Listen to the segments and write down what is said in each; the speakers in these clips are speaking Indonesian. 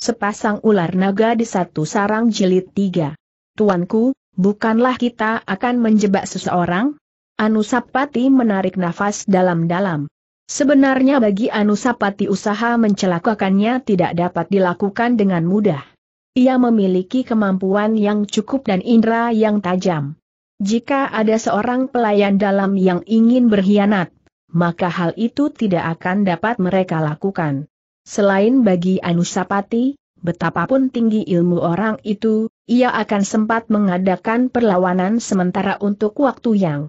Sepasang ular naga di satu sarang jilid tiga. Tuanku, bukanlah kita akan menjebak seseorang? Anusapati menarik nafas dalam-dalam. Sebenarnya bagi Anusapati usaha mencelakakannya tidak dapat dilakukan dengan mudah. Ia memiliki kemampuan yang cukup dan indera yang tajam. Jika ada seorang pelayan dalam yang ingin berkhianat, maka hal itu tidak akan dapat mereka lakukan. Selain bagi Anusapati, betapapun tinggi ilmu orang itu, ia akan sempat mengadakan perlawanan sementara untuk waktu yang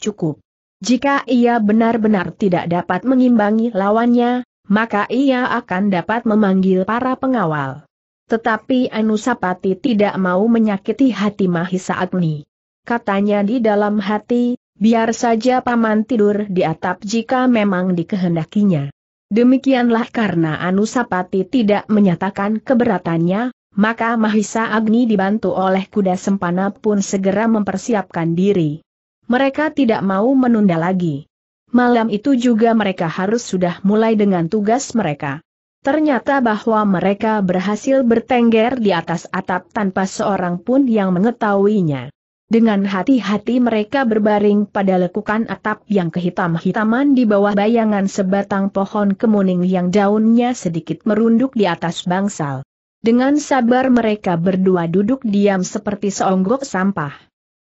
cukup. Jika ia benar-benar tidak dapat mengimbangi lawannya, maka ia akan dapat memanggil para pengawal. Tetapi Anusapati tidak mau menyakiti hati Mahisa Agni. Katanya di dalam hati, biar saja paman tidur di atap jika memang dikehendakinya. Demikianlah karena Anusapati tidak menyatakan keberatannya, maka Mahisa Agni dibantu oleh kuda sempana pun segera mempersiapkan diri. Mereka tidak mau menunda lagi. Malam itu juga mereka harus sudah mulai dengan tugas mereka. Ternyata bahwa mereka berhasil bertengger di atas atap tanpa seorang pun yang mengetahuinya. Dengan hati-hati mereka berbaring pada lekukan atap yang kehitam-hitaman di bawah bayangan sebatang pohon kemuning yang daunnya sedikit merunduk di atas bangsal. Dengan sabar mereka berdua duduk diam seperti seonggok sampah.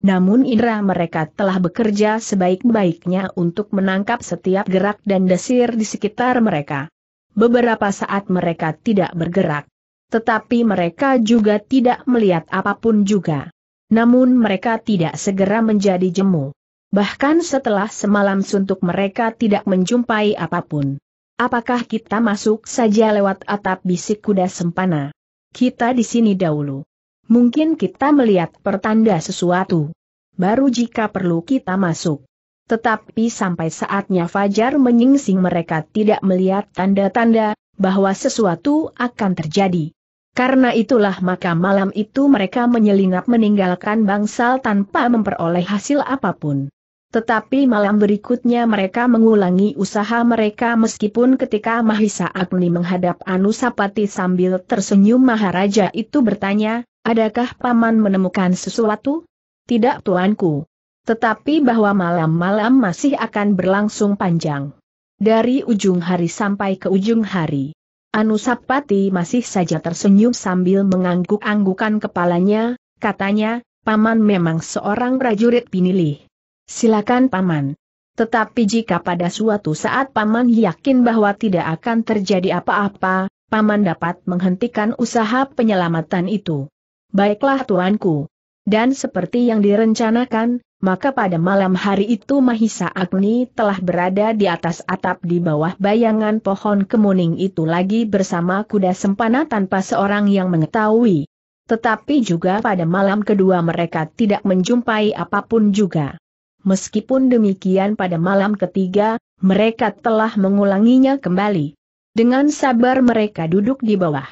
Namun indera mereka telah bekerja sebaik-baiknya untuk menangkap setiap gerak dan desir di sekitar mereka. Beberapa saat mereka tidak bergerak. Tetapi mereka juga tidak melihat apapun juga namun mereka tidak segera menjadi jemu. Bahkan setelah semalam suntuk mereka tidak menjumpai apapun. Apakah kita masuk saja lewat atap bisik kuda sempana? Kita di sini dahulu. Mungkin kita melihat pertanda sesuatu. Baru jika perlu kita masuk. Tetapi sampai saatnya Fajar menyingsing mereka tidak melihat tanda-tanda bahwa sesuatu akan terjadi. Karena itulah maka malam itu mereka menyelinap meninggalkan bangsal tanpa memperoleh hasil apapun. Tetapi malam berikutnya mereka mengulangi usaha mereka meskipun ketika Mahisa Agni menghadap Anusapati sambil tersenyum Maharaja itu bertanya, adakah Paman menemukan sesuatu? Tidak tuanku. Tetapi bahwa malam-malam masih akan berlangsung panjang. Dari ujung hari sampai ke ujung hari. Anusapati masih saja tersenyum sambil mengangguk-anggukan kepalanya, katanya, Paman memang seorang prajurit pinilih. Silakan Paman. Tetapi jika pada suatu saat Paman yakin bahwa tidak akan terjadi apa-apa, Paman dapat menghentikan usaha penyelamatan itu. Baiklah Tuanku. Dan seperti yang direncanakan, maka pada malam hari itu Mahisa Agni telah berada di atas atap di bawah bayangan pohon kemuning itu lagi bersama kuda sempana tanpa seorang yang mengetahui. Tetapi juga pada malam kedua mereka tidak menjumpai apapun juga. Meskipun demikian pada malam ketiga, mereka telah mengulanginya kembali. Dengan sabar mereka duduk di bawah.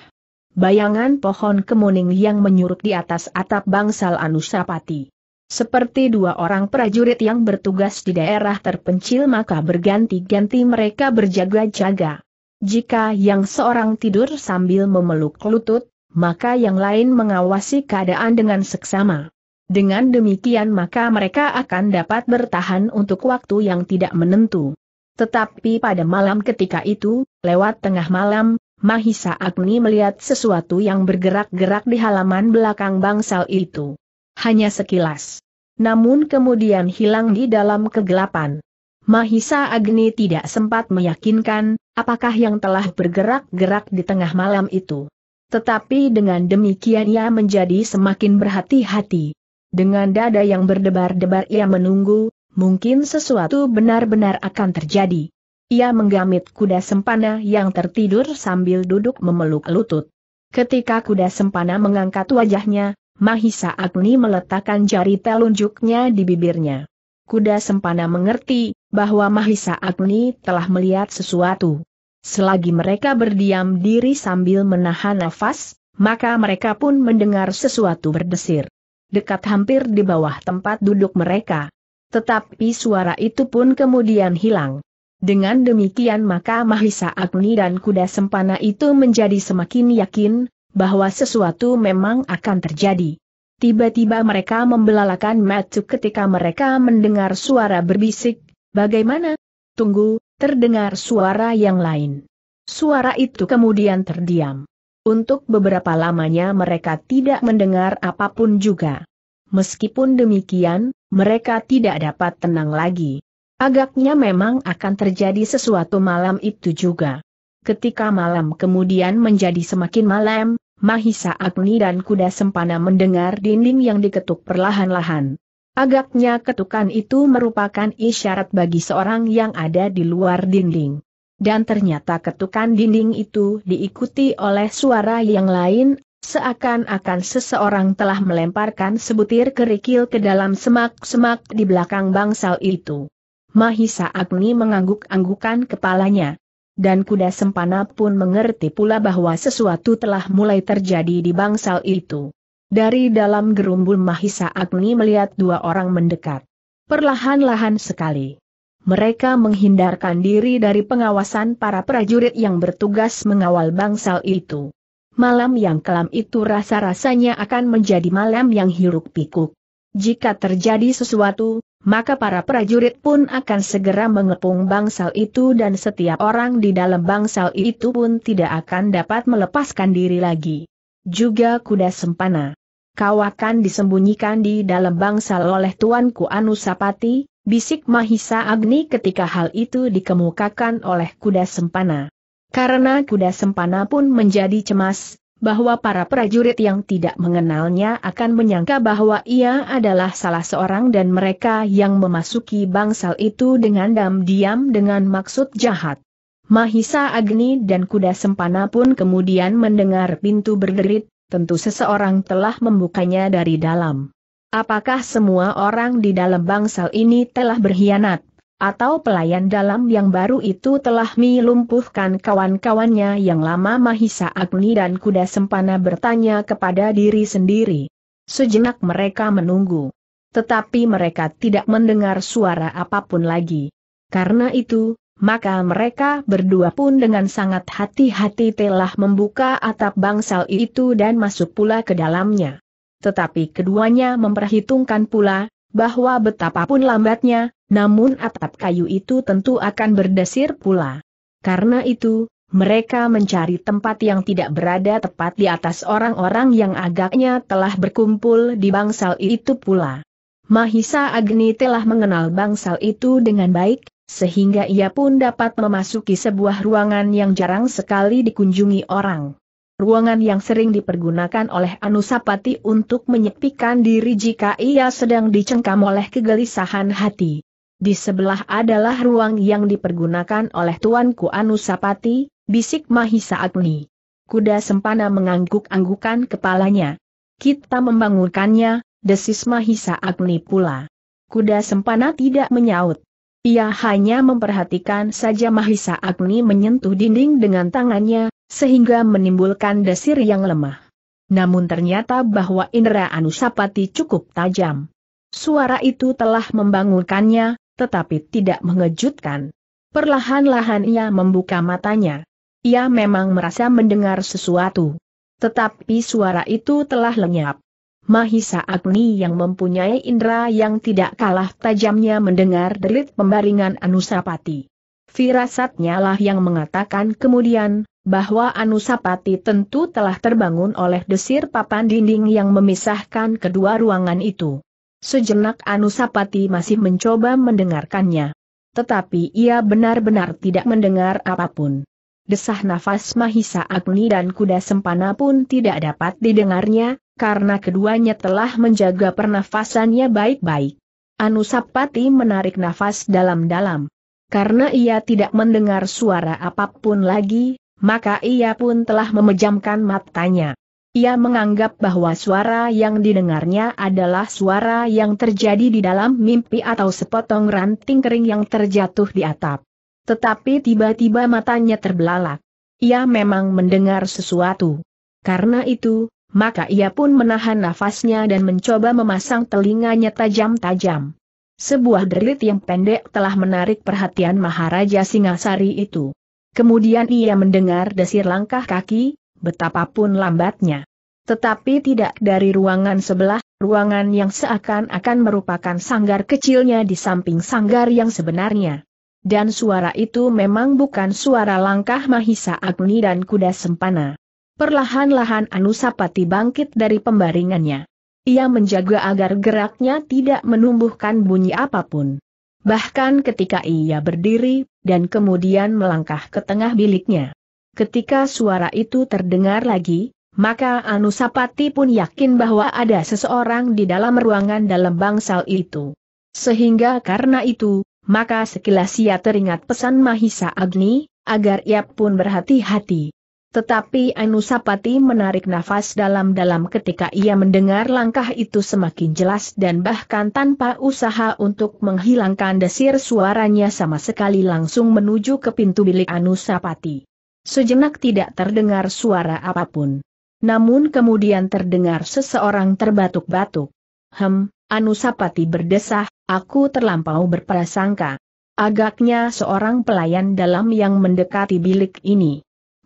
Bayangan pohon kemuning yang menyurut di atas atap bangsal Anusapati. Seperti dua orang prajurit yang bertugas di daerah terpencil maka berganti-ganti mereka berjaga-jaga. Jika yang seorang tidur sambil memeluk lutut, maka yang lain mengawasi keadaan dengan seksama. Dengan demikian maka mereka akan dapat bertahan untuk waktu yang tidak menentu. Tetapi pada malam ketika itu, lewat tengah malam, Mahisa Agni melihat sesuatu yang bergerak-gerak di halaman belakang bangsal itu. Hanya sekilas. Namun kemudian hilang di dalam kegelapan. Mahisa Agni tidak sempat meyakinkan, apakah yang telah bergerak-gerak di tengah malam itu. Tetapi dengan demikian ia menjadi semakin berhati-hati. Dengan dada yang berdebar-debar ia menunggu, mungkin sesuatu benar-benar akan terjadi. Ia menggamit kuda sempana yang tertidur sambil duduk memeluk lutut. Ketika kuda sempana mengangkat wajahnya, Mahisa Agni meletakkan jari telunjuknya di bibirnya. Kuda Sempana mengerti bahwa Mahisa Agni telah melihat sesuatu. Selagi mereka berdiam diri sambil menahan nafas, maka mereka pun mendengar sesuatu berdesir. Dekat hampir di bawah tempat duduk mereka. Tetapi suara itu pun kemudian hilang. Dengan demikian maka Mahisa Agni dan kuda sempana itu menjadi semakin yakin, bahwa sesuatu memang akan terjadi. Tiba-tiba mereka membelalakan Matsu ketika mereka mendengar suara berbisik, bagaimana? Tunggu, terdengar suara yang lain. Suara itu kemudian terdiam. Untuk beberapa lamanya mereka tidak mendengar apapun juga. Meskipun demikian, mereka tidak dapat tenang lagi. Agaknya memang akan terjadi sesuatu malam itu juga. Ketika malam kemudian menjadi semakin malam, Mahisa Agni dan kuda sempana mendengar dinding yang diketuk perlahan-lahan. Agaknya ketukan itu merupakan isyarat bagi seorang yang ada di luar dinding. Dan ternyata ketukan dinding itu diikuti oleh suara yang lain, seakan-akan seseorang telah melemparkan sebutir kerikil ke dalam semak-semak di belakang bangsal itu. Mahisa Agni mengangguk-anggukan kepalanya dan kuda sempana pun mengerti pula bahwa sesuatu telah mulai terjadi di bangsal itu. Dari dalam gerumbul Mahisa Agni melihat dua orang mendekat. Perlahan-lahan sekali. Mereka menghindarkan diri dari pengawasan para prajurit yang bertugas mengawal bangsal itu. Malam yang kelam itu rasa-rasanya akan menjadi malam yang hiruk pikuk. Jika terjadi sesuatu, maka para prajurit pun akan segera mengepung bangsal itu dan setiap orang di dalam bangsal itu pun tidak akan dapat melepaskan diri lagi. Juga kuda sempana. Kau akan disembunyikan di dalam bangsal oleh Tuanku Anusapati, bisik Mahisa Agni ketika hal itu dikemukakan oleh kuda sempana. Karena kuda sempana pun menjadi cemas, bahwa para prajurit yang tidak mengenalnya akan menyangka bahwa ia adalah salah seorang dan mereka yang memasuki bangsal itu dengan diam-diam dengan maksud jahat. Mahisa Agni dan kuda sempana pun kemudian mendengar pintu berderit, tentu seseorang telah membukanya dari dalam. Apakah semua orang di dalam bangsal ini telah berkhianat? atau pelayan dalam yang baru itu telah melumpuhkan kawan-kawannya yang lama Mahisa Agni dan kuda sempana bertanya kepada diri sendiri. Sejenak mereka menunggu. Tetapi mereka tidak mendengar suara apapun lagi. Karena itu, maka mereka berdua pun dengan sangat hati-hati telah membuka atap bangsal itu dan masuk pula ke dalamnya. Tetapi keduanya memperhitungkan pula, bahwa betapapun lambatnya, namun atap kayu itu tentu akan berdesir pula. Karena itu, mereka mencari tempat yang tidak berada tepat di atas orang-orang yang agaknya telah berkumpul di bangsal itu pula. Mahisa Agni telah mengenal bangsal itu dengan baik, sehingga ia pun dapat memasuki sebuah ruangan yang jarang sekali dikunjungi orang ruangan yang sering dipergunakan oleh Anusapati untuk menyepikan diri jika ia sedang dicengkam oleh kegelisahan hati. Di sebelah adalah ruang yang dipergunakan oleh Tuanku Anusapati, bisik Mahisa Agni. Kuda Sempana mengangguk-anggukan kepalanya. Kita membangunkannya, desis Mahisa Agni pula. Kuda Sempana tidak menyaut. Ia hanya memperhatikan saja Mahisa Agni menyentuh dinding dengan tangannya, sehingga menimbulkan desir yang lemah. Namun ternyata bahwa indera Anusapati cukup tajam. Suara itu telah membangunkannya, tetapi tidak mengejutkan. Perlahan-lahan ia membuka matanya. Ia memang merasa mendengar sesuatu. Tetapi suara itu telah lenyap. Mahisa Agni yang mempunyai indera yang tidak kalah tajamnya mendengar derit pembaringan Anusapati. Firasatnya lah yang mengatakan kemudian, bahwa Anusapati tentu telah terbangun oleh desir papan dinding yang memisahkan kedua ruangan itu. Sejenak Anusapati masih mencoba mendengarkannya. Tetapi ia benar-benar tidak mendengar apapun. Desah nafas Mahisa Agni dan kuda sempana pun tidak dapat didengarnya, karena keduanya telah menjaga pernafasannya baik-baik. Anusapati menarik nafas dalam-dalam. Karena ia tidak mendengar suara apapun lagi, maka ia pun telah memejamkan matanya. Ia menganggap bahwa suara yang didengarnya adalah suara yang terjadi di dalam mimpi atau sepotong ranting kering yang terjatuh di atap. Tetapi tiba-tiba matanya terbelalak. Ia memang mendengar sesuatu. Karena itu, maka ia pun menahan nafasnya dan mencoba memasang telinganya tajam-tajam sebuah derit yang pendek telah menarik perhatian Maharaja Singasari itu. Kemudian ia mendengar desir langkah kaki, betapapun lambatnya. Tetapi tidak dari ruangan sebelah, ruangan yang seakan-akan merupakan sanggar kecilnya di samping sanggar yang sebenarnya. Dan suara itu memang bukan suara langkah Mahisa Agni dan kuda sempana. Perlahan-lahan Anusapati bangkit dari pembaringannya. Ia menjaga agar geraknya tidak menumbuhkan bunyi apapun. Bahkan ketika ia berdiri, dan kemudian melangkah ke tengah biliknya. Ketika suara itu terdengar lagi, maka Anusapati pun yakin bahwa ada seseorang di dalam ruangan dalam bangsal itu. Sehingga karena itu, maka sekilas ia teringat pesan Mahisa Agni, agar ia pun berhati-hati. Tetapi Anusapati menarik nafas dalam-dalam ketika ia mendengar langkah itu semakin jelas dan bahkan tanpa usaha untuk menghilangkan desir suaranya sama sekali langsung menuju ke pintu bilik Anusapati. Sejenak tidak terdengar suara apapun. Namun kemudian terdengar seseorang terbatuk-batuk. Hem, Anusapati berdesah, aku terlampau berprasangka. Agaknya seorang pelayan dalam yang mendekati bilik ini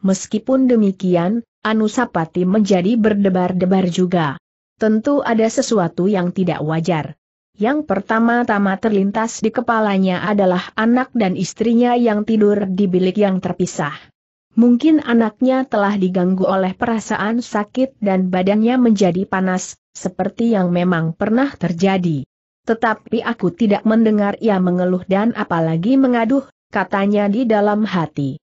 meskipun demikian, Anusapati menjadi berdebar-debar juga. Tentu ada sesuatu yang tidak wajar. Yang pertama-tama terlintas di kepalanya adalah anak dan istrinya yang tidur di bilik yang terpisah. Mungkin anaknya telah diganggu oleh perasaan sakit dan badannya menjadi panas, seperti yang memang pernah terjadi. Tetapi aku tidak mendengar ia mengeluh dan apalagi mengaduh, katanya di dalam hati.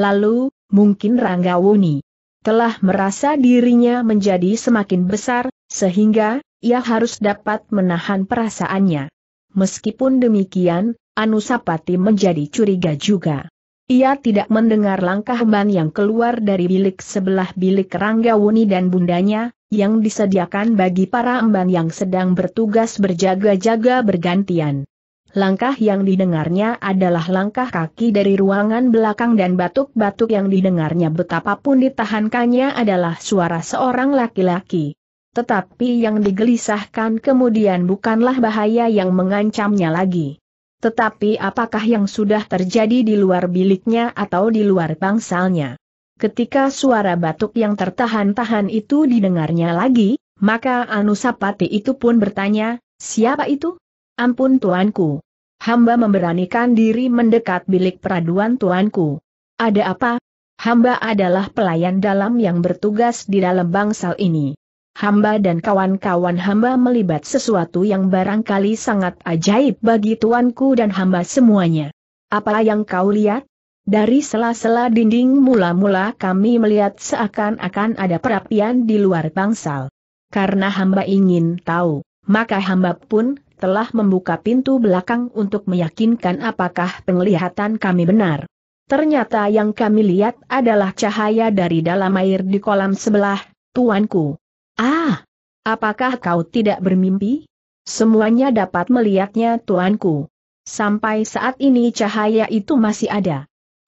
Lalu, mungkin Ranggawuni telah merasa dirinya menjadi semakin besar, sehingga ia harus dapat menahan perasaannya. Meskipun demikian, Anusapati menjadi curiga juga. Ia tidak mendengar langkah Ban yang keluar dari bilik sebelah bilik Ranggawuni dan bundanya, yang disediakan bagi para emban yang sedang bertugas berjaga-jaga bergantian. Langkah yang didengarnya adalah langkah kaki dari ruangan belakang dan batuk-batuk yang didengarnya betapapun ditahankannya adalah suara seorang laki-laki. Tetapi yang digelisahkan kemudian bukanlah bahaya yang mengancamnya lagi. Tetapi apakah yang sudah terjadi di luar biliknya atau di luar bangsalnya? Ketika suara batuk yang tertahan-tahan itu didengarnya lagi, maka Anusapati itu pun bertanya, siapa itu? Ampun tuanku. Hamba memberanikan diri mendekat bilik peraduan tuanku. Ada apa? Hamba adalah pelayan dalam yang bertugas di dalam bangsal ini. Hamba dan kawan-kawan hamba melibat sesuatu yang barangkali sangat ajaib bagi tuanku dan hamba semuanya. Apa yang kau lihat? Dari sela-sela dinding mula-mula kami melihat seakan-akan ada perapian di luar bangsal. Karena hamba ingin tahu, maka hamba pun telah membuka pintu belakang untuk meyakinkan apakah penglihatan kami benar. Ternyata yang kami lihat adalah cahaya dari dalam air di kolam sebelah, tuanku. Ah! Apakah kau tidak bermimpi? Semuanya dapat melihatnya tuanku. Sampai saat ini cahaya itu masih ada.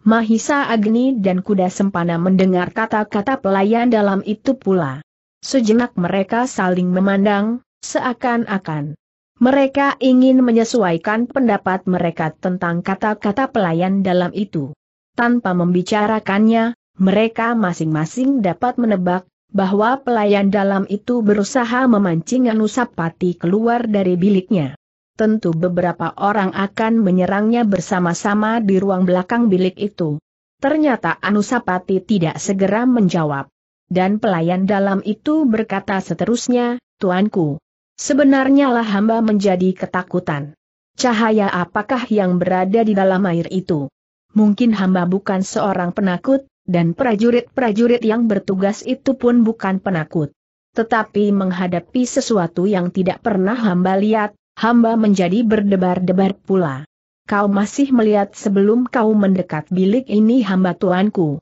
Mahisa Agni dan kuda sempana mendengar kata-kata pelayan dalam itu pula. Sejenak mereka saling memandang, seakan-akan mereka ingin menyesuaikan pendapat mereka tentang kata-kata pelayan dalam itu. Tanpa membicarakannya, mereka masing-masing dapat menebak bahwa pelayan dalam itu berusaha memancing Anusapati keluar dari biliknya. Tentu beberapa orang akan menyerangnya bersama-sama di ruang belakang bilik itu. Ternyata Anusapati tidak segera menjawab. Dan pelayan dalam itu berkata seterusnya, Tuanku, Sebenarnya lah hamba menjadi ketakutan. Cahaya apakah yang berada di dalam air itu? Mungkin hamba bukan seorang penakut, dan prajurit-prajurit yang bertugas itu pun bukan penakut. Tetapi menghadapi sesuatu yang tidak pernah hamba lihat, hamba menjadi berdebar-debar pula. Kau masih melihat sebelum kau mendekat bilik ini hamba tuanku.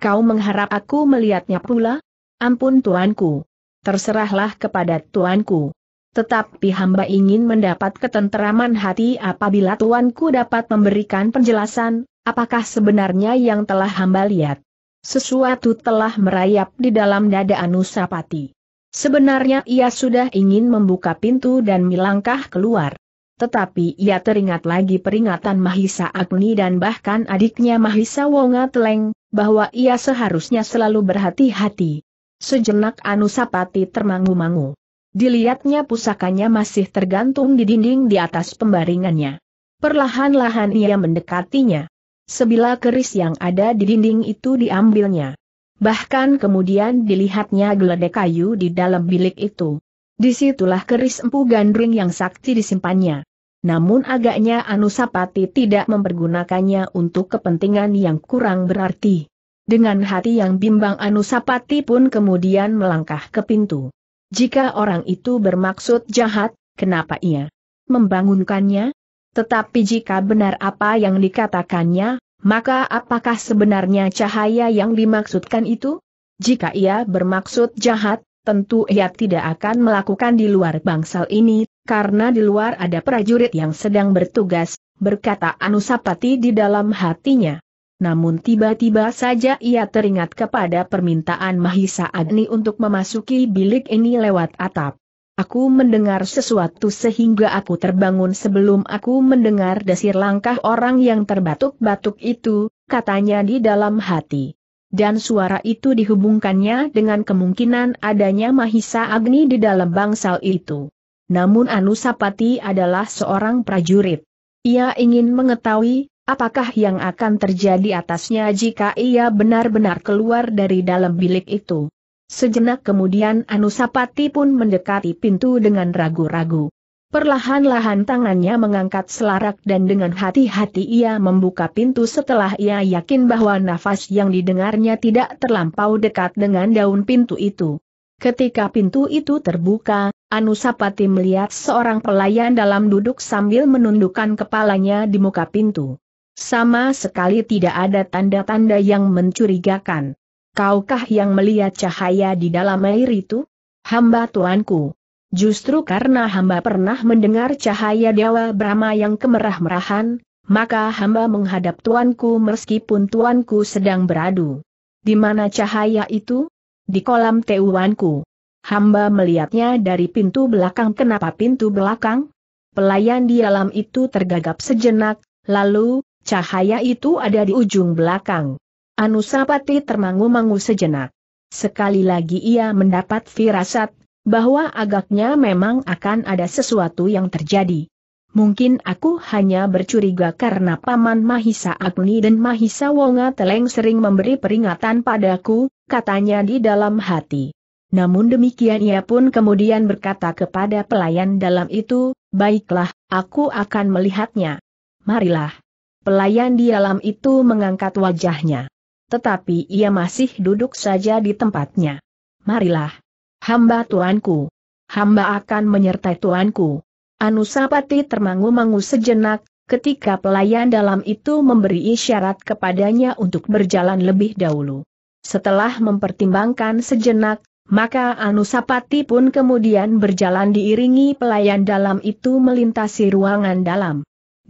Kau mengharap aku melihatnya pula? Ampun tuanku. Terserahlah kepada tuanku. Tetapi hamba ingin mendapat ketenteraman hati apabila tuanku dapat memberikan penjelasan, apakah sebenarnya yang telah hamba lihat. Sesuatu telah merayap di dalam dada Anusapati. Sebenarnya ia sudah ingin membuka pintu dan melangkah keluar. Tetapi ia teringat lagi peringatan Mahisa Agni dan bahkan adiknya Mahisa Wonga Teleng, bahwa ia seharusnya selalu berhati-hati. Sejenak Anusapati termangu-mangu. Dilihatnya pusakanya masih tergantung di dinding di atas pembaringannya. Perlahan-lahan ia mendekatinya. Sebilah keris yang ada di dinding itu diambilnya. Bahkan kemudian dilihatnya geledek kayu di dalam bilik itu. Disitulah keris empu gandring yang sakti disimpannya. Namun agaknya Anusapati tidak mempergunakannya untuk kepentingan yang kurang berarti. Dengan hati yang bimbang Anusapati pun kemudian melangkah ke pintu. Jika orang itu bermaksud jahat, kenapa ia membangunkannya? Tetapi jika benar apa yang dikatakannya, maka apakah sebenarnya cahaya yang dimaksudkan itu? Jika ia bermaksud jahat, tentu ia tidak akan melakukan di luar bangsal ini, karena di luar ada prajurit yang sedang bertugas, berkata Anusapati di dalam hatinya. Namun tiba-tiba saja ia teringat kepada permintaan Mahisa Agni untuk memasuki bilik ini lewat atap. Aku mendengar sesuatu sehingga aku terbangun sebelum aku mendengar desir langkah orang yang terbatuk-batuk itu, katanya di dalam hati. Dan suara itu dihubungkannya dengan kemungkinan adanya Mahisa Agni di dalam bangsal itu. Namun Anusapati adalah seorang prajurit. Ia ingin mengetahui Apakah yang akan terjadi atasnya jika ia benar-benar keluar dari dalam bilik itu? Sejenak kemudian Anusapati pun mendekati pintu dengan ragu-ragu. Perlahan-lahan tangannya mengangkat selarak dan dengan hati-hati ia membuka pintu setelah ia yakin bahwa nafas yang didengarnya tidak terlampau dekat dengan daun pintu itu. Ketika pintu itu terbuka, Anusapati melihat seorang pelayan dalam duduk sambil menundukkan kepalanya di muka pintu. Sama sekali tidak ada tanda-tanda yang mencurigakan. Kaukah yang melihat cahaya di dalam air itu? Hamba tuanku. Justru karena hamba pernah mendengar cahaya Dewa Brahma yang kemerah-merahan, maka hamba menghadap tuanku meskipun tuanku sedang beradu. Di mana cahaya itu? Di kolam teuanku. Hamba melihatnya dari pintu belakang. Kenapa pintu belakang? Pelayan di alam itu tergagap sejenak, lalu, Cahaya itu ada di ujung belakang. Anusapati termangu-mangu sejenak. Sekali lagi ia mendapat firasat, bahwa agaknya memang akan ada sesuatu yang terjadi. Mungkin aku hanya bercuriga karena Paman Mahisa Agni dan Mahisa Wonga Teleng sering memberi peringatan padaku, katanya di dalam hati. Namun demikian ia pun kemudian berkata kepada pelayan dalam itu, baiklah, aku akan melihatnya. Marilah. Pelayan di alam itu mengangkat wajahnya. Tetapi ia masih duduk saja di tempatnya. Marilah. Hamba tuanku. Hamba akan menyertai tuanku. Anusapati termangu-mangu sejenak, ketika pelayan dalam itu memberi isyarat kepadanya untuk berjalan lebih dahulu. Setelah mempertimbangkan sejenak, maka Anusapati pun kemudian berjalan diiringi pelayan dalam itu melintasi ruangan dalam.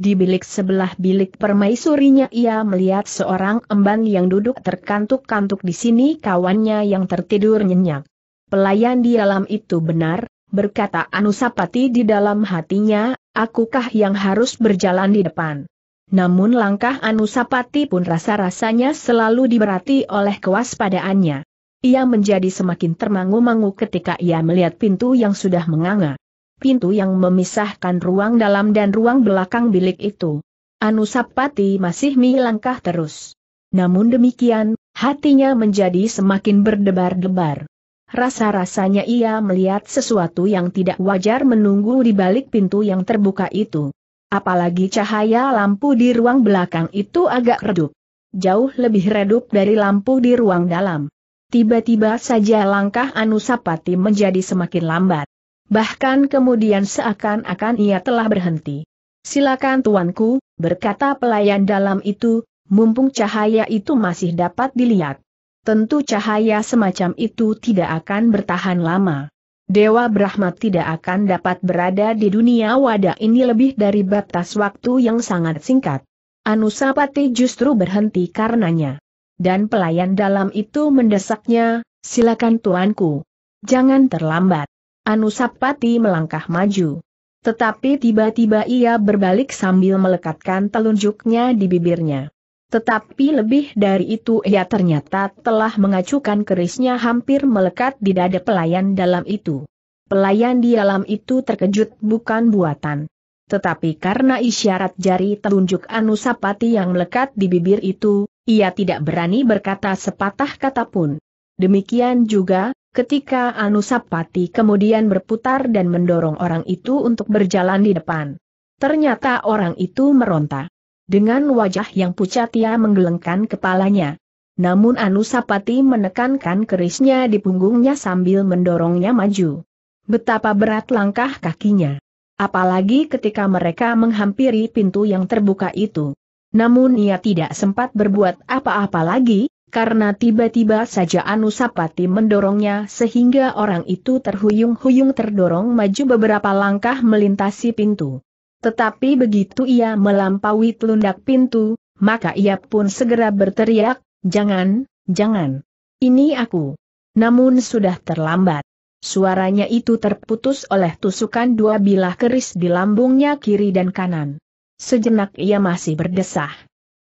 Di bilik sebelah bilik permaisurinya ia melihat seorang emban yang duduk terkantuk-kantuk di sini kawannya yang tertidur nyenyak. Pelayan di dalam itu benar, berkata Anusapati di dalam hatinya, akukah yang harus berjalan di depan. Namun langkah Anusapati pun rasa-rasanya selalu diberati oleh kewaspadaannya. Ia menjadi semakin termangu-mangu ketika ia melihat pintu yang sudah menganga pintu yang memisahkan ruang dalam dan ruang belakang bilik itu. Anusapati masih melangkah terus. Namun demikian, hatinya menjadi semakin berdebar-debar. Rasa-rasanya ia melihat sesuatu yang tidak wajar menunggu di balik pintu yang terbuka itu. Apalagi cahaya lampu di ruang belakang itu agak redup. Jauh lebih redup dari lampu di ruang dalam. Tiba-tiba saja langkah Anusapati menjadi semakin lambat bahkan kemudian seakan-akan ia telah berhenti. Silakan tuanku, berkata pelayan dalam itu, mumpung cahaya itu masih dapat dilihat. Tentu cahaya semacam itu tidak akan bertahan lama. Dewa Brahma tidak akan dapat berada di dunia wadah ini lebih dari batas waktu yang sangat singkat. Anusapati justru berhenti karenanya. Dan pelayan dalam itu mendesaknya, silakan tuanku. Jangan terlambat. Anusapati melangkah maju. Tetapi tiba-tiba ia berbalik sambil melekatkan telunjuknya di bibirnya. Tetapi lebih dari itu ia ternyata telah mengacukan kerisnya hampir melekat di dada pelayan dalam itu. Pelayan di dalam itu terkejut bukan buatan. Tetapi karena isyarat jari telunjuk Anusapati yang melekat di bibir itu, ia tidak berani berkata sepatah kata pun. Demikian juga, ketika Anusapati kemudian berputar dan mendorong orang itu untuk berjalan di depan. Ternyata orang itu meronta. Dengan wajah yang pucat ia menggelengkan kepalanya. Namun Anusapati menekankan kerisnya di punggungnya sambil mendorongnya maju. Betapa berat langkah kakinya. Apalagi ketika mereka menghampiri pintu yang terbuka itu. Namun ia tidak sempat berbuat apa-apa lagi, karena tiba-tiba saja Anusapati mendorongnya sehingga orang itu terhuyung-huyung terdorong maju beberapa langkah melintasi pintu. Tetapi begitu ia melampaui telundak pintu, maka ia pun segera berteriak, jangan, jangan. Ini aku. Namun sudah terlambat. Suaranya itu terputus oleh tusukan dua bilah keris di lambungnya kiri dan kanan. Sejenak ia masih berdesah.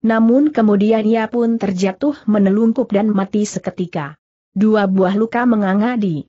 Namun kemudian ia pun terjatuh menelungkup dan mati seketika. Dua buah luka menganga di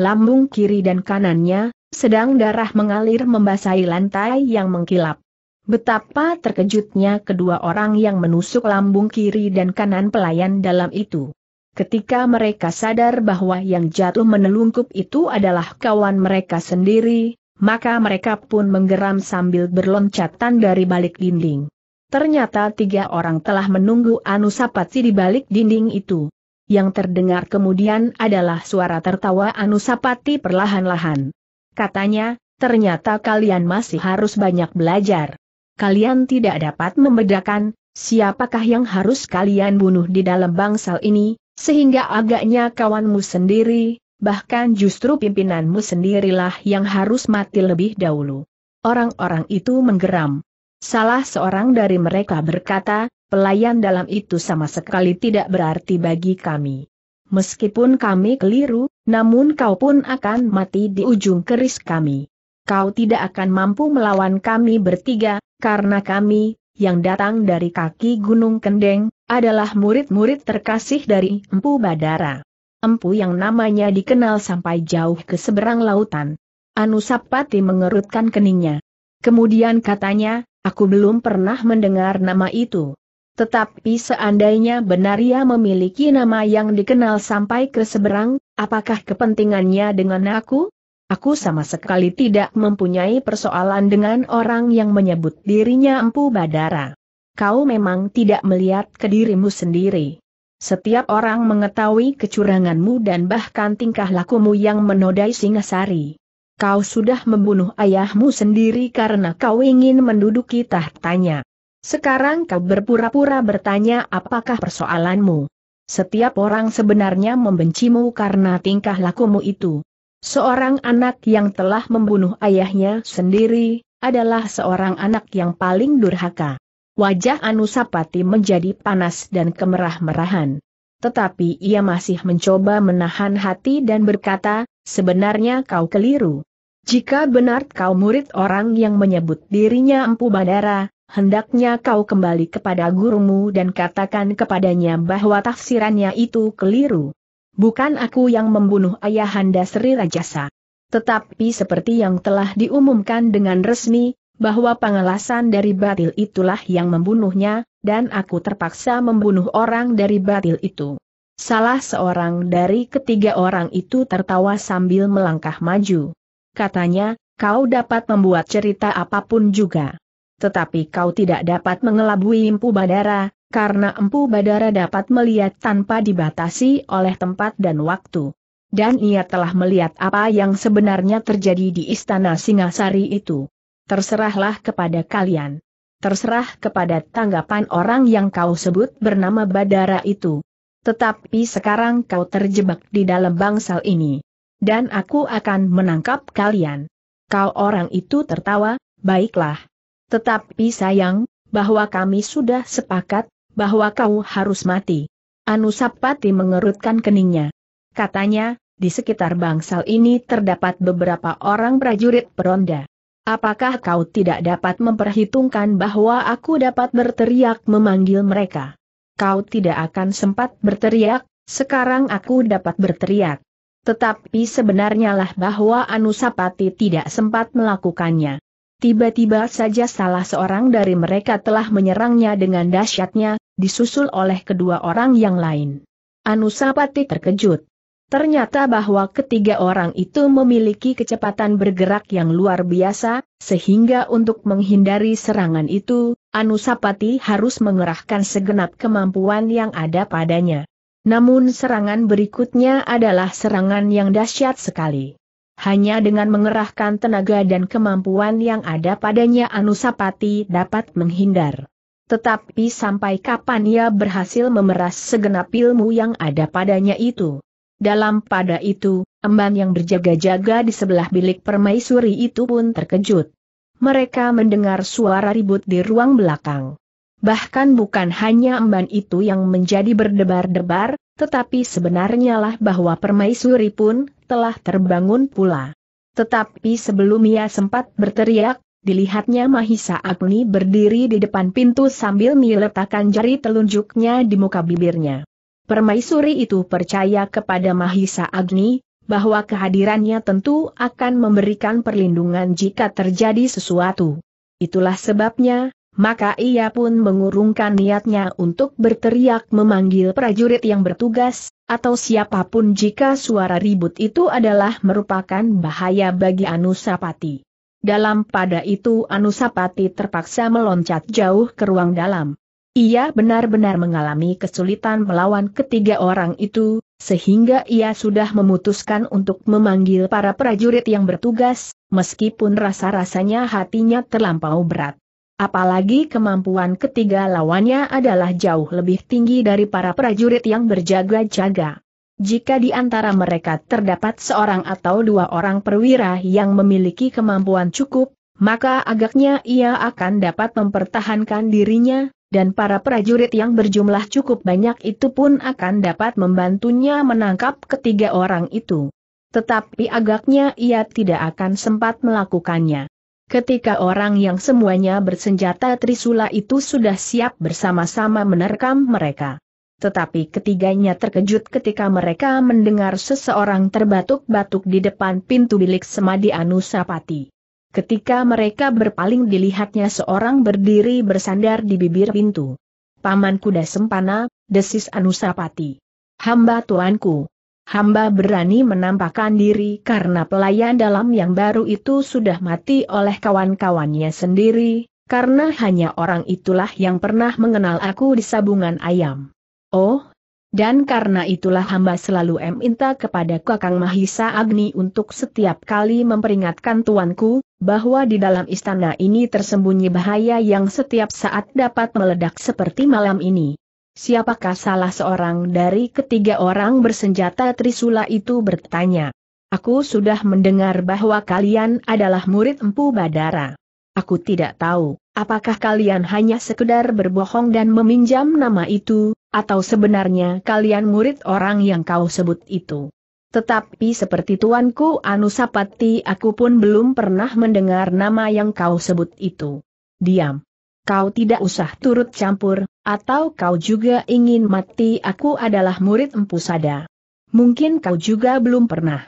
lambung kiri dan kanannya, sedang darah mengalir membasahi lantai yang mengkilap. Betapa terkejutnya kedua orang yang menusuk lambung kiri dan kanan pelayan dalam itu. Ketika mereka sadar bahwa yang jatuh menelungkup itu adalah kawan mereka sendiri, maka mereka pun menggeram sambil berloncatan dari balik dinding. Ternyata tiga orang telah menunggu Anusapati di balik dinding itu. Yang terdengar kemudian adalah suara tertawa Anusapati perlahan-lahan. Katanya, ternyata kalian masih harus banyak belajar. Kalian tidak dapat membedakan, siapakah yang harus kalian bunuh di dalam bangsal ini, sehingga agaknya kawanmu sendiri, bahkan justru pimpinanmu sendirilah yang harus mati lebih dahulu. Orang-orang itu menggeram. Salah seorang dari mereka berkata, pelayan dalam itu sama sekali tidak berarti bagi kami. Meskipun kami keliru, namun kau pun akan mati di ujung keris kami. Kau tidak akan mampu melawan kami bertiga, karena kami, yang datang dari kaki Gunung Kendeng, adalah murid-murid terkasih dari Empu Badara. Empu yang namanya dikenal sampai jauh ke seberang lautan. Anusapati mengerutkan keningnya. Kemudian katanya, Aku belum pernah mendengar nama itu. Tetapi seandainya benar ia memiliki nama yang dikenal sampai ke seberang, apakah kepentingannya dengan aku? Aku sama sekali tidak mempunyai persoalan dengan orang yang menyebut dirinya Empu Badara. Kau memang tidak melihat ke dirimu sendiri. Setiap orang mengetahui kecuranganmu dan bahkan tingkah lakumu yang menodai Singasari kau sudah membunuh ayahmu sendiri karena kau ingin menduduki tahtanya. Sekarang kau berpura-pura bertanya apakah persoalanmu. Setiap orang sebenarnya membencimu karena tingkah lakumu itu. Seorang anak yang telah membunuh ayahnya sendiri, adalah seorang anak yang paling durhaka. Wajah Anusapati menjadi panas dan kemerah-merahan. Tetapi ia masih mencoba menahan hati dan berkata, sebenarnya kau keliru. Jika benar kau murid orang yang menyebut dirinya Empu Bandara, hendaknya kau kembali kepada gurumu dan katakan kepadanya bahwa tafsirannya itu keliru. Bukan aku yang membunuh ayahanda Sri Rajasa. Tetapi seperti yang telah diumumkan dengan resmi, bahwa pengelasan dari batil itulah yang membunuhnya, dan aku terpaksa membunuh orang dari batil itu. Salah seorang dari ketiga orang itu tertawa sambil melangkah maju katanya, kau dapat membuat cerita apapun juga. Tetapi kau tidak dapat mengelabui Empu Badara, karena Empu Badara dapat melihat tanpa dibatasi oleh tempat dan waktu. Dan ia telah melihat apa yang sebenarnya terjadi di istana Singasari itu. Terserahlah kepada kalian. Terserah kepada tanggapan orang yang kau sebut bernama Badara itu. Tetapi sekarang kau terjebak di dalam bangsal ini dan aku akan menangkap kalian. Kau orang itu tertawa, baiklah. Tetapi sayang, bahwa kami sudah sepakat, bahwa kau harus mati. Anusapati mengerutkan keningnya. Katanya, di sekitar bangsal ini terdapat beberapa orang prajurit peronda. Apakah kau tidak dapat memperhitungkan bahwa aku dapat berteriak memanggil mereka? Kau tidak akan sempat berteriak, sekarang aku dapat berteriak. Tetapi sebenarnya lah bahwa Anusapati tidak sempat melakukannya. Tiba-tiba saja salah seorang dari mereka telah menyerangnya dengan dahsyatnya, disusul oleh kedua orang yang lain. Anusapati terkejut. Ternyata bahwa ketiga orang itu memiliki kecepatan bergerak yang luar biasa, sehingga untuk menghindari serangan itu, Anusapati harus mengerahkan segenap kemampuan yang ada padanya. Namun serangan berikutnya adalah serangan yang dahsyat sekali. Hanya dengan mengerahkan tenaga dan kemampuan yang ada padanya Anusapati dapat menghindar. Tetapi sampai kapan ia berhasil memeras segenap ilmu yang ada padanya itu? Dalam pada itu, emban yang berjaga-jaga di sebelah bilik permaisuri itu pun terkejut. Mereka mendengar suara ribut di ruang belakang. Bahkan bukan hanya emban itu yang menjadi berdebar-debar, tetapi sebenarnya lah bahwa permaisuri pun telah terbangun pula. Tetapi sebelum ia sempat berteriak, dilihatnya Mahisa Agni berdiri di depan pintu sambil meletakkan jari telunjuknya di muka bibirnya. Permaisuri itu percaya kepada Mahisa Agni, bahwa kehadirannya tentu akan memberikan perlindungan jika terjadi sesuatu. Itulah sebabnya, maka ia pun mengurungkan niatnya untuk berteriak memanggil prajurit yang bertugas, atau siapapun jika suara ribut itu adalah merupakan bahaya bagi Anusapati. Dalam pada itu Anusapati terpaksa meloncat jauh ke ruang dalam. Ia benar-benar mengalami kesulitan melawan ketiga orang itu, sehingga ia sudah memutuskan untuk memanggil para prajurit yang bertugas, meskipun rasa-rasanya hatinya terlampau berat. Apalagi kemampuan ketiga lawannya adalah jauh lebih tinggi dari para prajurit yang berjaga-jaga. Jika di antara mereka terdapat seorang atau dua orang perwira yang memiliki kemampuan cukup, maka agaknya ia akan dapat mempertahankan dirinya, dan para prajurit yang berjumlah cukup banyak itu pun akan dapat membantunya menangkap ketiga orang itu. Tetapi agaknya ia tidak akan sempat melakukannya. Ketika orang yang semuanya bersenjata Trisula itu sudah siap bersama-sama menerkam mereka. Tetapi ketiganya terkejut ketika mereka mendengar seseorang terbatuk-batuk di depan pintu bilik semadi Anusapati. Ketika mereka berpaling dilihatnya seorang berdiri bersandar di bibir pintu. Paman kuda sempana, desis Anusapati. Hamba tuanku hamba berani menampakkan diri karena pelayan dalam yang baru itu sudah mati oleh kawan-kawannya sendiri, karena hanya orang itulah yang pernah mengenal aku di sabungan ayam. Oh, dan karena itulah hamba selalu minta kepada Kakang Mahisa Agni untuk setiap kali memperingatkan tuanku, bahwa di dalam istana ini tersembunyi bahaya yang setiap saat dapat meledak seperti malam ini. Siapakah salah seorang dari ketiga orang bersenjata Trisula itu bertanya. Aku sudah mendengar bahwa kalian adalah murid Empu Badara. Aku tidak tahu, apakah kalian hanya sekedar berbohong dan meminjam nama itu, atau sebenarnya kalian murid orang yang kau sebut itu. Tetapi seperti tuanku Anusapati aku pun belum pernah mendengar nama yang kau sebut itu. Diam. Kau tidak usah turut campur, atau kau juga ingin mati aku adalah murid Empu Sada. Mungkin kau juga belum pernah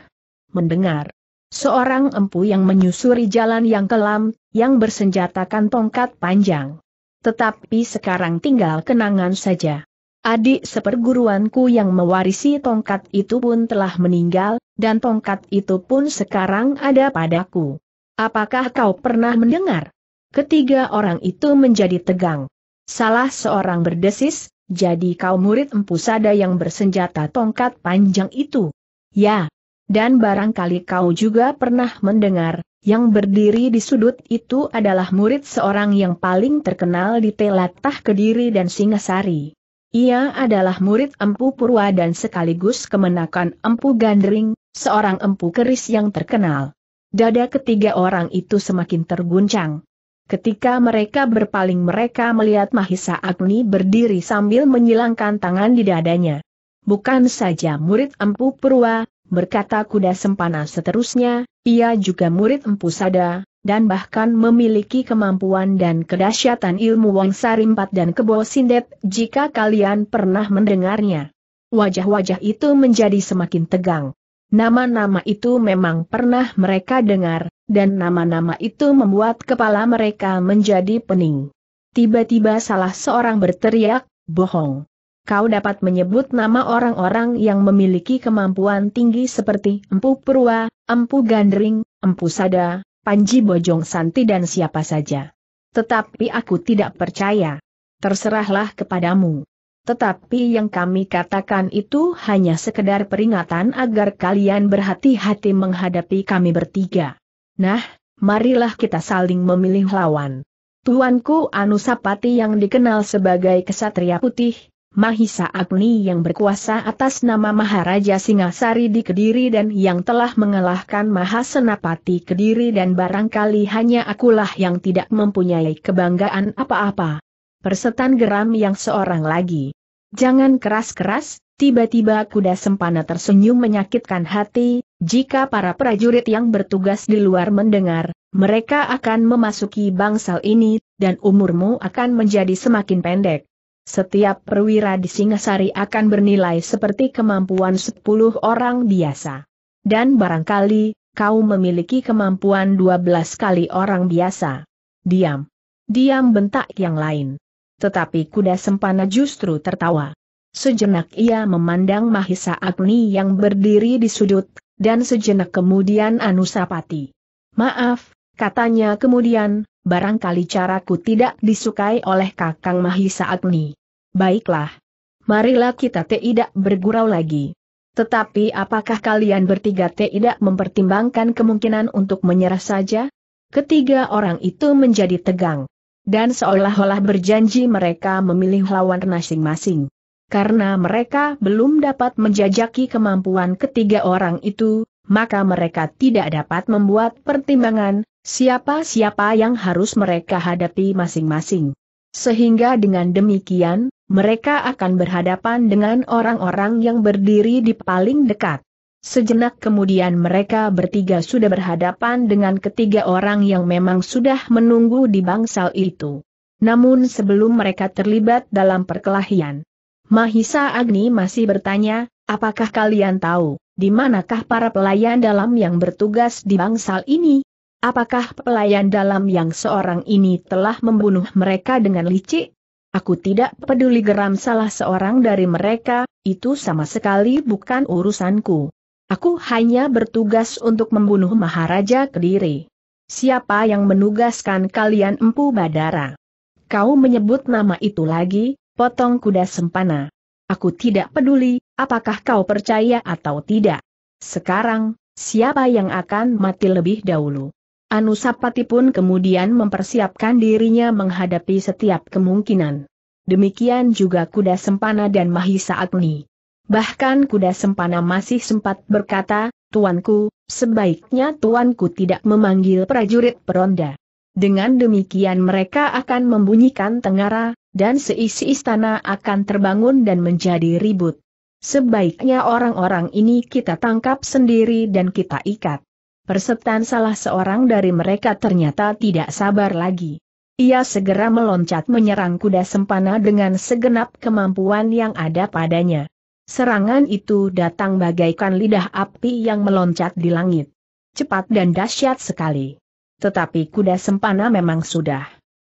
mendengar. Seorang empu yang menyusuri jalan yang kelam, yang bersenjatakan tongkat panjang. Tetapi sekarang tinggal kenangan saja. Adik seperguruanku yang mewarisi tongkat itu pun telah meninggal, dan tongkat itu pun sekarang ada padaku. Apakah kau pernah mendengar? Ketiga orang itu menjadi tegang. Salah seorang berdesis, jadi kau murid empu sada yang bersenjata tongkat panjang itu. Ya. Dan barangkali kau juga pernah mendengar, yang berdiri di sudut itu adalah murid seorang yang paling terkenal di telatah Kediri dan Singasari. Ia adalah murid Empu Purwa dan sekaligus kemenakan Empu Gandring, seorang empu keris yang terkenal. Dada ketiga orang itu semakin terguncang. Ketika mereka berpaling mereka melihat Mahisa Agni berdiri sambil menyilangkan tangan di dadanya. Bukan saja murid Empu Purwa, berkata kuda sempana seterusnya, ia juga murid Empu Sada, dan bahkan memiliki kemampuan dan kedahsyatan ilmu Wang Sarimpat dan Kebo Sindet jika kalian pernah mendengarnya. Wajah-wajah itu menjadi semakin tegang. Nama-nama itu memang pernah mereka dengar, dan nama-nama itu membuat kepala mereka menjadi pening. Tiba-tiba salah seorang berteriak, bohong. Kau dapat menyebut nama orang-orang yang memiliki kemampuan tinggi seperti Empu Purwa, Empu Gandring, Empu Sada, Panji Bojong Santi dan siapa saja. Tetapi aku tidak percaya. Terserahlah kepadamu. Tetapi yang kami katakan itu hanya sekedar peringatan agar kalian berhati-hati menghadapi kami bertiga. Nah, marilah kita saling memilih lawan. Tuanku Anusapati yang dikenal sebagai kesatria putih, Mahisa Agni yang berkuasa atas nama Maharaja Singasari di Kediri dan yang telah mengalahkan Mahasenapati Kediri dan barangkali hanya akulah yang tidak mempunyai kebanggaan apa-apa. Persetan geram yang seorang lagi. Jangan keras-keras, tiba-tiba kuda sempana tersenyum menyakitkan hati, jika para prajurit yang bertugas di luar mendengar, mereka akan memasuki bangsal ini, dan umurmu akan menjadi semakin pendek. Setiap perwira di Singasari akan bernilai seperti kemampuan 10 orang biasa. Dan barangkali, kau memiliki kemampuan 12 kali orang biasa. Diam. Diam bentak yang lain. Tetapi kuda sempana justru tertawa. Sejenak ia memandang Mahisa Agni yang berdiri di sudut, dan sejenak kemudian Anusapati. Maaf, katanya kemudian, barangkali caraku tidak disukai oleh kakang Mahisa Agni. Baiklah. Marilah kita tidak bergurau lagi. Tetapi apakah kalian bertiga tidak mempertimbangkan kemungkinan untuk menyerah saja? Ketiga orang itu menjadi tegang. Dan seolah-olah berjanji mereka memilih lawan masing-masing karena mereka belum dapat menjajaki kemampuan ketiga orang itu, maka mereka tidak dapat membuat pertimbangan siapa-siapa yang harus mereka hadapi masing-masing. Sehingga dengan demikian, mereka akan berhadapan dengan orang-orang yang berdiri di paling dekat. Sejenak kemudian mereka bertiga sudah berhadapan dengan ketiga orang yang memang sudah menunggu di bangsal itu. Namun sebelum mereka terlibat dalam perkelahian, Mahisa Agni masih bertanya, apakah kalian tahu, di manakah para pelayan dalam yang bertugas di bangsal ini? Apakah pelayan dalam yang seorang ini telah membunuh mereka dengan licik? Aku tidak peduli geram salah seorang dari mereka, itu sama sekali bukan urusanku. Aku hanya bertugas untuk membunuh Maharaja Kediri. Siapa yang menugaskan kalian Empu Badara? Kau menyebut nama itu lagi, potong kuda sempana. Aku tidak peduli, apakah kau percaya atau tidak. Sekarang, siapa yang akan mati lebih dahulu? Anusapati pun kemudian mempersiapkan dirinya menghadapi setiap kemungkinan. Demikian juga kuda sempana dan Mahisa Agni. Bahkan kuda sempana masih sempat berkata, Tuanku, sebaiknya tuanku tidak memanggil prajurit peronda. Dengan demikian mereka akan membunyikan tengara, dan seisi istana akan terbangun dan menjadi ribut. Sebaiknya orang-orang ini kita tangkap sendiri dan kita ikat. Persetan salah seorang dari mereka ternyata tidak sabar lagi. Ia segera meloncat menyerang kuda sempana dengan segenap kemampuan yang ada padanya. Serangan itu datang bagaikan lidah api yang meloncat di langit. Cepat dan dahsyat sekali tetapi kuda sempana memang sudah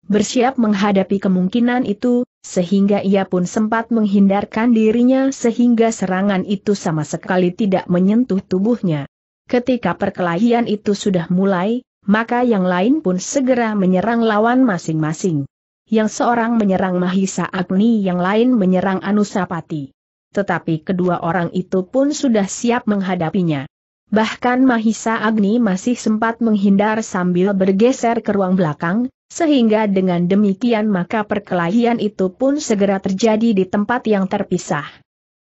bersiap menghadapi kemungkinan itu, sehingga ia pun sempat menghindarkan dirinya sehingga serangan itu sama sekali tidak menyentuh tubuhnya. Ketika perkelahian itu sudah mulai, maka yang lain pun segera menyerang lawan masing-masing. Yang seorang menyerang Mahisa Agni, yang lain menyerang Anusapati. Tetapi kedua orang itu pun sudah siap menghadapinya. Bahkan Mahisa Agni masih sempat menghindar sambil bergeser ke ruang belakang, sehingga dengan demikian maka perkelahian itu pun segera terjadi di tempat yang terpisah.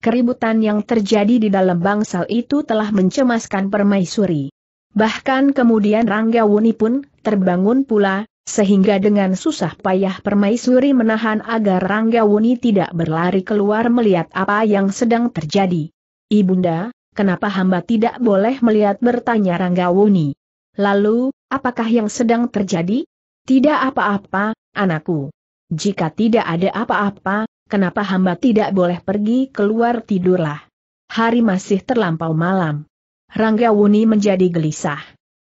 Keributan yang terjadi di dalam bangsal itu telah mencemaskan permaisuri. Bahkan kemudian Rangga Wuni pun terbangun pula, sehingga dengan susah payah permaisuri menahan agar Rangga Wuni tidak berlari keluar melihat apa yang sedang terjadi. Ibunda, Kenapa hamba tidak boleh melihat bertanya Ranggawuni? Lalu, apakah yang sedang terjadi? Tidak apa-apa, anakku. Jika tidak ada apa-apa, kenapa hamba tidak boleh pergi keluar tidurlah? Hari masih terlampau malam. Ranggawuni menjadi gelisah.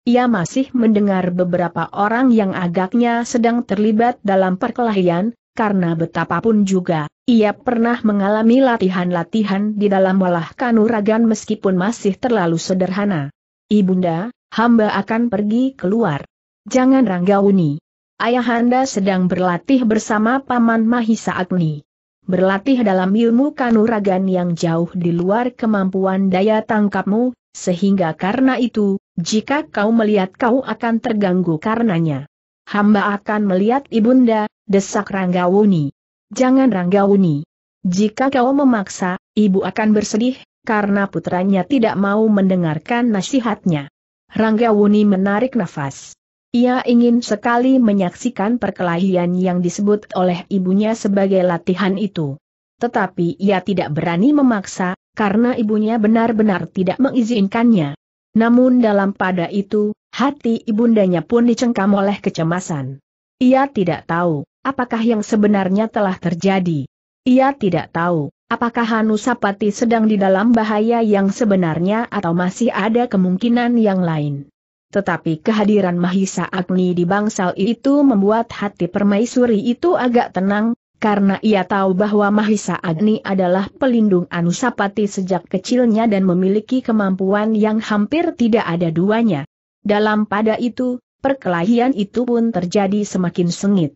Ia masih mendengar beberapa orang yang agaknya sedang terlibat dalam perkelahian, karena betapapun juga, ia pernah mengalami latihan-latihan di dalam walah kanuragan meskipun masih terlalu sederhana. Ibunda, hamba akan pergi keluar. Jangan ranggauni. Ayahanda sedang berlatih bersama Paman Mahisa Agni. Berlatih dalam ilmu kanuragan yang jauh di luar kemampuan daya tangkapmu, sehingga karena itu, jika kau melihat kau akan terganggu karenanya. Hamba akan melihat ibunda, desak Ranggauni. Jangan Ranggawuni. Jika kau memaksa, ibu akan bersedih, karena putranya tidak mau mendengarkan nasihatnya. Ranggawuni menarik nafas. Ia ingin sekali menyaksikan perkelahian yang disebut oleh ibunya sebagai latihan itu. Tetapi ia tidak berani memaksa, karena ibunya benar-benar tidak mengizinkannya. Namun dalam pada itu, hati ibundanya pun dicengkam oleh kecemasan. Ia tidak tahu apakah yang sebenarnya telah terjadi. Ia tidak tahu, apakah Hanusapati sedang di dalam bahaya yang sebenarnya atau masih ada kemungkinan yang lain. Tetapi kehadiran Mahisa Agni di bangsal itu membuat hati permaisuri itu agak tenang, karena ia tahu bahwa Mahisa Agni adalah pelindung Anusapati sejak kecilnya dan memiliki kemampuan yang hampir tidak ada duanya. Dalam pada itu, perkelahian itu pun terjadi semakin sengit.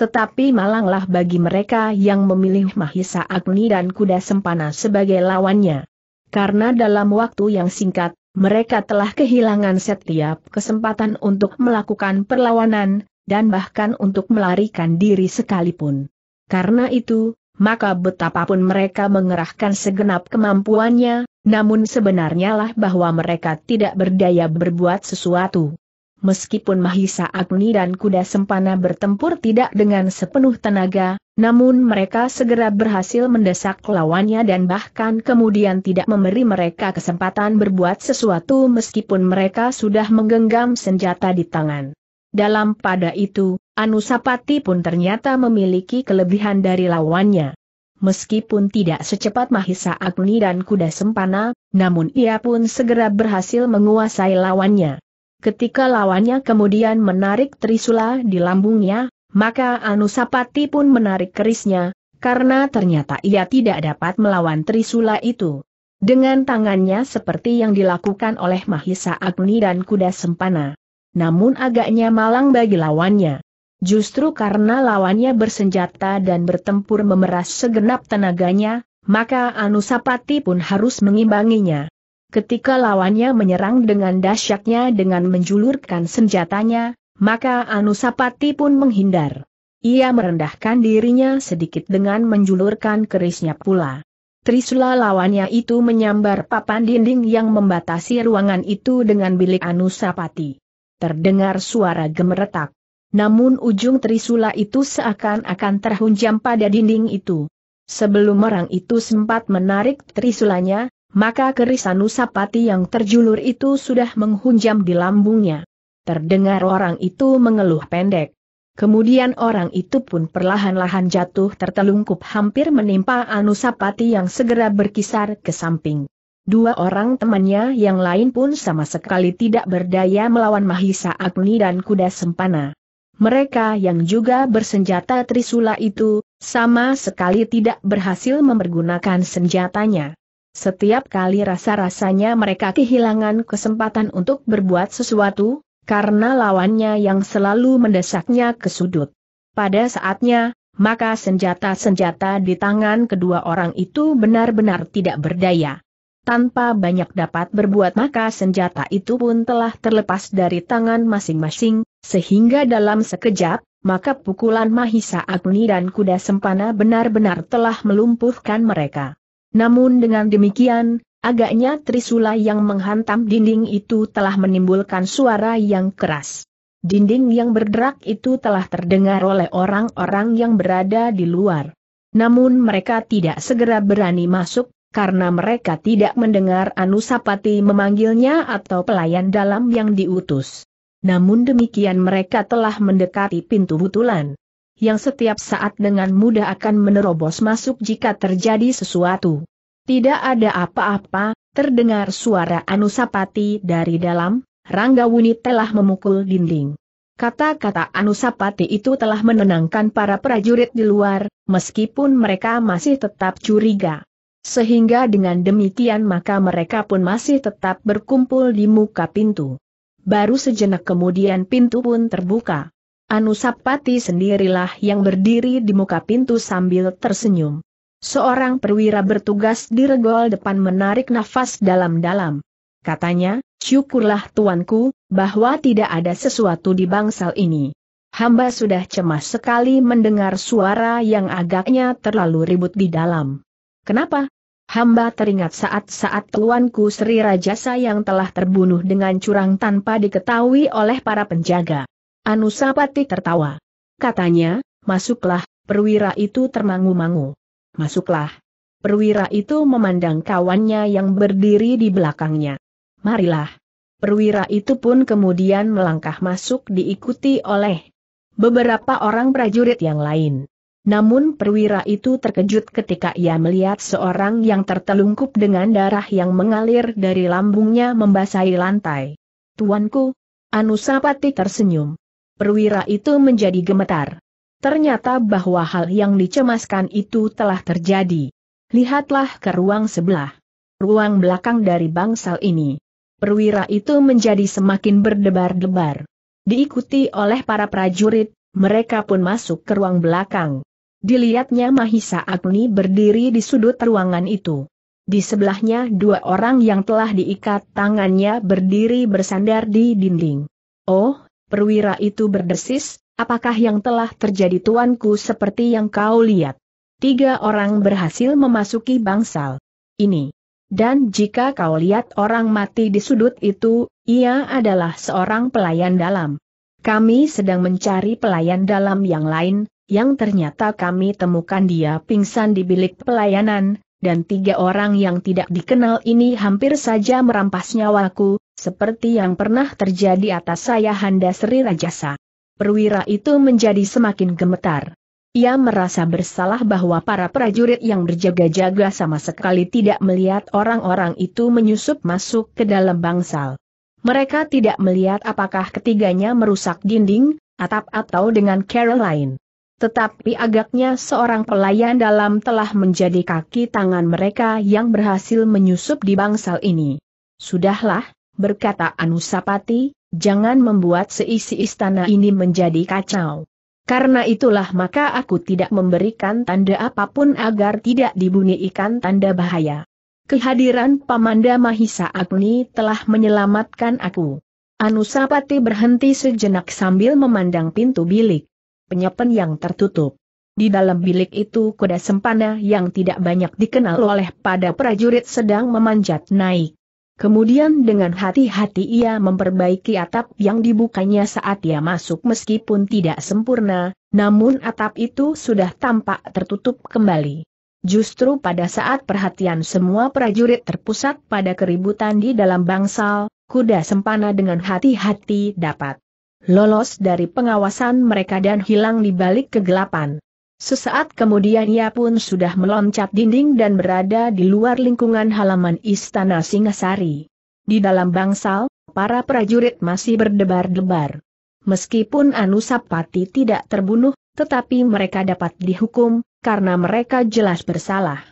Tetapi malanglah bagi mereka yang memilih Mahisa Agni dan Kuda Sempana sebagai lawannya. Karena dalam waktu yang singkat, mereka telah kehilangan setiap kesempatan untuk melakukan perlawanan, dan bahkan untuk melarikan diri sekalipun. Karena itu, maka betapapun mereka mengerahkan segenap kemampuannya, namun sebenarnya lah bahwa mereka tidak berdaya berbuat sesuatu. Meskipun Mahisa Agni dan kuda sempana bertempur tidak dengan sepenuh tenaga, namun mereka segera berhasil mendesak lawannya dan bahkan kemudian tidak memberi mereka kesempatan berbuat sesuatu meskipun mereka sudah menggenggam senjata di tangan. Dalam pada itu, Anusapati pun ternyata memiliki kelebihan dari lawannya. Meskipun tidak secepat Mahisa Agni dan Kuda Sempana, namun ia pun segera berhasil menguasai lawannya. Ketika lawannya kemudian menarik Trisula di lambungnya, maka Anusapati pun menarik kerisnya, karena ternyata ia tidak dapat melawan Trisula itu. Dengan tangannya seperti yang dilakukan oleh Mahisa Agni dan kuda sempana. Namun agaknya malang bagi lawannya. Justru karena lawannya bersenjata dan bertempur memeras segenap tenaganya, maka Anusapati pun harus mengimbanginya. Ketika lawannya menyerang dengan dahsyatnya dengan menjulurkan senjatanya, maka Anusapati pun menghindar. Ia merendahkan dirinya sedikit dengan menjulurkan kerisnya pula. Trisula lawannya itu menyambar papan dinding yang membatasi ruangan itu dengan bilik Anusapati. Terdengar suara gemeretak. Namun ujung Trisula itu seakan-akan terhunjam pada dinding itu. Sebelum orang itu sempat menarik Trisulanya, maka kerisan usapati yang terjulur itu sudah menghunjam di lambungnya. Terdengar orang itu mengeluh pendek. Kemudian orang itu pun perlahan-lahan jatuh tertelungkup hampir menimpa Anusapati yang segera berkisar ke samping. Dua orang temannya yang lain pun sama sekali tidak berdaya melawan Mahisa Agni dan kuda sempana. Mereka yang juga bersenjata Trisula itu, sama sekali tidak berhasil mempergunakan senjatanya. Setiap kali rasa-rasanya mereka kehilangan kesempatan untuk berbuat sesuatu, karena lawannya yang selalu mendesaknya ke sudut. Pada saatnya, maka senjata-senjata di tangan kedua orang itu benar-benar tidak berdaya. Tanpa banyak dapat berbuat maka senjata itu pun telah terlepas dari tangan masing-masing, sehingga dalam sekejap, maka pukulan Mahisa Agni dan kuda Sempana benar-benar telah melumpuhkan mereka. Namun dengan demikian, agaknya trisula yang menghantam dinding itu telah menimbulkan suara yang keras. Dinding yang berderak itu telah terdengar oleh orang-orang yang berada di luar. Namun mereka tidak segera berani masuk, karena mereka tidak mendengar Anusapati memanggilnya atau pelayan dalam yang diutus. Namun demikian mereka telah mendekati pintu butulan yang setiap saat dengan mudah akan menerobos masuk jika terjadi sesuatu. Tidak ada apa-apa, terdengar suara Anusapati dari dalam, Rangga Ranggawuni telah memukul dinding. Kata-kata Anusapati itu telah menenangkan para prajurit di luar, meskipun mereka masih tetap curiga. Sehingga dengan demikian maka mereka pun masih tetap berkumpul di muka pintu. Baru sejenak kemudian pintu pun terbuka. Anusapati sendirilah yang berdiri di muka pintu sambil tersenyum. Seorang perwira bertugas di regol depan menarik nafas dalam-dalam. Katanya, syukurlah tuanku, bahwa tidak ada sesuatu di bangsal ini. Hamba sudah cemas sekali mendengar suara yang agaknya terlalu ribut di dalam. Kenapa? Hamba teringat saat-saat tuanku Sri Rajasa yang telah terbunuh dengan curang tanpa diketahui oleh para penjaga. Anusapati tertawa. Katanya, masuklah, perwira itu termangu-mangu. Masuklah. Perwira itu memandang kawannya yang berdiri di belakangnya. Marilah. Perwira itu pun kemudian melangkah masuk diikuti oleh beberapa orang prajurit yang lain. Namun perwira itu terkejut ketika ia melihat seorang yang tertelungkup dengan darah yang mengalir dari lambungnya membasahi lantai. Tuanku, Anusapati tersenyum perwira itu menjadi gemetar. Ternyata bahwa hal yang dicemaskan itu telah terjadi. Lihatlah ke ruang sebelah. Ruang belakang dari bangsal ini. Perwira itu menjadi semakin berdebar-debar. Diikuti oleh para prajurit, mereka pun masuk ke ruang belakang. Dilihatnya Mahisa Agni berdiri di sudut ruangan itu. Di sebelahnya dua orang yang telah diikat tangannya berdiri bersandar di dinding. Oh, Perwira itu berdesis, apakah yang telah terjadi tuanku seperti yang kau lihat? Tiga orang berhasil memasuki bangsal ini. Dan jika kau lihat orang mati di sudut itu, ia adalah seorang pelayan dalam. Kami sedang mencari pelayan dalam yang lain, yang ternyata kami temukan dia pingsan di bilik pelayanan, dan tiga orang yang tidak dikenal ini hampir saja merampas nyawaku, seperti yang pernah terjadi atas saya Handa Sri Rajasa. Perwira itu menjadi semakin gemetar. Ia merasa bersalah bahwa para prajurit yang berjaga-jaga sama sekali tidak melihat orang-orang itu menyusup masuk ke dalam bangsal. Mereka tidak melihat apakah ketiganya merusak dinding, atap atau dengan cara lain. Tetapi agaknya seorang pelayan dalam telah menjadi kaki tangan mereka yang berhasil menyusup di bangsal ini. Sudahlah, berkata Anusapati, jangan membuat seisi istana ini menjadi kacau. Karena itulah maka aku tidak memberikan tanda apapun agar tidak dibunyikan tanda bahaya. Kehadiran Pamanda Mahisa Agni telah menyelamatkan aku. Anusapati berhenti sejenak sambil memandang pintu bilik penyepen yang tertutup. Di dalam bilik itu kuda sempana yang tidak banyak dikenal oleh pada prajurit sedang memanjat naik. Kemudian dengan hati-hati ia memperbaiki atap yang dibukanya saat ia masuk meskipun tidak sempurna, namun atap itu sudah tampak tertutup kembali. Justru pada saat perhatian semua prajurit terpusat pada keributan di dalam bangsal, kuda sempana dengan hati-hati dapat lolos dari pengawasan mereka dan hilang di balik kegelapan. Sesaat kemudian ia pun sudah meloncat dinding dan berada di luar lingkungan halaman Istana Singasari. Di dalam bangsal, para prajurit masih berdebar-debar. Meskipun Anusapati tidak terbunuh, tetapi mereka dapat dihukum, karena mereka jelas bersalah.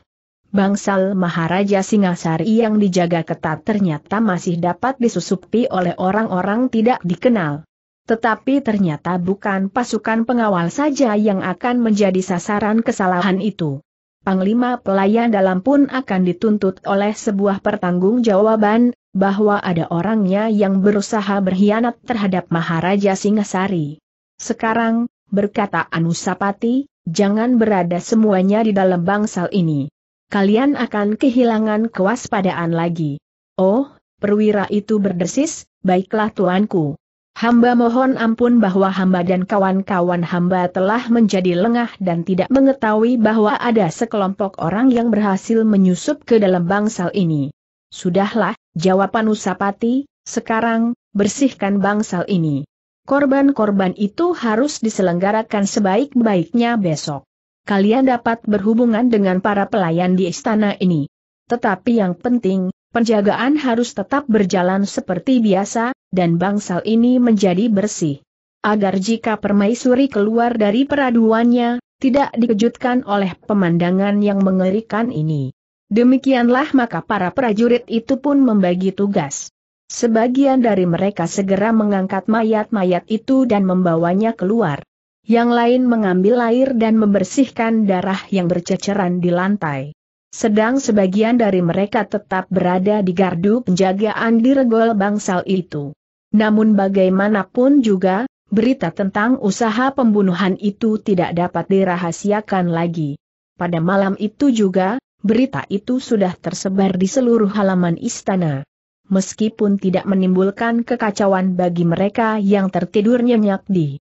Bangsal Maharaja Singasari yang dijaga ketat ternyata masih dapat disusupi oleh orang-orang tidak dikenal. Tetapi ternyata bukan pasukan pengawal saja yang akan menjadi sasaran kesalahan itu. Panglima pelayan dalam pun akan dituntut oleh sebuah pertanggungjawaban bahwa ada orangnya yang berusaha berkhianat terhadap Maharaja Singasari. Sekarang, berkata Anusapati, jangan berada semuanya di dalam bangsal ini. Kalian akan kehilangan kewaspadaan lagi. Oh, perwira itu berdesis, baiklah tuanku. Hamba mohon ampun bahwa hamba dan kawan-kawan hamba telah menjadi lengah dan tidak mengetahui bahwa ada sekelompok orang yang berhasil menyusup ke dalam bangsal ini. Sudahlah, jawaban Usapati, sekarang, bersihkan bangsal ini. Korban-korban itu harus diselenggarakan sebaik-baiknya besok. Kalian dapat berhubungan dengan para pelayan di istana ini. Tetapi yang penting, penjagaan harus tetap berjalan seperti biasa, dan bangsal ini menjadi bersih. Agar jika permaisuri keluar dari peraduannya, tidak dikejutkan oleh pemandangan yang mengerikan ini. Demikianlah maka para prajurit itu pun membagi tugas. Sebagian dari mereka segera mengangkat mayat-mayat itu dan membawanya keluar. Yang lain mengambil air dan membersihkan darah yang berceceran di lantai. Sedang sebagian dari mereka tetap berada di gardu penjagaan di regol bangsal itu. Namun bagaimanapun juga, berita tentang usaha pembunuhan itu tidak dapat dirahasiakan lagi. Pada malam itu juga, berita itu sudah tersebar di seluruh halaman istana. Meskipun tidak menimbulkan kekacauan bagi mereka yang tertidur nyenyak di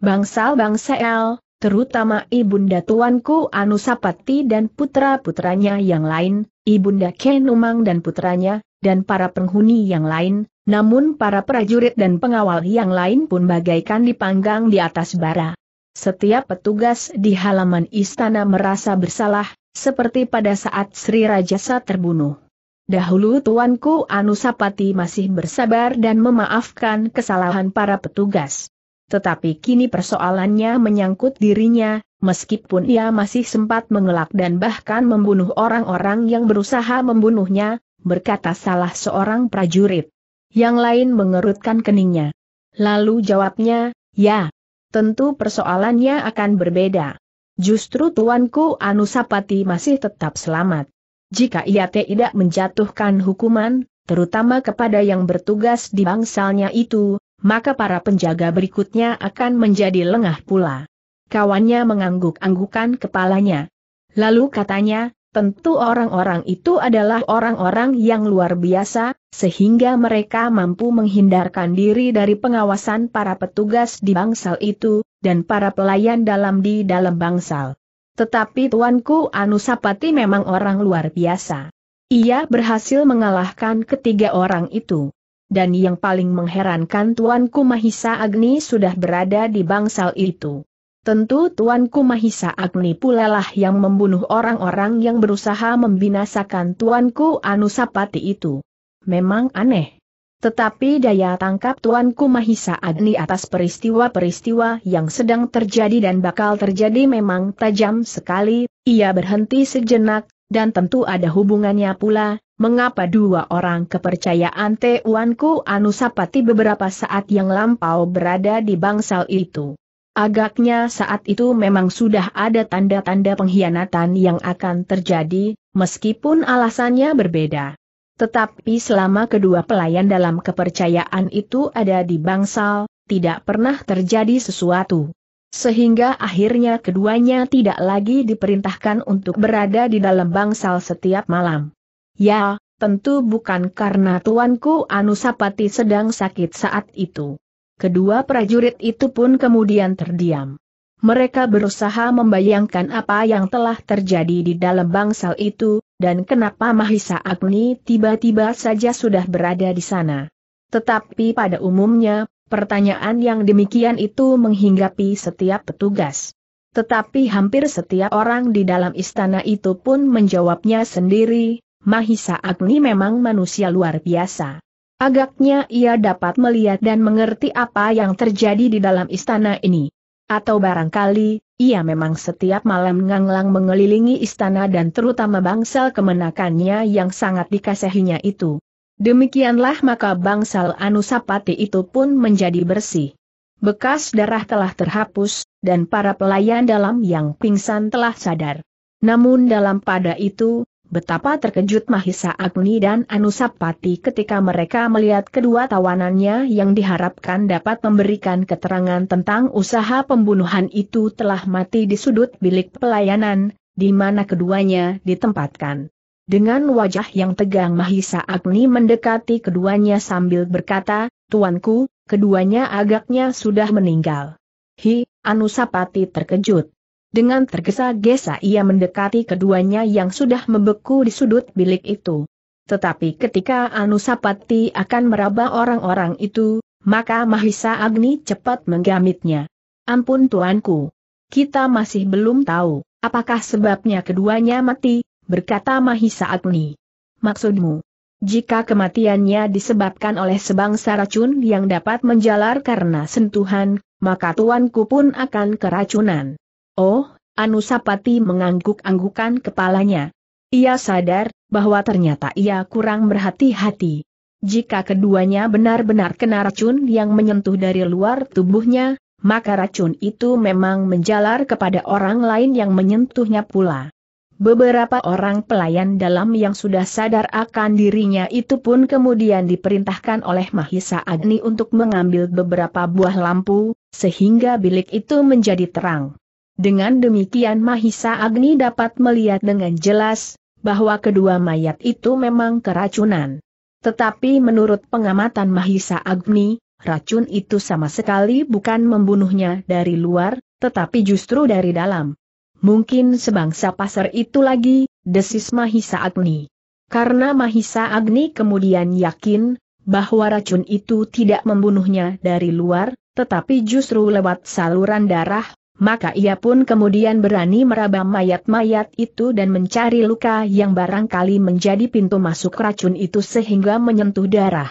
bangsa-bangsa El, terutama Ibunda Tuanku Anusapati dan putra-putranya yang lain, Ibunda Kenumang dan putranya, dan para penghuni yang lain, namun para prajurit dan pengawal yang lain pun bagaikan dipanggang di atas bara. Setiap petugas di halaman istana merasa bersalah, seperti pada saat Sri Rajasa terbunuh. Dahulu Tuanku Anusapati masih bersabar dan memaafkan kesalahan para petugas. Tetapi kini persoalannya menyangkut dirinya, meskipun ia masih sempat mengelak dan bahkan membunuh orang-orang yang berusaha membunuhnya, berkata salah seorang prajurit. Yang lain mengerutkan keningnya. Lalu jawabnya, ya, tentu persoalannya akan berbeda. Justru tuanku Anusapati masih tetap selamat. Jika ia tidak menjatuhkan hukuman, terutama kepada yang bertugas di bangsalnya itu, maka para penjaga berikutnya akan menjadi lengah pula. Kawannya mengangguk-anggukan kepalanya. Lalu katanya, Tentu orang-orang itu adalah orang-orang yang luar biasa, sehingga mereka mampu menghindarkan diri dari pengawasan para petugas di bangsal itu, dan para pelayan dalam di dalam bangsal. Tetapi Tuanku Anusapati memang orang luar biasa. Ia berhasil mengalahkan ketiga orang itu. Dan yang paling mengherankan Tuanku Mahisa Agni sudah berada di bangsal itu. Tentu Tuanku Mahisa Agni pula lah yang membunuh orang-orang yang berusaha membinasakan Tuanku Anusapati itu. Memang aneh. Tetapi daya tangkap Tuanku Mahisa Agni atas peristiwa-peristiwa yang sedang terjadi dan bakal terjadi memang tajam sekali, ia berhenti sejenak, dan tentu ada hubungannya pula, mengapa dua orang kepercayaan Tuanku Anusapati beberapa saat yang lampau berada di bangsal itu. Agaknya saat itu memang sudah ada tanda-tanda pengkhianatan yang akan terjadi, meskipun alasannya berbeda. Tetapi selama kedua pelayan dalam kepercayaan itu ada di bangsal, tidak pernah terjadi sesuatu. Sehingga akhirnya keduanya tidak lagi diperintahkan untuk berada di dalam bangsal setiap malam. Ya, tentu bukan karena tuanku Anusapati sedang sakit saat itu. Kedua prajurit itu pun kemudian terdiam. Mereka berusaha membayangkan apa yang telah terjadi di dalam bangsal itu, dan kenapa Mahisa Agni tiba-tiba saja sudah berada di sana. Tetapi pada umumnya, pertanyaan yang demikian itu menghinggapi setiap petugas. Tetapi hampir setiap orang di dalam istana itu pun menjawabnya sendiri, Mahisa Agni memang manusia luar biasa. Agaknya ia dapat melihat dan mengerti apa yang terjadi di dalam istana ini. Atau barangkali, ia memang setiap malam nganglang mengelilingi istana dan terutama bangsal kemenakannya yang sangat dikasihinya itu. Demikianlah maka bangsal Anusapati itu pun menjadi bersih. Bekas darah telah terhapus, dan para pelayan dalam yang pingsan telah sadar. Namun dalam pada itu, Betapa terkejut Mahisa Agni dan Anusapati ketika mereka melihat kedua tawanannya yang diharapkan dapat memberikan keterangan tentang usaha pembunuhan itu telah mati di sudut bilik pelayanan, di mana keduanya ditempatkan. Dengan wajah yang tegang Mahisa Agni mendekati keduanya sambil berkata, Tuanku, keduanya agaknya sudah meninggal. Hi, Anusapati terkejut. Dengan tergesa-gesa ia mendekati keduanya yang sudah membeku di sudut bilik itu. Tetapi ketika Anusapati akan meraba orang-orang itu, maka Mahisa Agni cepat menggamitnya. Ampun tuanku, kita masih belum tahu, apakah sebabnya keduanya mati, berkata Mahisa Agni. Maksudmu, jika kematiannya disebabkan oleh sebangsa racun yang dapat menjalar karena sentuhan, maka tuanku pun akan keracunan. Oh, Anusapati mengangguk-anggukan kepalanya. Ia sadar bahwa ternyata ia kurang berhati-hati. Jika keduanya benar-benar kena racun yang menyentuh dari luar tubuhnya, maka racun itu memang menjalar kepada orang lain yang menyentuhnya pula. Beberapa orang pelayan dalam yang sudah sadar akan dirinya itu pun kemudian diperintahkan oleh Mahisa Agni untuk mengambil beberapa buah lampu, sehingga bilik itu menjadi terang. Dengan demikian Mahisa Agni dapat melihat dengan jelas, bahwa kedua mayat itu memang keracunan. Tetapi menurut pengamatan Mahisa Agni, racun itu sama sekali bukan membunuhnya dari luar, tetapi justru dari dalam. Mungkin sebangsa pasar itu lagi, desis Mahisa Agni. Karena Mahisa Agni kemudian yakin, bahwa racun itu tidak membunuhnya dari luar, tetapi justru lewat saluran darah, maka ia pun kemudian berani meraba mayat-mayat itu dan mencari luka yang barangkali menjadi pintu masuk racun itu sehingga menyentuh darah.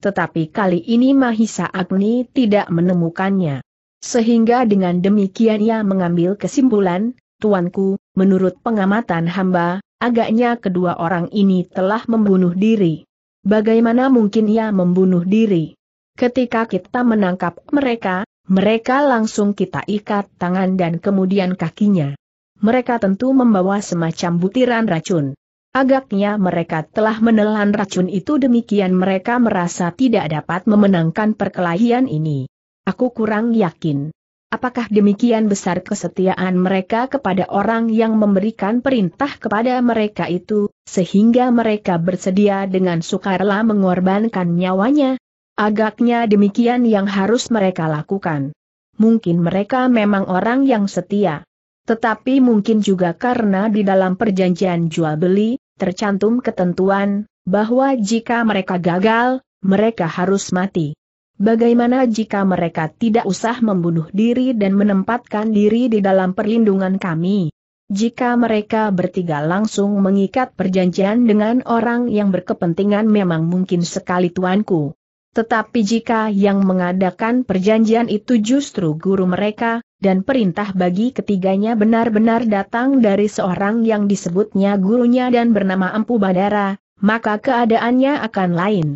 Tetapi kali ini Mahisa Agni tidak menemukannya. Sehingga dengan demikian ia mengambil kesimpulan, Tuanku, menurut pengamatan hamba, agaknya kedua orang ini telah membunuh diri. Bagaimana mungkin ia membunuh diri? Ketika kita menangkap mereka, mereka langsung kita ikat tangan dan kemudian kakinya. Mereka tentu membawa semacam butiran racun. Agaknya mereka telah menelan racun itu demikian mereka merasa tidak dapat memenangkan perkelahian ini. Aku kurang yakin. Apakah demikian besar kesetiaan mereka kepada orang yang memberikan perintah kepada mereka itu, sehingga mereka bersedia dengan sukarela mengorbankan nyawanya? Agaknya demikian yang harus mereka lakukan. Mungkin mereka memang orang yang setia. Tetapi mungkin juga karena di dalam perjanjian jual-beli, tercantum ketentuan, bahwa jika mereka gagal, mereka harus mati. Bagaimana jika mereka tidak usah membunuh diri dan menempatkan diri di dalam perlindungan kami? Jika mereka bertiga langsung mengikat perjanjian dengan orang yang berkepentingan memang mungkin sekali tuanku. Tetapi jika yang mengadakan perjanjian itu justru guru mereka, dan perintah bagi ketiganya benar-benar datang dari seorang yang disebutnya gurunya dan bernama Empu Badara, maka keadaannya akan lain.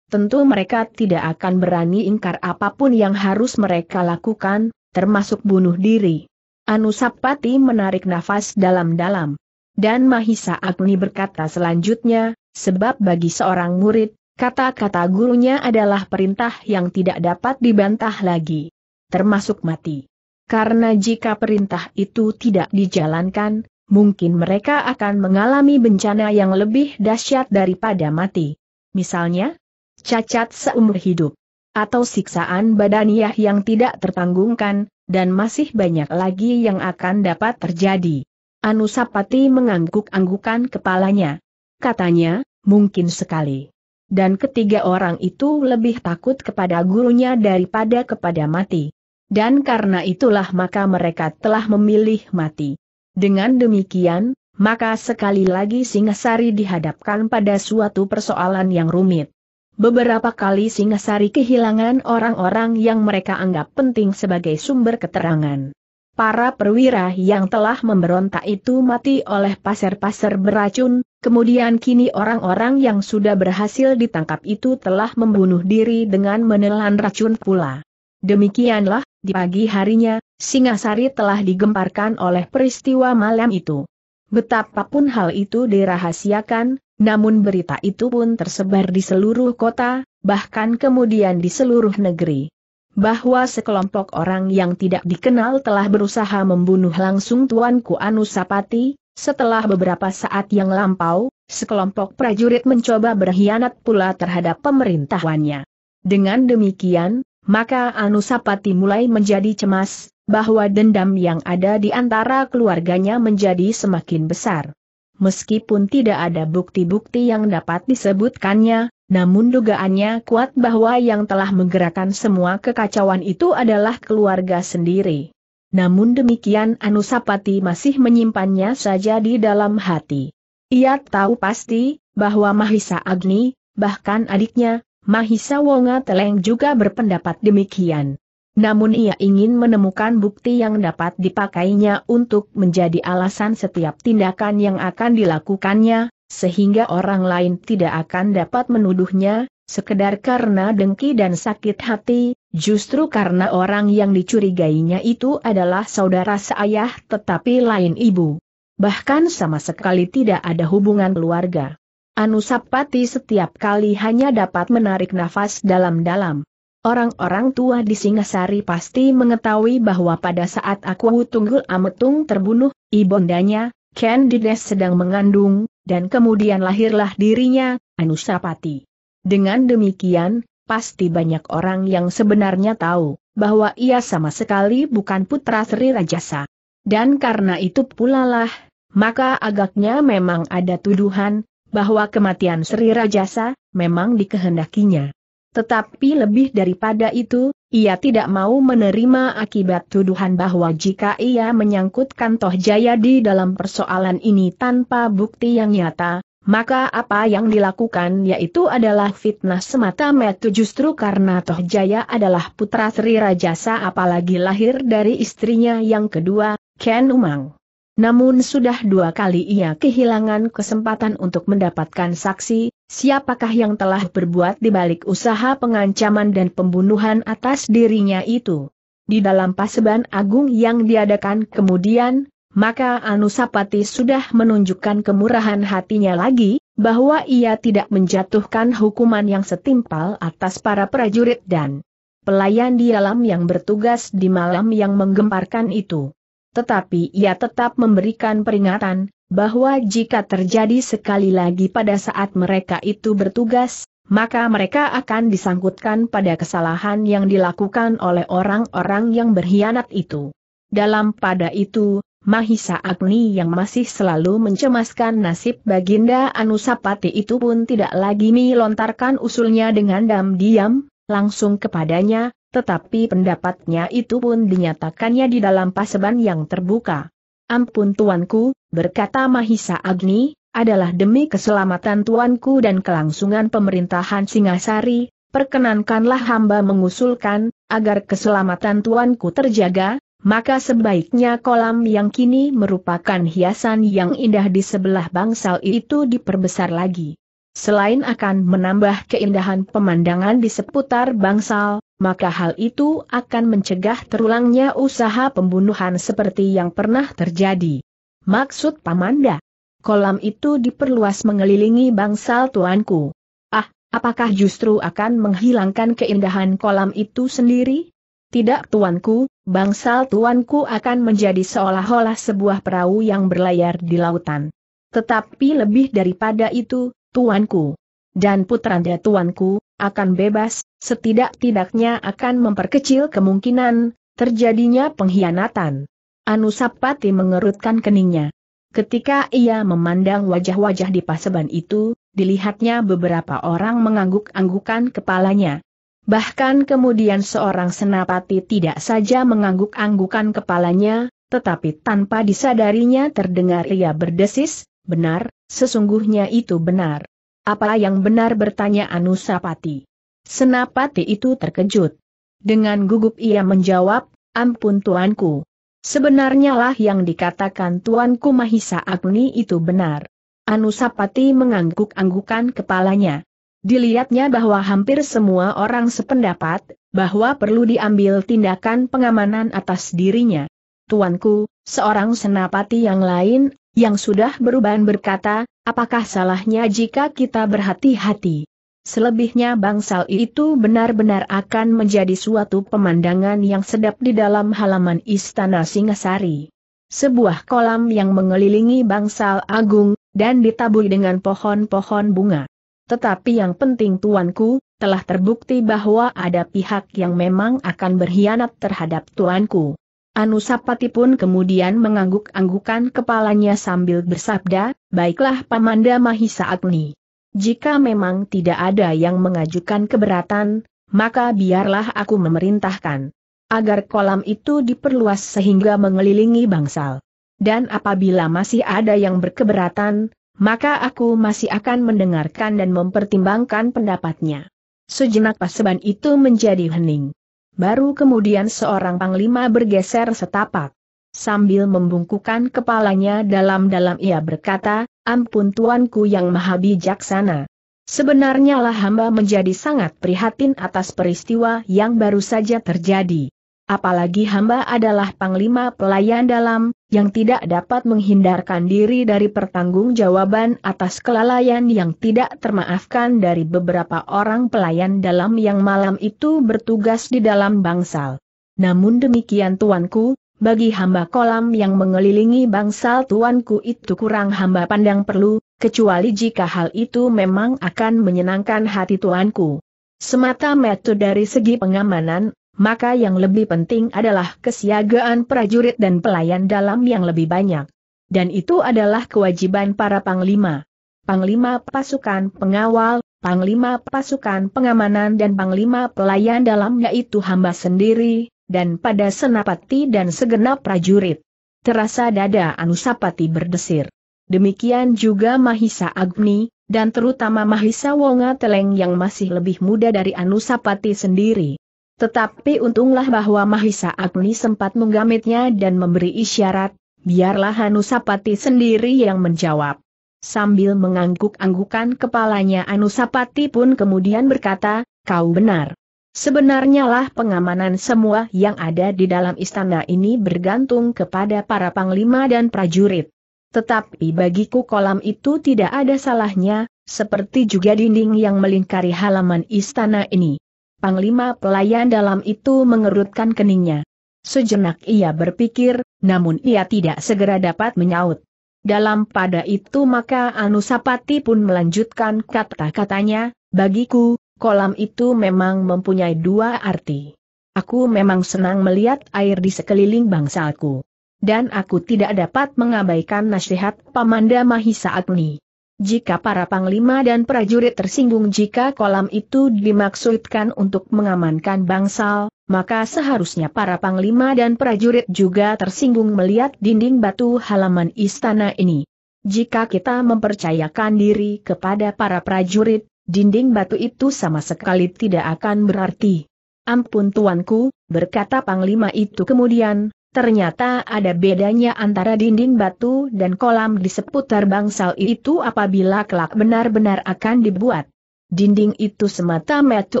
Tentu mereka tidak akan berani ingkar apapun yang harus mereka lakukan, termasuk bunuh diri. Anusapati menarik nafas dalam-dalam. Dan Mahisa Agni berkata selanjutnya, sebab bagi seorang murid, Kata-kata gurunya adalah perintah yang tidak dapat dibantah lagi. Termasuk mati. Karena jika perintah itu tidak dijalankan, mungkin mereka akan mengalami bencana yang lebih dahsyat daripada mati. Misalnya, cacat seumur hidup, atau siksaan badaniah yang tidak tertanggungkan, dan masih banyak lagi yang akan dapat terjadi. Anusapati mengangguk-anggukan kepalanya. Katanya, mungkin sekali. Dan ketiga orang itu lebih takut kepada gurunya daripada kepada mati. Dan karena itulah maka mereka telah memilih mati. Dengan demikian, maka sekali lagi Singasari dihadapkan pada suatu persoalan yang rumit. Beberapa kali Singasari kehilangan orang-orang yang mereka anggap penting sebagai sumber keterangan. Para perwira yang telah memberontak itu mati oleh pasir-pasir beracun, kemudian kini orang-orang yang sudah berhasil ditangkap itu telah membunuh diri dengan menelan racun pula. Demikianlah, di pagi harinya, Singasari telah digemparkan oleh peristiwa malam itu. Betapapun hal itu dirahasiakan, namun berita itu pun tersebar di seluruh kota, bahkan kemudian di seluruh negeri bahwa sekelompok orang yang tidak dikenal telah berusaha membunuh langsung Tuanku Anusapati, setelah beberapa saat yang lampau, sekelompok prajurit mencoba berkhianat pula terhadap pemerintahannya. Dengan demikian, maka Anusapati mulai menjadi cemas, bahwa dendam yang ada di antara keluarganya menjadi semakin besar. Meskipun tidak ada bukti-bukti yang dapat disebutkannya, namun dugaannya kuat bahwa yang telah menggerakkan semua kekacauan itu adalah keluarga sendiri. Namun demikian Anusapati masih menyimpannya saja di dalam hati. Ia tahu pasti, bahwa Mahisa Agni, bahkan adiknya, Mahisa Wonga Teleng juga berpendapat demikian. Namun ia ingin menemukan bukti yang dapat dipakainya untuk menjadi alasan setiap tindakan yang akan dilakukannya, sehingga orang lain tidak akan dapat menuduhnya, sekedar karena dengki dan sakit hati, justru karena orang yang dicurigainya itu adalah saudara seayah tetapi lain ibu. Bahkan sama sekali tidak ada hubungan keluarga. Anusapati setiap kali hanya dapat menarik nafas dalam-dalam. Orang-orang tua di Singasari pasti mengetahui bahwa pada saat aku Tunggul Ametung terbunuh, ibundanya, Candides sedang mengandung, dan kemudian lahirlah dirinya, Anusapati. Dengan demikian, pasti banyak orang yang sebenarnya tahu bahwa ia sama sekali bukan putra Sri Rajasa. Dan karena itu pula lah, maka agaknya memang ada tuduhan bahwa kematian Sri Rajasa memang dikehendakinya. Tetapi lebih daripada itu, ia tidak mau menerima akibat tuduhan bahwa jika ia menyangkutkan Toh Jaya di dalam persoalan ini tanpa bukti yang nyata, maka apa yang dilakukan yaitu adalah fitnah semata-mata justru karena Toh Jaya adalah putra Sri Rajasa apalagi lahir dari istrinya yang kedua, Ken Umang. Namun sudah dua kali ia kehilangan kesempatan untuk mendapatkan saksi, Siapakah yang telah berbuat di balik usaha pengancaman dan pembunuhan atas dirinya itu? Di dalam paseban agung yang diadakan kemudian, maka Anusapati sudah menunjukkan kemurahan hatinya lagi, bahwa ia tidak menjatuhkan hukuman yang setimpal atas para prajurit dan pelayan di alam yang bertugas di malam yang menggemparkan itu. Tetapi ia tetap memberikan peringatan, bahwa jika terjadi sekali lagi pada saat mereka itu bertugas, maka mereka akan disangkutkan pada kesalahan yang dilakukan oleh orang-orang yang berkhianat itu. Dalam pada itu, Mahisa Agni yang masih selalu mencemaskan nasib Baginda Anusapati itu pun tidak lagi melontarkan usulnya dengan diam diam langsung kepadanya, tetapi pendapatnya itu pun dinyatakannya di dalam paseban yang terbuka. Ampun tuanku, berkata Mahisa Agni, adalah demi keselamatan tuanku dan kelangsungan pemerintahan Singasari, perkenankanlah hamba mengusulkan, agar keselamatan tuanku terjaga, maka sebaiknya kolam yang kini merupakan hiasan yang indah di sebelah bangsal itu diperbesar lagi. Selain akan menambah keindahan pemandangan di seputar bangsal, maka hal itu akan mencegah terulangnya usaha pembunuhan seperti yang pernah terjadi. Maksud Pamanda? Kolam itu diperluas mengelilingi bangsal tuanku. Ah, apakah justru akan menghilangkan keindahan kolam itu sendiri? Tidak tuanku, bangsal tuanku akan menjadi seolah-olah sebuah perahu yang berlayar di lautan. Tetapi lebih daripada itu, tuanku. Dan putranda tuanku, akan bebas, setidak-tidaknya akan memperkecil kemungkinan terjadinya pengkhianatan. Anusapati mengerutkan keningnya. Ketika ia memandang wajah-wajah di paseban itu, dilihatnya beberapa orang mengangguk-anggukan kepalanya. Bahkan kemudian seorang senapati tidak saja mengangguk-anggukan kepalanya, tetapi tanpa disadarinya terdengar ia berdesis, benar, sesungguhnya itu benar. Apa yang benar bertanya Anusapati. Senapati itu terkejut. Dengan gugup ia menjawab, ampun tuanku. Sebenarnya lah yang dikatakan tuanku Mahisa Agni itu benar. Anusapati mengangguk-anggukan kepalanya. Dilihatnya bahwa hampir semua orang sependapat, bahwa perlu diambil tindakan pengamanan atas dirinya. Tuanku, seorang senapati yang lain, yang sudah beruban berkata, apakah salahnya jika kita berhati-hati? Selebihnya bangsal itu benar-benar akan menjadi suatu pemandangan yang sedap di dalam halaman Istana Singasari. Sebuah kolam yang mengelilingi bangsal agung, dan ditaburi dengan pohon-pohon bunga. Tetapi yang penting tuanku, telah terbukti bahwa ada pihak yang memang akan berkhianat terhadap tuanku. Anusapati pun kemudian mengangguk-anggukan kepalanya sambil bersabda, baiklah Pamanda Mahisa Agni. Jika memang tidak ada yang mengajukan keberatan, maka biarlah aku memerintahkan. Agar kolam itu diperluas sehingga mengelilingi bangsal. Dan apabila masih ada yang berkeberatan, maka aku masih akan mendengarkan dan mempertimbangkan pendapatnya. Sejenak paseban itu menjadi hening. Baru kemudian seorang panglima bergeser setapak. Sambil membungkukan kepalanya dalam-dalam ia berkata, Ampun tuanku yang maha bijaksana. Sebenarnya lah hamba menjadi sangat prihatin atas peristiwa yang baru saja terjadi apalagi hamba adalah panglima pelayan dalam, yang tidak dapat menghindarkan diri dari pertanggungjawaban atas kelalaian yang tidak termaafkan dari beberapa orang pelayan dalam yang malam itu bertugas di dalam bangsal. Namun demikian tuanku, bagi hamba kolam yang mengelilingi bangsal tuanku itu kurang hamba pandang perlu, kecuali jika hal itu memang akan menyenangkan hati tuanku. Semata metode dari segi pengamanan, maka yang lebih penting adalah kesiagaan prajurit dan pelayan dalam yang lebih banyak. Dan itu adalah kewajiban para panglima. Panglima pasukan pengawal, panglima pasukan pengamanan dan panglima pelayan dalam yaitu hamba sendiri, dan pada senapati dan segenap prajurit. Terasa dada Anusapati berdesir. Demikian juga Mahisa Agni, dan terutama Mahisa Wonga Teleng yang masih lebih muda dari Anusapati sendiri. Tetapi untunglah bahwa Mahisa Agni sempat menggamitnya dan memberi isyarat, biarlah Anusapati sendiri yang menjawab. Sambil mengangguk-anggukan kepalanya Anusapati pun kemudian berkata, kau benar. Sebenarnya lah pengamanan semua yang ada di dalam istana ini bergantung kepada para panglima dan prajurit. Tetapi bagiku kolam itu tidak ada salahnya, seperti juga dinding yang melingkari halaman istana ini. Panglima pelayan dalam itu mengerutkan keningnya. Sejenak ia berpikir, namun ia tidak segera dapat menyaut. Dalam pada itu maka Anusapati pun melanjutkan kata-katanya, bagiku, kolam itu memang mempunyai dua arti. Aku memang senang melihat air di sekeliling bangsaku. Dan aku tidak dapat mengabaikan nasihat Pamanda Mahisa Agni. Jika para panglima dan prajurit tersinggung jika kolam itu dimaksudkan untuk mengamankan bangsal, maka seharusnya para panglima dan prajurit juga tersinggung melihat dinding batu halaman istana ini. Jika kita mempercayakan diri kepada para prajurit, dinding batu itu sama sekali tidak akan berarti. Ampun tuanku, berkata panglima itu kemudian, Ternyata ada bedanya antara dinding batu dan kolam di seputar bangsal itu apabila kelak benar-benar akan dibuat. Dinding itu semata metu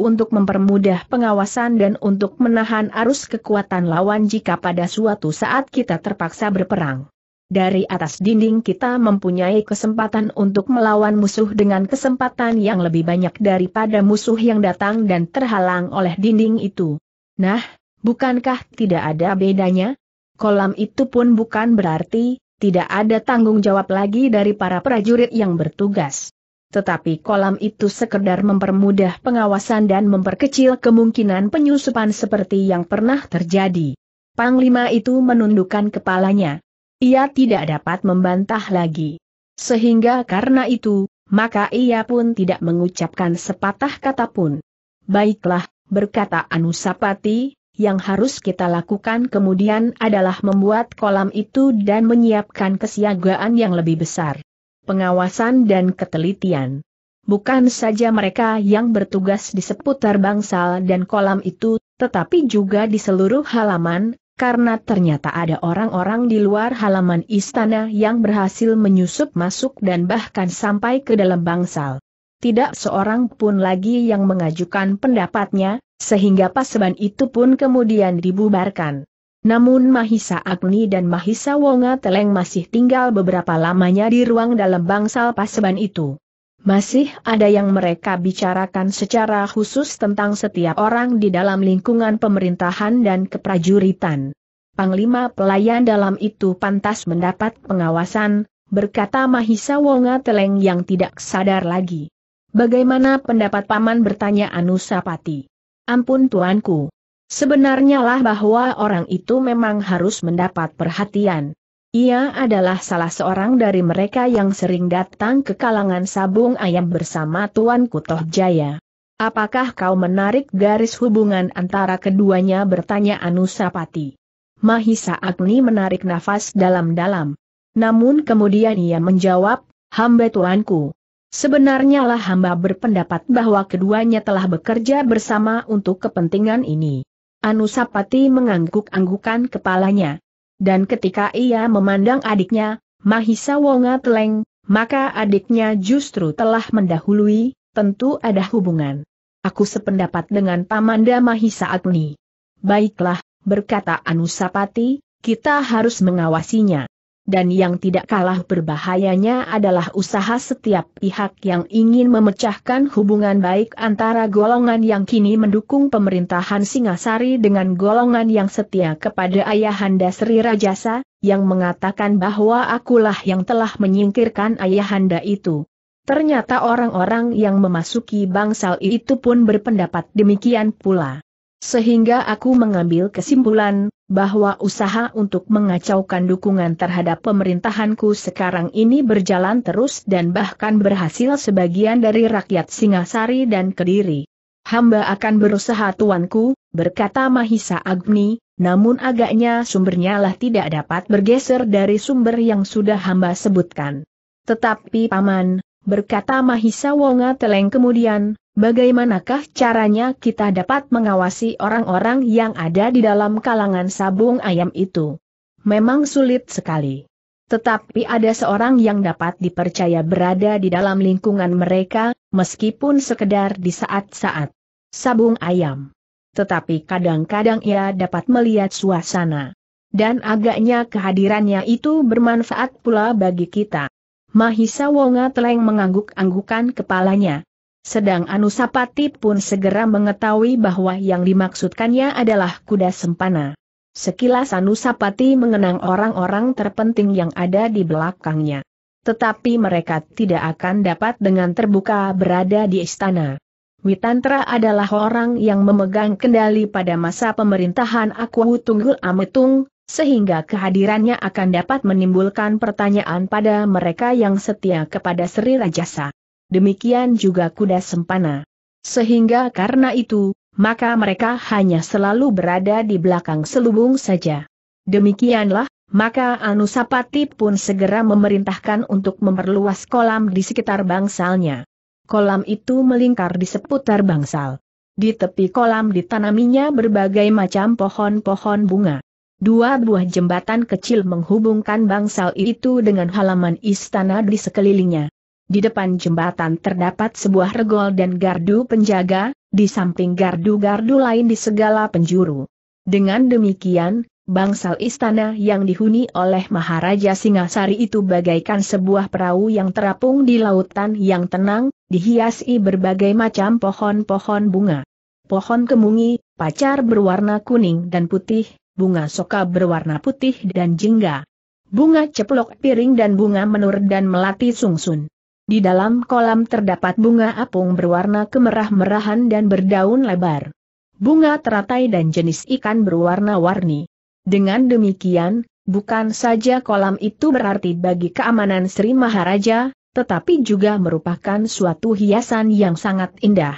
untuk mempermudah pengawasan dan untuk menahan arus kekuatan lawan jika pada suatu saat kita terpaksa berperang. Dari atas dinding kita mempunyai kesempatan untuk melawan musuh dengan kesempatan yang lebih banyak daripada musuh yang datang dan terhalang oleh dinding itu. Nah, Bukankah tidak ada bedanya? Kolam itu pun bukan berarti, tidak ada tanggung jawab lagi dari para prajurit yang bertugas. Tetapi kolam itu sekedar mempermudah pengawasan dan memperkecil kemungkinan penyusupan seperti yang pernah terjadi. Panglima itu menundukkan kepalanya. Ia tidak dapat membantah lagi. Sehingga karena itu, maka ia pun tidak mengucapkan sepatah kata pun. Baiklah, berkata Anusapati, yang harus kita lakukan kemudian adalah membuat kolam itu dan menyiapkan kesiagaan yang lebih besar. Pengawasan dan ketelitian. Bukan saja mereka yang bertugas di seputar bangsal dan kolam itu, tetapi juga di seluruh halaman, karena ternyata ada orang-orang di luar halaman istana yang berhasil menyusup masuk dan bahkan sampai ke dalam bangsal. Tidak seorang pun lagi yang mengajukan pendapatnya, sehingga paseban itu pun kemudian dibubarkan. Namun Mahisa Agni dan Mahisa Wonga Teleng masih tinggal beberapa lamanya di ruang dalam bangsal paseban itu. Masih ada yang mereka bicarakan secara khusus tentang setiap orang di dalam lingkungan pemerintahan dan keprajuritan. Panglima pelayan dalam itu pantas mendapat pengawasan, berkata Mahisa Wonga Teleng yang tidak sadar lagi. Bagaimana pendapat Paman bertanya Anusapati? Ampun tuanku. Sebenarnya lah bahwa orang itu memang harus mendapat perhatian. Ia adalah salah seorang dari mereka yang sering datang ke kalangan sabung ayam bersama Tuan Kutoh Jaya. Apakah kau menarik garis hubungan antara keduanya bertanya Anusapati. Mahisa Agni menarik nafas dalam-dalam. Namun kemudian ia menjawab, hamba tuanku. Sebenarnya lah hamba berpendapat bahwa keduanya telah bekerja bersama untuk kepentingan ini. Anusapati mengangguk-anggukan kepalanya. Dan ketika ia memandang adiknya, Mahisa Wonga Teleng, maka adiknya justru telah mendahului, tentu ada hubungan. Aku sependapat dengan Pamanda Mahisa Agni. Baiklah, berkata Anusapati, kita harus mengawasinya dan yang tidak kalah berbahayanya adalah usaha setiap pihak yang ingin memecahkan hubungan baik antara golongan yang kini mendukung pemerintahan Singasari dengan golongan yang setia kepada Ayahanda Sri Rajasa, yang mengatakan bahwa akulah yang telah menyingkirkan Ayahanda itu. Ternyata orang-orang yang memasuki bangsal itu pun berpendapat demikian pula. Sehingga aku mengambil kesimpulan, bahwa usaha untuk mengacaukan dukungan terhadap pemerintahanku sekarang ini berjalan terus dan bahkan berhasil sebagian dari rakyat Singasari dan Kediri. Hamba akan berusaha tuanku, berkata Mahisa Agni, namun agaknya sumbernya lah tidak dapat bergeser dari sumber yang sudah hamba sebutkan. Tetapi paman, berkata Mahisa Wonga Teleng kemudian, bagaimanakah caranya kita dapat mengawasi orang-orang yang ada di dalam kalangan sabung ayam itu? Memang sulit sekali. Tetapi ada seorang yang dapat dipercaya berada di dalam lingkungan mereka, meskipun sekedar di saat-saat sabung ayam. Tetapi kadang-kadang ia dapat melihat suasana. Dan agaknya kehadirannya itu bermanfaat pula bagi kita. Mahisa Wonga Teleng mengangguk-anggukan kepalanya. Sedang Anusapati pun segera mengetahui bahwa yang dimaksudkannya adalah kuda sempana. Sekilas Anusapati mengenang orang-orang terpenting yang ada di belakangnya. Tetapi mereka tidak akan dapat dengan terbuka berada di istana. Witantra adalah orang yang memegang kendali pada masa pemerintahan Akwahu Tunggul Ametung, sehingga kehadirannya akan dapat menimbulkan pertanyaan pada mereka yang setia kepada Sri Rajasa. Demikian juga kuda sempana. Sehingga karena itu, maka mereka hanya selalu berada di belakang selubung saja. Demikianlah, maka Anusapati pun segera memerintahkan untuk memperluas kolam di sekitar bangsalnya. Kolam itu melingkar di seputar bangsal. Di tepi kolam ditanaminya berbagai macam pohon-pohon bunga. Dua buah jembatan kecil menghubungkan bangsal itu dengan halaman istana di sekelilingnya. Di depan jembatan terdapat sebuah regol dan gardu penjaga, di samping gardu-gardu lain di segala penjuru. Dengan demikian, bangsal istana yang dihuni oleh Maharaja Singasari itu bagaikan sebuah perahu yang terapung di lautan yang tenang, dihiasi berbagai macam pohon-pohon bunga. Pohon kemungi, pacar berwarna kuning dan putih, bunga soka berwarna putih dan jingga, bunga ceplok piring dan bunga menur dan melati sungsun. Di dalam kolam terdapat bunga apung berwarna kemerah-merahan dan berdaun lebar. Bunga teratai dan jenis ikan berwarna-warni. Dengan demikian, bukan saja kolam itu berarti bagi keamanan Sri Maharaja, tetapi juga merupakan suatu hiasan yang sangat indah.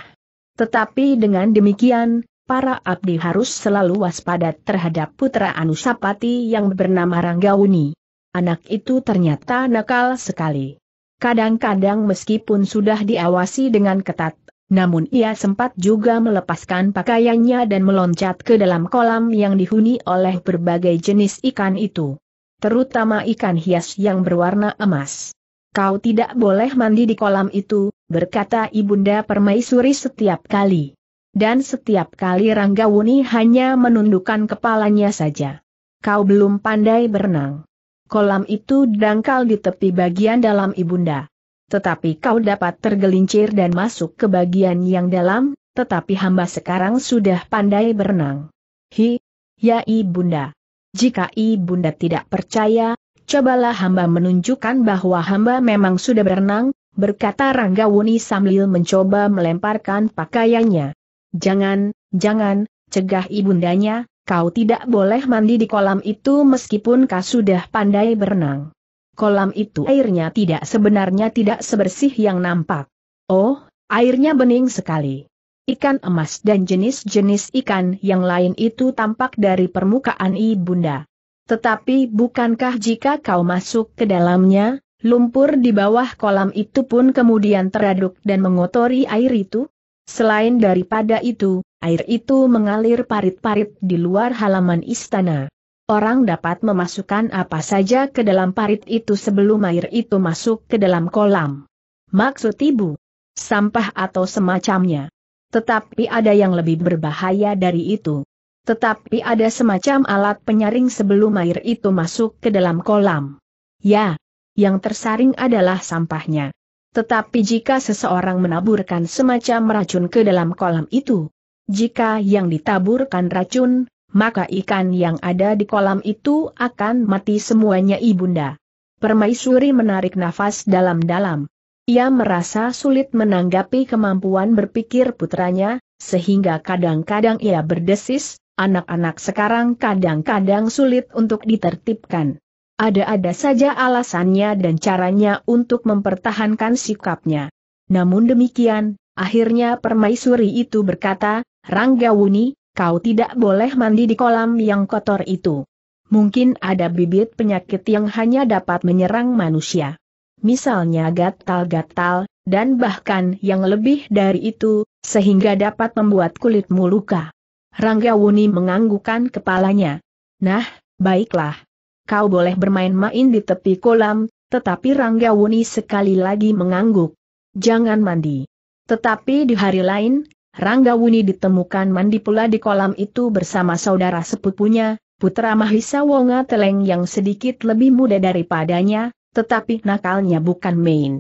Tetapi dengan demikian, para abdi harus selalu waspada terhadap putra Anusapati yang bernama Ranggauni. Anak itu ternyata nakal sekali. Kadang-kadang meskipun sudah diawasi dengan ketat, namun ia sempat juga melepaskan pakaiannya dan meloncat ke dalam kolam yang dihuni oleh berbagai jenis ikan itu. Terutama ikan hias yang berwarna emas. Kau tidak boleh mandi di kolam itu, berkata Ibunda Permaisuri setiap kali. Dan setiap kali Ranggawuni hanya menundukkan kepalanya saja. Kau belum pandai berenang. Kolam itu dangkal di tepi bagian dalam ibunda. Tetapi kau dapat tergelincir dan masuk ke bagian yang dalam, tetapi hamba sekarang sudah pandai berenang. Hi, ya ibunda. Jika ibunda tidak percaya, cobalah hamba menunjukkan bahwa hamba memang sudah berenang, berkata Ranggawuni sambil mencoba melemparkan pakaiannya. Jangan, jangan, cegah ibundanya, kau tidak boleh mandi di kolam itu meskipun kau sudah pandai berenang. Kolam itu airnya tidak sebenarnya tidak sebersih yang nampak. Oh, airnya bening sekali. Ikan emas dan jenis-jenis ikan yang lain itu tampak dari permukaan ibunda. Tetapi bukankah jika kau masuk ke dalamnya, lumpur di bawah kolam itu pun kemudian teraduk dan mengotori air itu? Selain daripada itu, air itu mengalir parit-parit di luar halaman istana. Orang dapat memasukkan apa saja ke dalam parit itu sebelum air itu masuk ke dalam kolam. Maksud ibu, sampah atau semacamnya. Tetapi ada yang lebih berbahaya dari itu. Tetapi ada semacam alat penyaring sebelum air itu masuk ke dalam kolam. Ya, yang tersaring adalah sampahnya. Tetapi jika seseorang menaburkan semacam racun ke dalam kolam itu, jika yang ditaburkan racun, maka ikan yang ada di kolam itu akan mati semuanya ibunda. Permaisuri menarik nafas dalam-dalam. Ia merasa sulit menanggapi kemampuan berpikir putranya, sehingga kadang-kadang ia berdesis, anak-anak sekarang kadang-kadang sulit untuk ditertibkan. Ada-ada saja alasannya dan caranya untuk mempertahankan sikapnya. Namun demikian, akhirnya permaisuri itu berkata, Rangga Wuni, kau tidak boleh mandi di kolam yang kotor itu. Mungkin ada bibit penyakit yang hanya dapat menyerang manusia. Misalnya gatal-gatal, dan bahkan yang lebih dari itu, sehingga dapat membuat kulitmu luka. Rangga Wuni menganggukan kepalanya. Nah, baiklah, kau boleh bermain-main di tepi kolam, tetapi Rangga Wuni sekali lagi mengangguk. Jangan mandi. Tetapi di hari lain, Rangga Wuni ditemukan mandi pula di kolam itu bersama saudara sepupunya, putra Mahisa Wonga Teleng yang sedikit lebih muda daripadanya, tetapi nakalnya bukan main.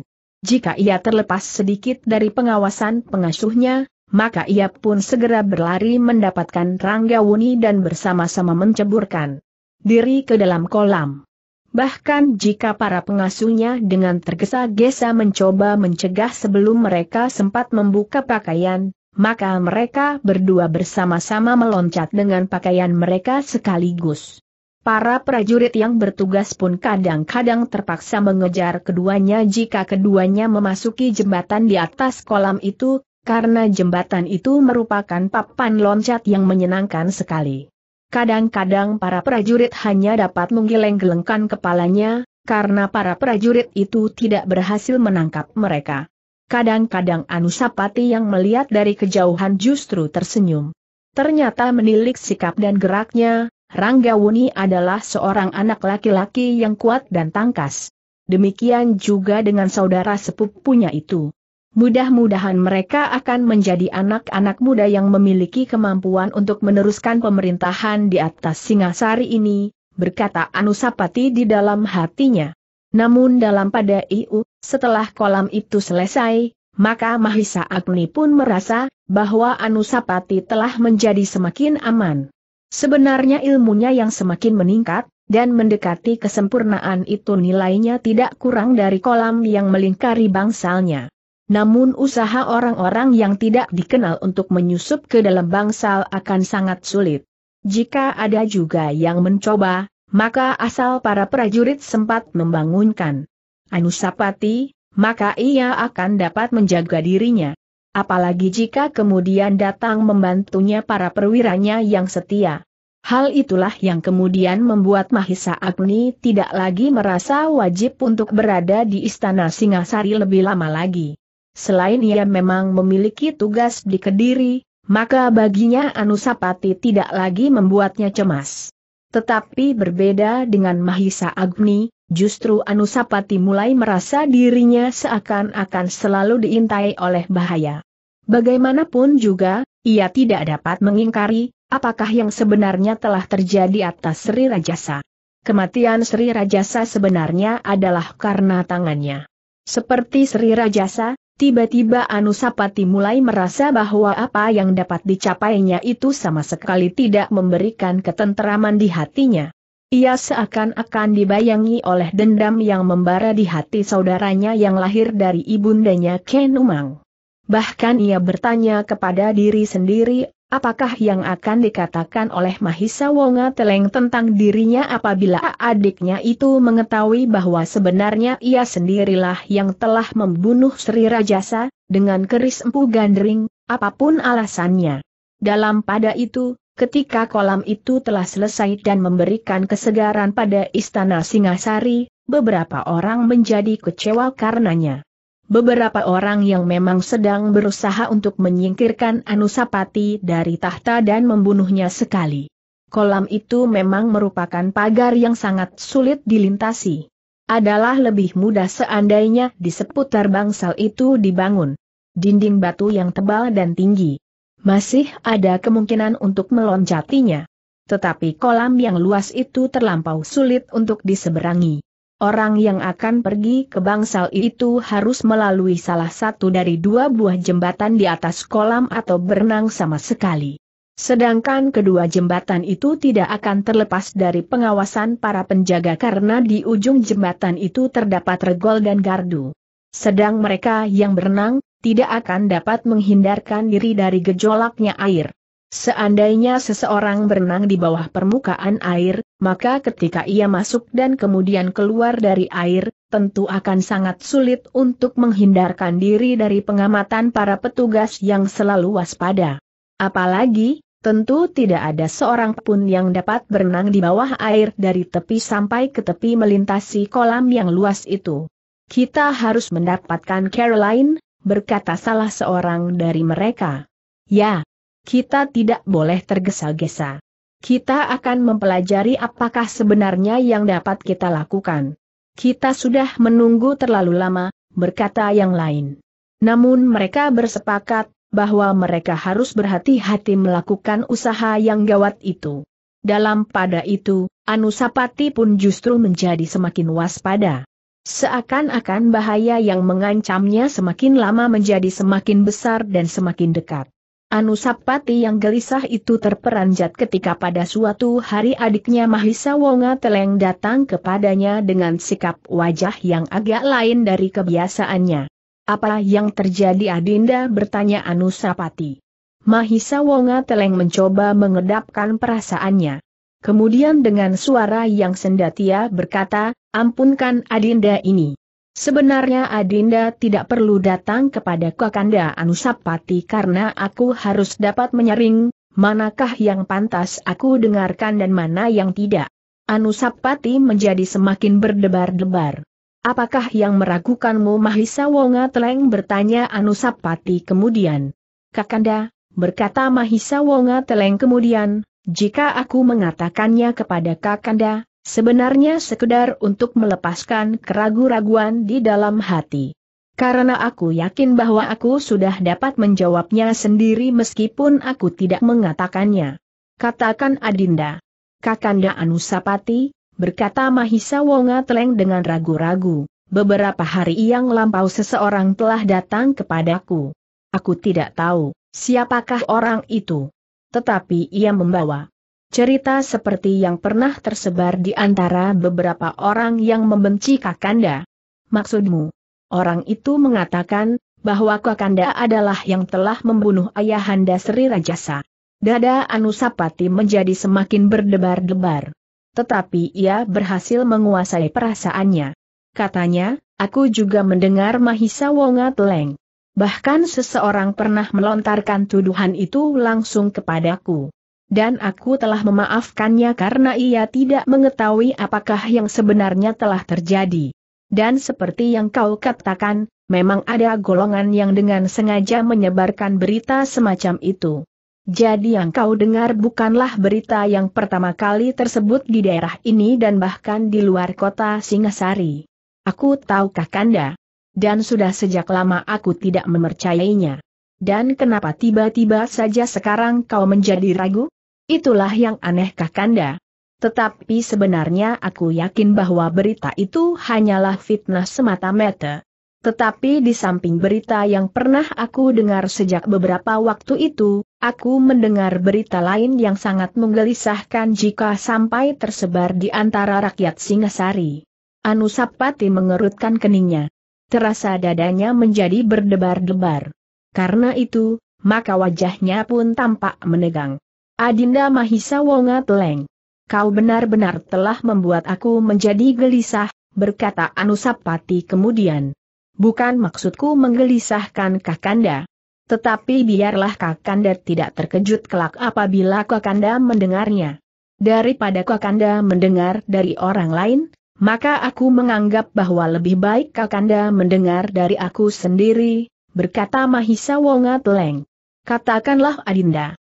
Jika ia terlepas sedikit dari pengawasan pengasuhnya, maka ia pun segera berlari mendapatkan Rangga Wuni dan bersama-sama menceburkan diri ke dalam kolam. Bahkan jika para pengasuhnya dengan tergesa-gesa mencoba mencegah sebelum mereka sempat membuka pakaian, maka mereka berdua bersama-sama meloncat dengan pakaian mereka sekaligus. Para prajurit yang bertugas pun kadang-kadang terpaksa mengejar keduanya jika keduanya memasuki jembatan di atas kolam itu, karena jembatan itu merupakan papan loncat yang menyenangkan sekali. Kadang-kadang para prajurit hanya dapat menggeleng-gelengkan kepalanya, karena para prajurit itu tidak berhasil menangkap mereka. Kadang-kadang Anusapati yang melihat dari kejauhan justru tersenyum. Ternyata menilik sikap dan geraknya, Rangga Wuni adalah seorang anak laki-laki yang kuat dan tangkas. Demikian juga dengan saudara sepupunya itu. Mudah-mudahan mereka akan menjadi anak-anak muda yang memiliki kemampuan untuk meneruskan pemerintahan di atas Singasari ini, berkata Anusapati di dalam hatinya. Namun dalam pada IU, setelah kolam itu selesai, maka Mahisa Agni pun merasa bahwa Anusapati telah menjadi semakin aman. Sebenarnya ilmunya yang semakin meningkat, dan mendekati kesempurnaan itu nilainya tidak kurang dari kolam yang melingkari bangsalnya. Namun usaha orang-orang yang tidak dikenal untuk menyusup ke dalam bangsal akan sangat sulit. Jika ada juga yang mencoba, maka asal para prajurit sempat membangunkan Anusapati, maka ia akan dapat menjaga dirinya. Apalagi jika kemudian datang membantunya para perwiranya yang setia. Hal itulah yang kemudian membuat Mahisa Agni tidak lagi merasa wajib untuk berada di istana Singasari lebih lama lagi. Selain ia memang memiliki tugas di Kediri, maka baginya Anusapati tidak lagi membuatnya cemas. Tetapi berbeda dengan Mahisa Agni, justru Anusapati mulai merasa dirinya seakan-akan selalu diintai oleh bahaya. Bagaimanapun juga, ia tidak dapat mengingkari apakah yang sebenarnya telah terjadi atas Sri Rajasa. Kematian Sri Rajasa sebenarnya adalah karena tangannya. Seperti Sri Rajasa, Tiba-tiba Anusapati mulai merasa bahwa apa yang dapat dicapainya itu sama sekali tidak memberikan ketenteraman di hatinya. Ia seakan-akan dibayangi oleh dendam yang membara di hati saudaranya yang lahir dari ibundanya Kenumang. Bahkan ia bertanya kepada diri sendiri Apakah yang akan dikatakan oleh Mahisa Wonga Teleng tentang dirinya apabila adiknya itu mengetahui bahwa sebenarnya ia sendirilah yang telah membunuh Sri Rajasa, dengan keris empu gandring, apapun alasannya. Dalam pada itu, Ketika kolam itu telah selesai dan memberikan kesegaran pada istana Singasari, beberapa orang menjadi kecewa karenanya. Beberapa orang yang memang sedang berusaha untuk menyingkirkan Anusapati dari tahta dan membunuhnya sekali. Kolam itu memang merupakan pagar yang sangat sulit dilintasi. Adalah lebih mudah seandainya di seputar bangsal itu dibangun. Dinding batu yang tebal dan tinggi. Masih ada kemungkinan untuk meloncatinya. Tetapi kolam yang luas itu terlampau sulit untuk diseberangi. Orang yang akan pergi ke bangsal itu harus melalui salah satu dari dua buah jembatan di atas kolam atau berenang sama sekali. Sedangkan kedua jembatan itu tidak akan terlepas dari pengawasan para penjaga karena di ujung jembatan itu terdapat regol dan gardu. Sedang mereka yang berenang, tidak akan dapat menghindarkan diri dari gejolaknya air. Seandainya seseorang berenang di bawah permukaan air, maka ketika ia masuk dan kemudian keluar dari air, tentu akan sangat sulit untuk menghindarkan diri dari pengamatan para petugas yang selalu waspada. Apalagi, tentu tidak ada seorang pun yang dapat berenang di bawah air dari tepi sampai ke tepi melintasi kolam yang luas itu. Kita harus mendapatkan Caroline, berkata salah seorang dari mereka. Ya, kita tidak boleh tergesa-gesa. Kita akan mempelajari apakah sebenarnya yang dapat kita lakukan. Kita sudah menunggu terlalu lama, berkata yang lain. Namun mereka bersepakat bahwa mereka harus berhati-hati melakukan usaha yang gawat itu. Dalam pada itu, Anusapati pun justru menjadi semakin waspada. Seakan-akan bahaya yang mengancamnya semakin lama menjadi semakin besar dan semakin dekat. Anusapati yang gelisah itu terperanjat ketika pada suatu hari adiknya Mahisa Wonga Teleng datang kepadanya dengan sikap wajah yang agak lain dari kebiasaannya. Apa yang terjadi Adinda bertanya Anusapati. Mahisa Wonga Teleng mencoba mengedapkan perasaannya. Kemudian dengan suara yang sendatia berkata, ampunkan Adinda ini. Sebenarnya Adinda tidak perlu datang kepada Kakanda Anusapati karena aku harus dapat menyaring, manakah yang pantas aku dengarkan dan mana yang tidak. Anusapati menjadi semakin berdebar-debar. Apakah yang meragukanmu Mahisa Wonga Teleng bertanya Anusapati kemudian. Kakanda, berkata Mahisa Wonga Teleng kemudian, jika aku mengatakannya kepada Kakanda, Sebenarnya sekedar untuk melepaskan keragu-raguan di dalam hati. Karena aku yakin bahwa aku sudah dapat menjawabnya sendiri meskipun aku tidak mengatakannya. Katakan Adinda. Kakanda Anusapati, berkata Mahisa Wonga Teleng dengan ragu-ragu. Beberapa hari yang lampau seseorang telah datang kepadaku. Aku tidak tahu siapakah orang itu. Tetapi ia membawa cerita seperti yang pernah tersebar di antara beberapa orang yang membenci Kakanda. Maksudmu, orang itu mengatakan, bahwa Kakanda adalah yang telah membunuh ayahanda Sri Rajasa. Dada Anusapati menjadi semakin berdebar-debar. Tetapi ia berhasil menguasai perasaannya. Katanya, aku juga mendengar Mahisa Wonga Teleng. Bahkan seseorang pernah melontarkan tuduhan itu langsung kepadaku. Dan aku telah memaafkannya karena ia tidak mengetahui apakah yang sebenarnya telah terjadi. Dan seperti yang kau katakan, memang ada golongan yang dengan sengaja menyebarkan berita semacam itu. Jadi yang kau dengar bukanlah berita yang pertama kali tersebut di daerah ini dan bahkan di luar kota Singasari. Aku tahu Kakanda. Dan sudah sejak lama aku tidak memercayainya. Dan kenapa tiba-tiba saja sekarang kau menjadi ragu? Itulah yang aneh Kakanda. Tetapi sebenarnya aku yakin bahwa berita itu hanyalah fitnah semata-mata. Tetapi di samping berita yang pernah aku dengar sejak beberapa waktu itu, aku mendengar berita lain yang sangat menggelisahkan jika sampai tersebar di antara rakyat Singasari. Anusapati mengerutkan keningnya. Terasa dadanya menjadi berdebar-debar. Karena itu, maka wajahnya pun tampak menegang. Adinda Mahisa Wonga Teleng. Kau benar-benar telah membuat aku menjadi gelisah, berkata Anusapati kemudian. Bukan maksudku menggelisahkan Kakanda. Tetapi biarlah Kakanda tidak terkejut kelak apabila Kakanda mendengarnya. Daripada Kakanda mendengar dari orang lain, maka aku menganggap bahwa lebih baik Kakanda mendengar dari aku sendiri, berkata Mahisa Wonga Teleng. Katakanlah Adinda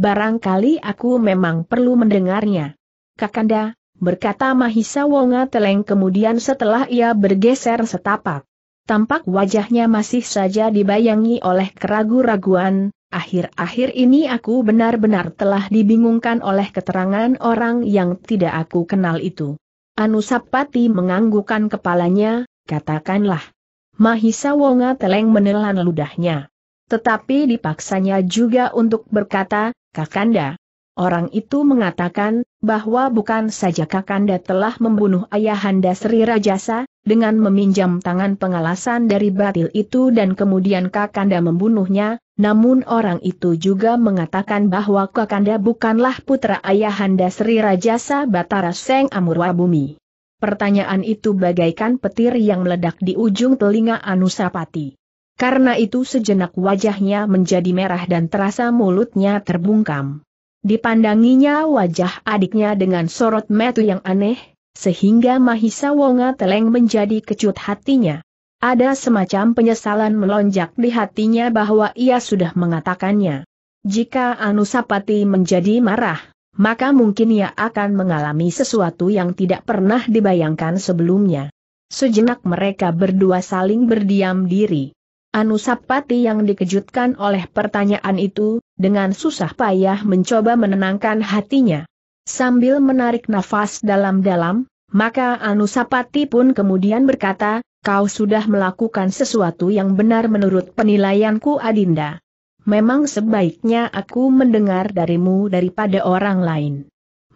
barangkali aku memang perlu mendengarnya. Kakanda, berkata Mahisa Wonga Teleng kemudian setelah ia bergeser setapak. Tampak wajahnya masih saja dibayangi oleh keragu-raguan, akhir-akhir ini aku benar-benar telah dibingungkan oleh keterangan orang yang tidak aku kenal itu. Anusapati menganggukan kepalanya, katakanlah. Mahisa Wonga Teleng menelan ludahnya. Tetapi dipaksanya juga untuk berkata, Kakanda. Orang itu mengatakan, bahwa bukan saja Kakanda telah membunuh Ayahanda Sri Rajasa, dengan meminjam tangan pengalasan dari batil itu dan kemudian Kakanda membunuhnya, namun orang itu juga mengatakan bahwa Kakanda bukanlah putra Ayahanda Sri Rajasa Batara Seng Amurwa Pertanyaan itu bagaikan petir yang meledak di ujung telinga Anusapati. Karena itu sejenak wajahnya menjadi merah dan terasa mulutnya terbungkam. Dipandanginya wajah adiknya dengan sorot metu yang aneh, sehingga Mahisa Wonga Teleng menjadi kecut hatinya. Ada semacam penyesalan melonjak di hatinya bahwa ia sudah mengatakannya. Jika Anusapati menjadi marah, maka mungkin ia akan mengalami sesuatu yang tidak pernah dibayangkan sebelumnya. Sejenak mereka berdua saling berdiam diri. Anusapati yang dikejutkan oleh pertanyaan itu, dengan susah payah mencoba menenangkan hatinya. Sambil menarik nafas dalam-dalam, maka Anusapati pun kemudian berkata, kau sudah melakukan sesuatu yang benar menurut penilaianku Adinda. Memang sebaiknya aku mendengar darimu daripada orang lain.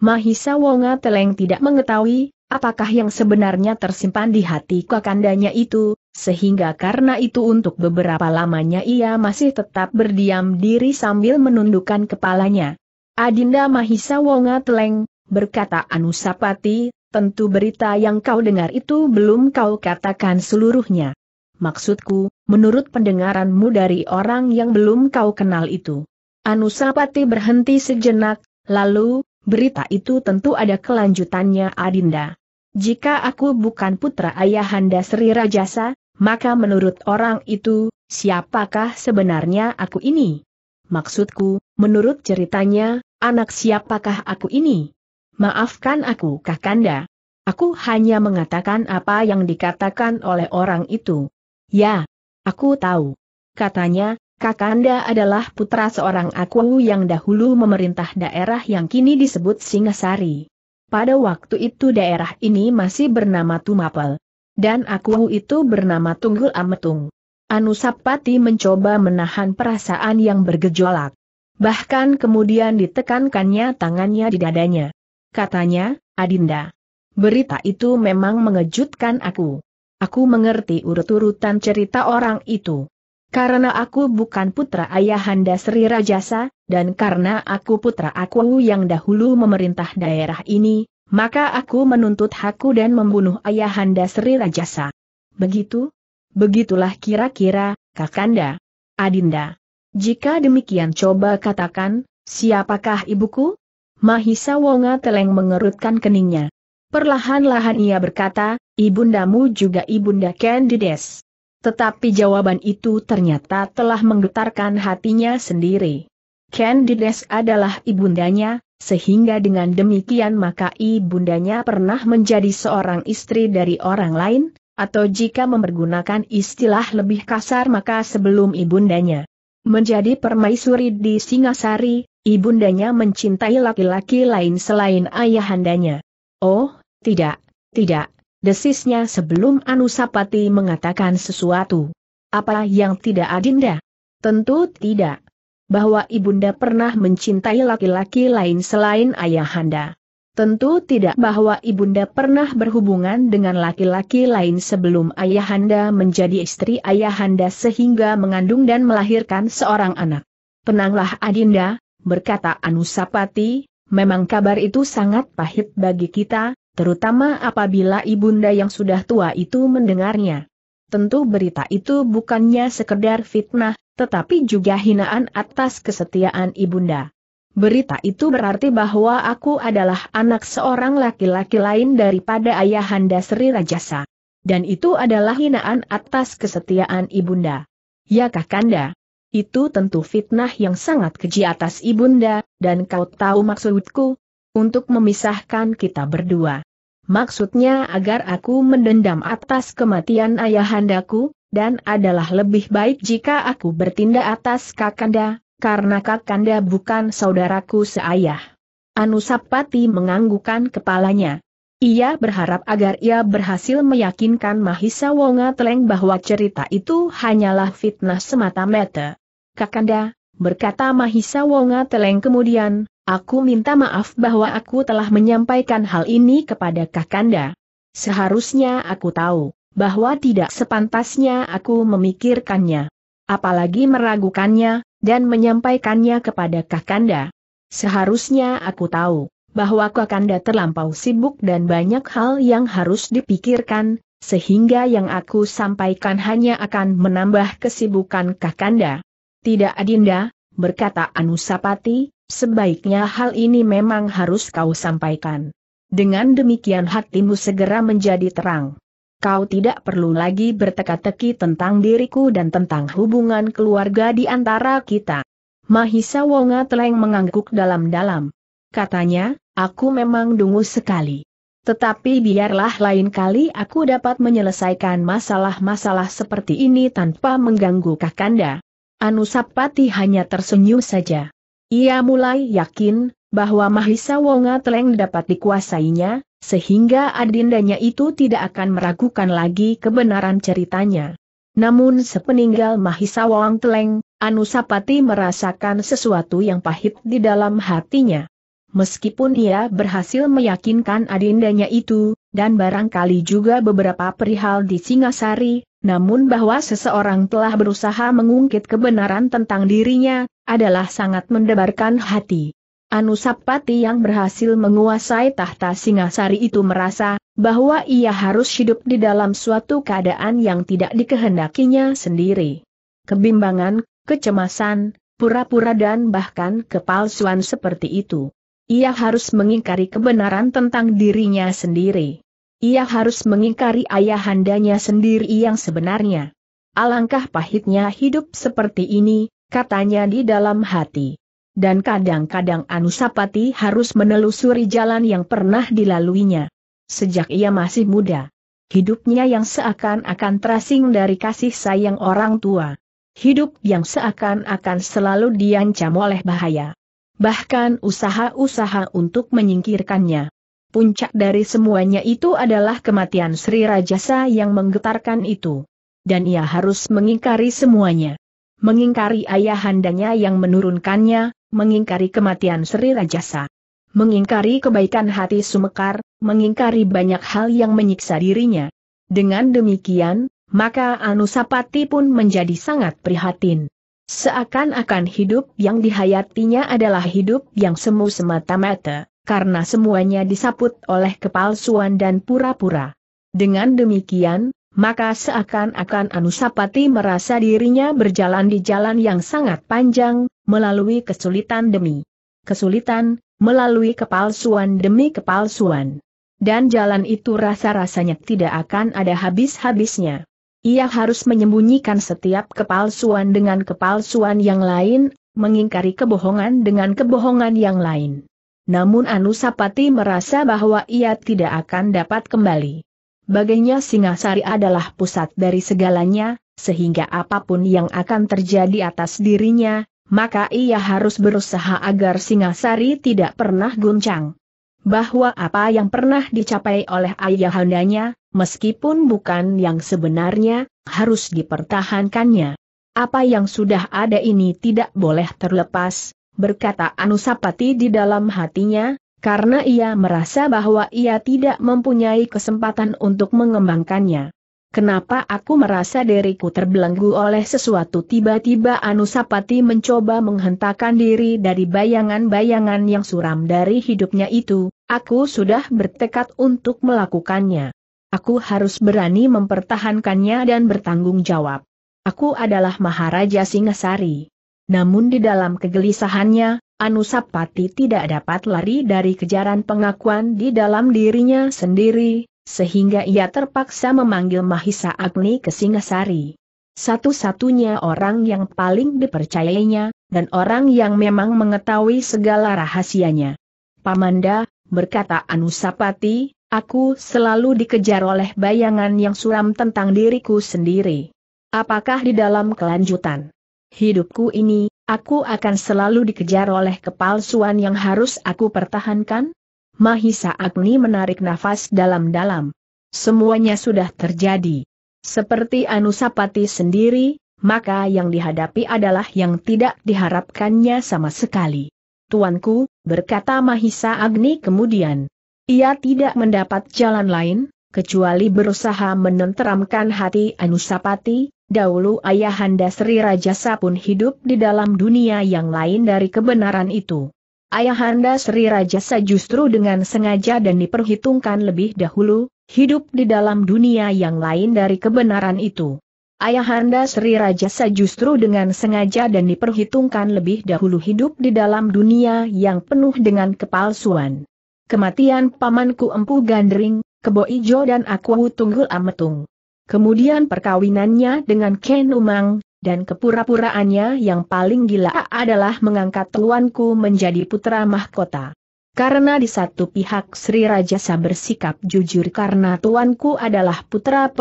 Mahisa Wonga Teleng tidak mengetahui, apakah yang sebenarnya tersimpan di hati kakandanya itu, sehingga karena itu untuk beberapa lamanya ia masih tetap berdiam diri sambil menundukkan kepalanya. Adinda Mahisa Wonga Teleng, berkata Anusapati, tentu berita yang kau dengar itu belum kau katakan seluruhnya. Maksudku, menurut pendengaranmu dari orang yang belum kau kenal itu. Anusapati berhenti sejenak, lalu, berita itu tentu ada kelanjutannya Adinda. Jika aku bukan putra ayahanda Sri Rajasa, maka menurut orang itu, siapakah sebenarnya aku ini? Maksudku, menurut ceritanya, anak siapakah aku ini? Maafkan aku Kakanda. Aku hanya mengatakan apa yang dikatakan oleh orang itu. Ya, aku tahu. Katanya, Kakanda adalah putra seorang aku yang dahulu memerintah daerah yang kini disebut Singasari. Pada waktu itu daerah ini masih bernama Tumapel. Dan aku itu bernama Tunggul Ametung. Anusapati mencoba menahan perasaan yang bergejolak. Bahkan kemudian ditekankannya tangannya di dadanya. Katanya, Adinda. Berita itu memang mengejutkan aku. Aku mengerti urut-urutan cerita orang itu. Karena aku bukan putra ayahanda Sri Rajasa, dan karena aku putra aku yang dahulu memerintah daerah ini, maka aku menuntut hakku dan membunuh ayahanda Sri Rajasa. Begitu? Begitulah kira-kira, Kakanda. Adinda. Jika demikian coba katakan, siapakah ibuku? Mahisa Wonga Teleng mengerutkan keningnya. Perlahan-lahan ia berkata, ibundamu juga ibunda Candides. Tetapi jawaban itu ternyata telah menggetarkan hatinya sendiri. Candides adalah ibundanya, sehingga dengan demikian maka ibundanya pernah menjadi seorang istri dari orang lain, atau jika mempergunakan istilah lebih kasar maka sebelum ibundanya menjadi permaisuri di Singasari, ibundanya mencintai laki-laki lain selain ayahandanya. Oh, tidak, tidak, desisnya sebelum Anusapati mengatakan sesuatu. Apa yang tidak adinda? Tentu tidak bahwa ibunda pernah mencintai laki-laki lain selain ayahanda. Tentu tidak bahwa ibunda pernah berhubungan dengan laki-laki lain sebelum ayahanda menjadi istri ayahanda sehingga mengandung dan melahirkan seorang anak. Tenanglah Adinda, berkata Anusapati, memang kabar itu sangat pahit bagi kita, terutama apabila ibunda yang sudah tua itu mendengarnya. Tentu berita itu bukannya sekedar fitnah, tetapi juga hinaan atas kesetiaan ibunda. Berita itu berarti bahwa aku adalah anak seorang laki-laki lain daripada ayahanda Sri Rajasa. Dan itu adalah hinaan atas kesetiaan ibunda. Ya kakanda, itu tentu fitnah yang sangat keji atas ibunda, dan kau tahu maksudku, untuk memisahkan kita berdua. Maksudnya agar aku mendendam atas kematian ayahandaku, dan adalah lebih baik jika aku bertindak atas Kakanda, karena Kakanda bukan saudaraku seayah. Anusapati menganggukan kepalanya. Ia berharap agar ia berhasil meyakinkan Mahisa Wonga Teleng bahwa cerita itu hanyalah fitnah semata-mata. Kakanda, berkata Mahisa Wonga Teleng kemudian, aku minta maaf bahwa aku telah menyampaikan hal ini kepada Kakanda. Seharusnya aku tahu bahwa tidak sepantasnya aku memikirkannya. Apalagi meragukannya, dan menyampaikannya kepada Kakanda. Seharusnya aku tahu, bahwa Kakanda terlampau sibuk dan banyak hal yang harus dipikirkan, sehingga yang aku sampaikan hanya akan menambah kesibukan Kakanda. Tidak Adinda, berkata Anusapati, sebaiknya hal ini memang harus kau sampaikan. Dengan demikian hatimu segera menjadi terang kau tidak perlu lagi berteka-teki tentang diriku dan tentang hubungan keluarga di antara kita. Mahisa Wonga Teleng mengangguk dalam-dalam. Katanya, aku memang dungu sekali. Tetapi biarlah lain kali aku dapat menyelesaikan masalah-masalah seperti ini tanpa mengganggu Kakanda. Anusapati hanya tersenyum saja. Ia mulai yakin, bahwa Mahisa Wonga Teleng dapat dikuasainya, sehingga adindanya itu tidak akan meragukan lagi kebenaran ceritanya. Namun sepeninggal Wang Teleng, Anusapati merasakan sesuatu yang pahit di dalam hatinya. Meskipun ia berhasil meyakinkan adindanya itu, dan barangkali juga beberapa perihal di Singasari, namun bahwa seseorang telah berusaha mengungkit kebenaran tentang dirinya, adalah sangat mendebarkan hati. Anusapati yang berhasil menguasai tahta Singasari itu merasa bahwa ia harus hidup di dalam suatu keadaan yang tidak dikehendakinya sendiri. Kebimbangan, kecemasan, pura-pura dan bahkan kepalsuan seperti itu. Ia harus mengingkari kebenaran tentang dirinya sendiri. Ia harus mengingkari ayahandanya sendiri yang sebenarnya. Alangkah pahitnya hidup seperti ini, katanya di dalam hati dan kadang-kadang Anusapati harus menelusuri jalan yang pernah dilaluinya. Sejak ia masih muda, hidupnya yang seakan-akan terasing dari kasih sayang orang tua. Hidup yang seakan-akan selalu diancam oleh bahaya. Bahkan usaha-usaha untuk menyingkirkannya. Puncak dari semuanya itu adalah kematian Sri Rajasa yang menggetarkan itu. Dan ia harus mengingkari semuanya mengingkari ayahandanya yang menurunkannya, mengingkari kematian Sri Rajasa. Mengingkari kebaikan hati Sumekar, mengingkari banyak hal yang menyiksa dirinya. Dengan demikian, maka Anusapati pun menjadi sangat prihatin. Seakan-akan hidup yang dihayatinya adalah hidup yang semu semata-mata, karena semuanya disaput oleh kepalsuan dan pura-pura. Dengan demikian, maka seakan-akan Anusapati merasa dirinya berjalan di jalan yang sangat panjang, melalui kesulitan demi kesulitan, melalui kepalsuan demi kepalsuan. Dan jalan itu rasa-rasanya tidak akan ada habis-habisnya. Ia harus menyembunyikan setiap kepalsuan dengan kepalsuan yang lain, mengingkari kebohongan dengan kebohongan yang lain. Namun Anusapati merasa bahwa ia tidak akan dapat kembali. Baginya Singasari adalah pusat dari segalanya, sehingga apapun yang akan terjadi atas dirinya, maka ia harus berusaha agar Singasari tidak pernah guncang. Bahwa apa yang pernah dicapai oleh ayahandanya, meskipun bukan yang sebenarnya, harus dipertahankannya. Apa yang sudah ada ini tidak boleh terlepas, berkata Anusapati di dalam hatinya, karena ia merasa bahwa ia tidak mempunyai kesempatan untuk mengembangkannya. Kenapa aku merasa diriku terbelenggu oleh sesuatu tiba-tiba Anusapati mencoba menghentakkan diri dari bayangan-bayangan yang suram dari hidupnya itu, aku sudah bertekad untuk melakukannya. Aku harus berani mempertahankannya dan bertanggung jawab. Aku adalah Maharaja Singasari. Namun di dalam kegelisahannya, Anusapati tidak dapat lari dari kejaran pengakuan di dalam dirinya sendiri, sehingga ia terpaksa memanggil Mahisa Agni ke Singasari. Satu-satunya orang yang paling dipercayainya, dan orang yang memang mengetahui segala rahasianya. Pamanda, berkata Anusapati, aku selalu dikejar oleh bayangan yang suram tentang diriku sendiri. Apakah di dalam kelanjutan hidupku ini, Aku akan selalu dikejar oleh kepalsuan yang harus aku pertahankan? Mahisa Agni menarik nafas dalam-dalam. Semuanya sudah terjadi. Seperti Anusapati sendiri, maka yang dihadapi adalah yang tidak diharapkannya sama sekali. Tuanku, berkata Mahisa Agni kemudian. Ia tidak mendapat jalan lain, kecuali berusaha menenteramkan hati Anusapati, Dahulu ayahanda Sri Rajasa pun hidup di dalam dunia yang lain dari kebenaran itu. Ayahanda Sri Rajasa justru dengan sengaja dan diperhitungkan lebih dahulu, hidup di dalam dunia yang lain dari kebenaran itu. Ayahanda Sri Rajasa justru dengan sengaja dan diperhitungkan lebih dahulu hidup di dalam dunia yang penuh dengan kepalsuan. Kematian pamanku Empu Gandring, Kebo Ijo dan Aku Tunggul Ametung kemudian perkawinannya dengan Ken Umang, dan kepura-puraannya yang paling gila adalah mengangkat tuanku menjadi putra mahkota. Karena di satu pihak Sri Rajasa bersikap jujur karena tuanku adalah putra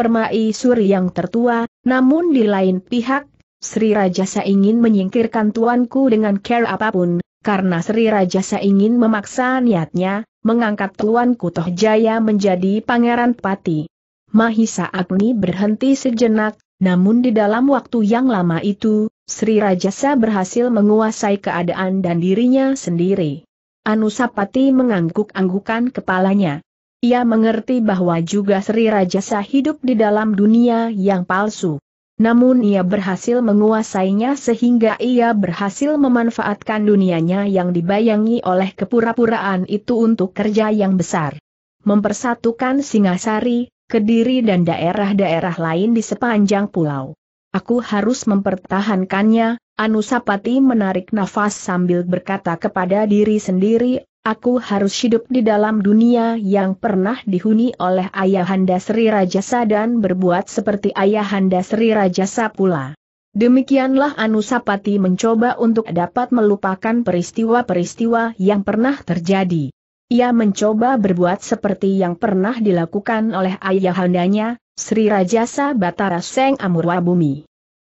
suri yang tertua, namun di lain pihak, Sri Rajasa ingin menyingkirkan tuanku dengan care apapun, karena Sri Rajasa ingin memaksa niatnya, mengangkat tuanku Toh Jaya menjadi pangeran pati. Mahisa Agni berhenti sejenak, namun di dalam waktu yang lama itu, Sri Rajasa berhasil menguasai keadaan dan dirinya sendiri. Anusapati mengangguk-anggukan kepalanya. Ia mengerti bahwa juga Sri Rajasa hidup di dalam dunia yang palsu. Namun ia berhasil menguasainya sehingga ia berhasil memanfaatkan dunianya yang dibayangi oleh kepura-puraan itu untuk kerja yang besar. Mempersatukan Singasari, Kediri dan daerah-daerah lain di sepanjang pulau. Aku harus mempertahankannya, Anusapati menarik nafas sambil berkata kepada diri sendiri, aku harus hidup di dalam dunia yang pernah dihuni oleh Ayahanda Sri Rajasa dan berbuat seperti Ayahanda Sri Rajasa pula. Demikianlah Anusapati mencoba untuk dapat melupakan peristiwa-peristiwa yang pernah terjadi. Ia mencoba berbuat seperti yang pernah dilakukan oleh ayahandanya, Sri Rajasa Batara Seng Amurwa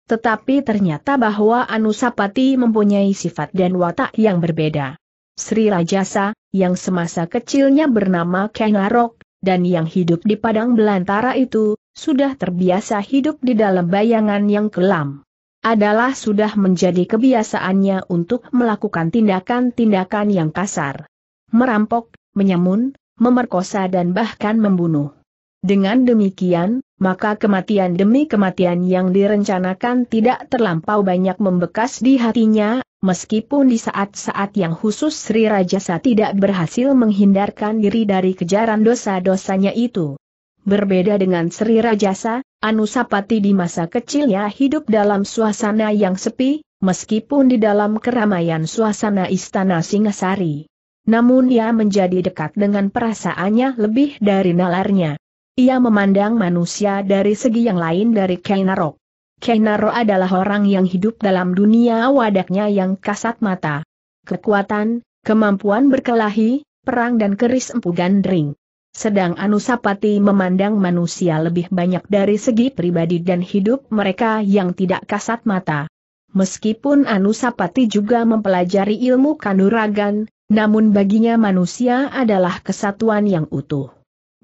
Tetapi ternyata bahwa Anusapati mempunyai sifat dan watak yang berbeda. Sri Rajasa, yang semasa kecilnya bernama Kenarok, dan yang hidup di padang belantara itu, sudah terbiasa hidup di dalam bayangan yang kelam. Adalah sudah menjadi kebiasaannya untuk melakukan tindakan-tindakan yang kasar. Merampok, menyamun, memerkosa dan bahkan membunuh. Dengan demikian, maka kematian demi kematian yang direncanakan tidak terlampau banyak membekas di hatinya, meskipun di saat-saat yang khusus Sri Rajasa tidak berhasil menghindarkan diri dari kejaran dosa-dosanya itu. Berbeda dengan Sri Rajasa, Anusapati di masa kecilnya hidup dalam suasana yang sepi, meskipun di dalam keramaian suasana istana Singasari. Namun ia menjadi dekat dengan perasaannya lebih dari nalarnya. Ia memandang manusia dari segi yang lain dari Kainaro. Kainaro adalah orang yang hidup dalam dunia wadaknya yang kasat mata. Kekuatan, kemampuan berkelahi, perang dan keris empu gandring. Sedang Anusapati memandang manusia lebih banyak dari segi pribadi dan hidup mereka yang tidak kasat mata. Meskipun Anusapati juga mempelajari ilmu kanuragan, namun baginya manusia adalah kesatuan yang utuh.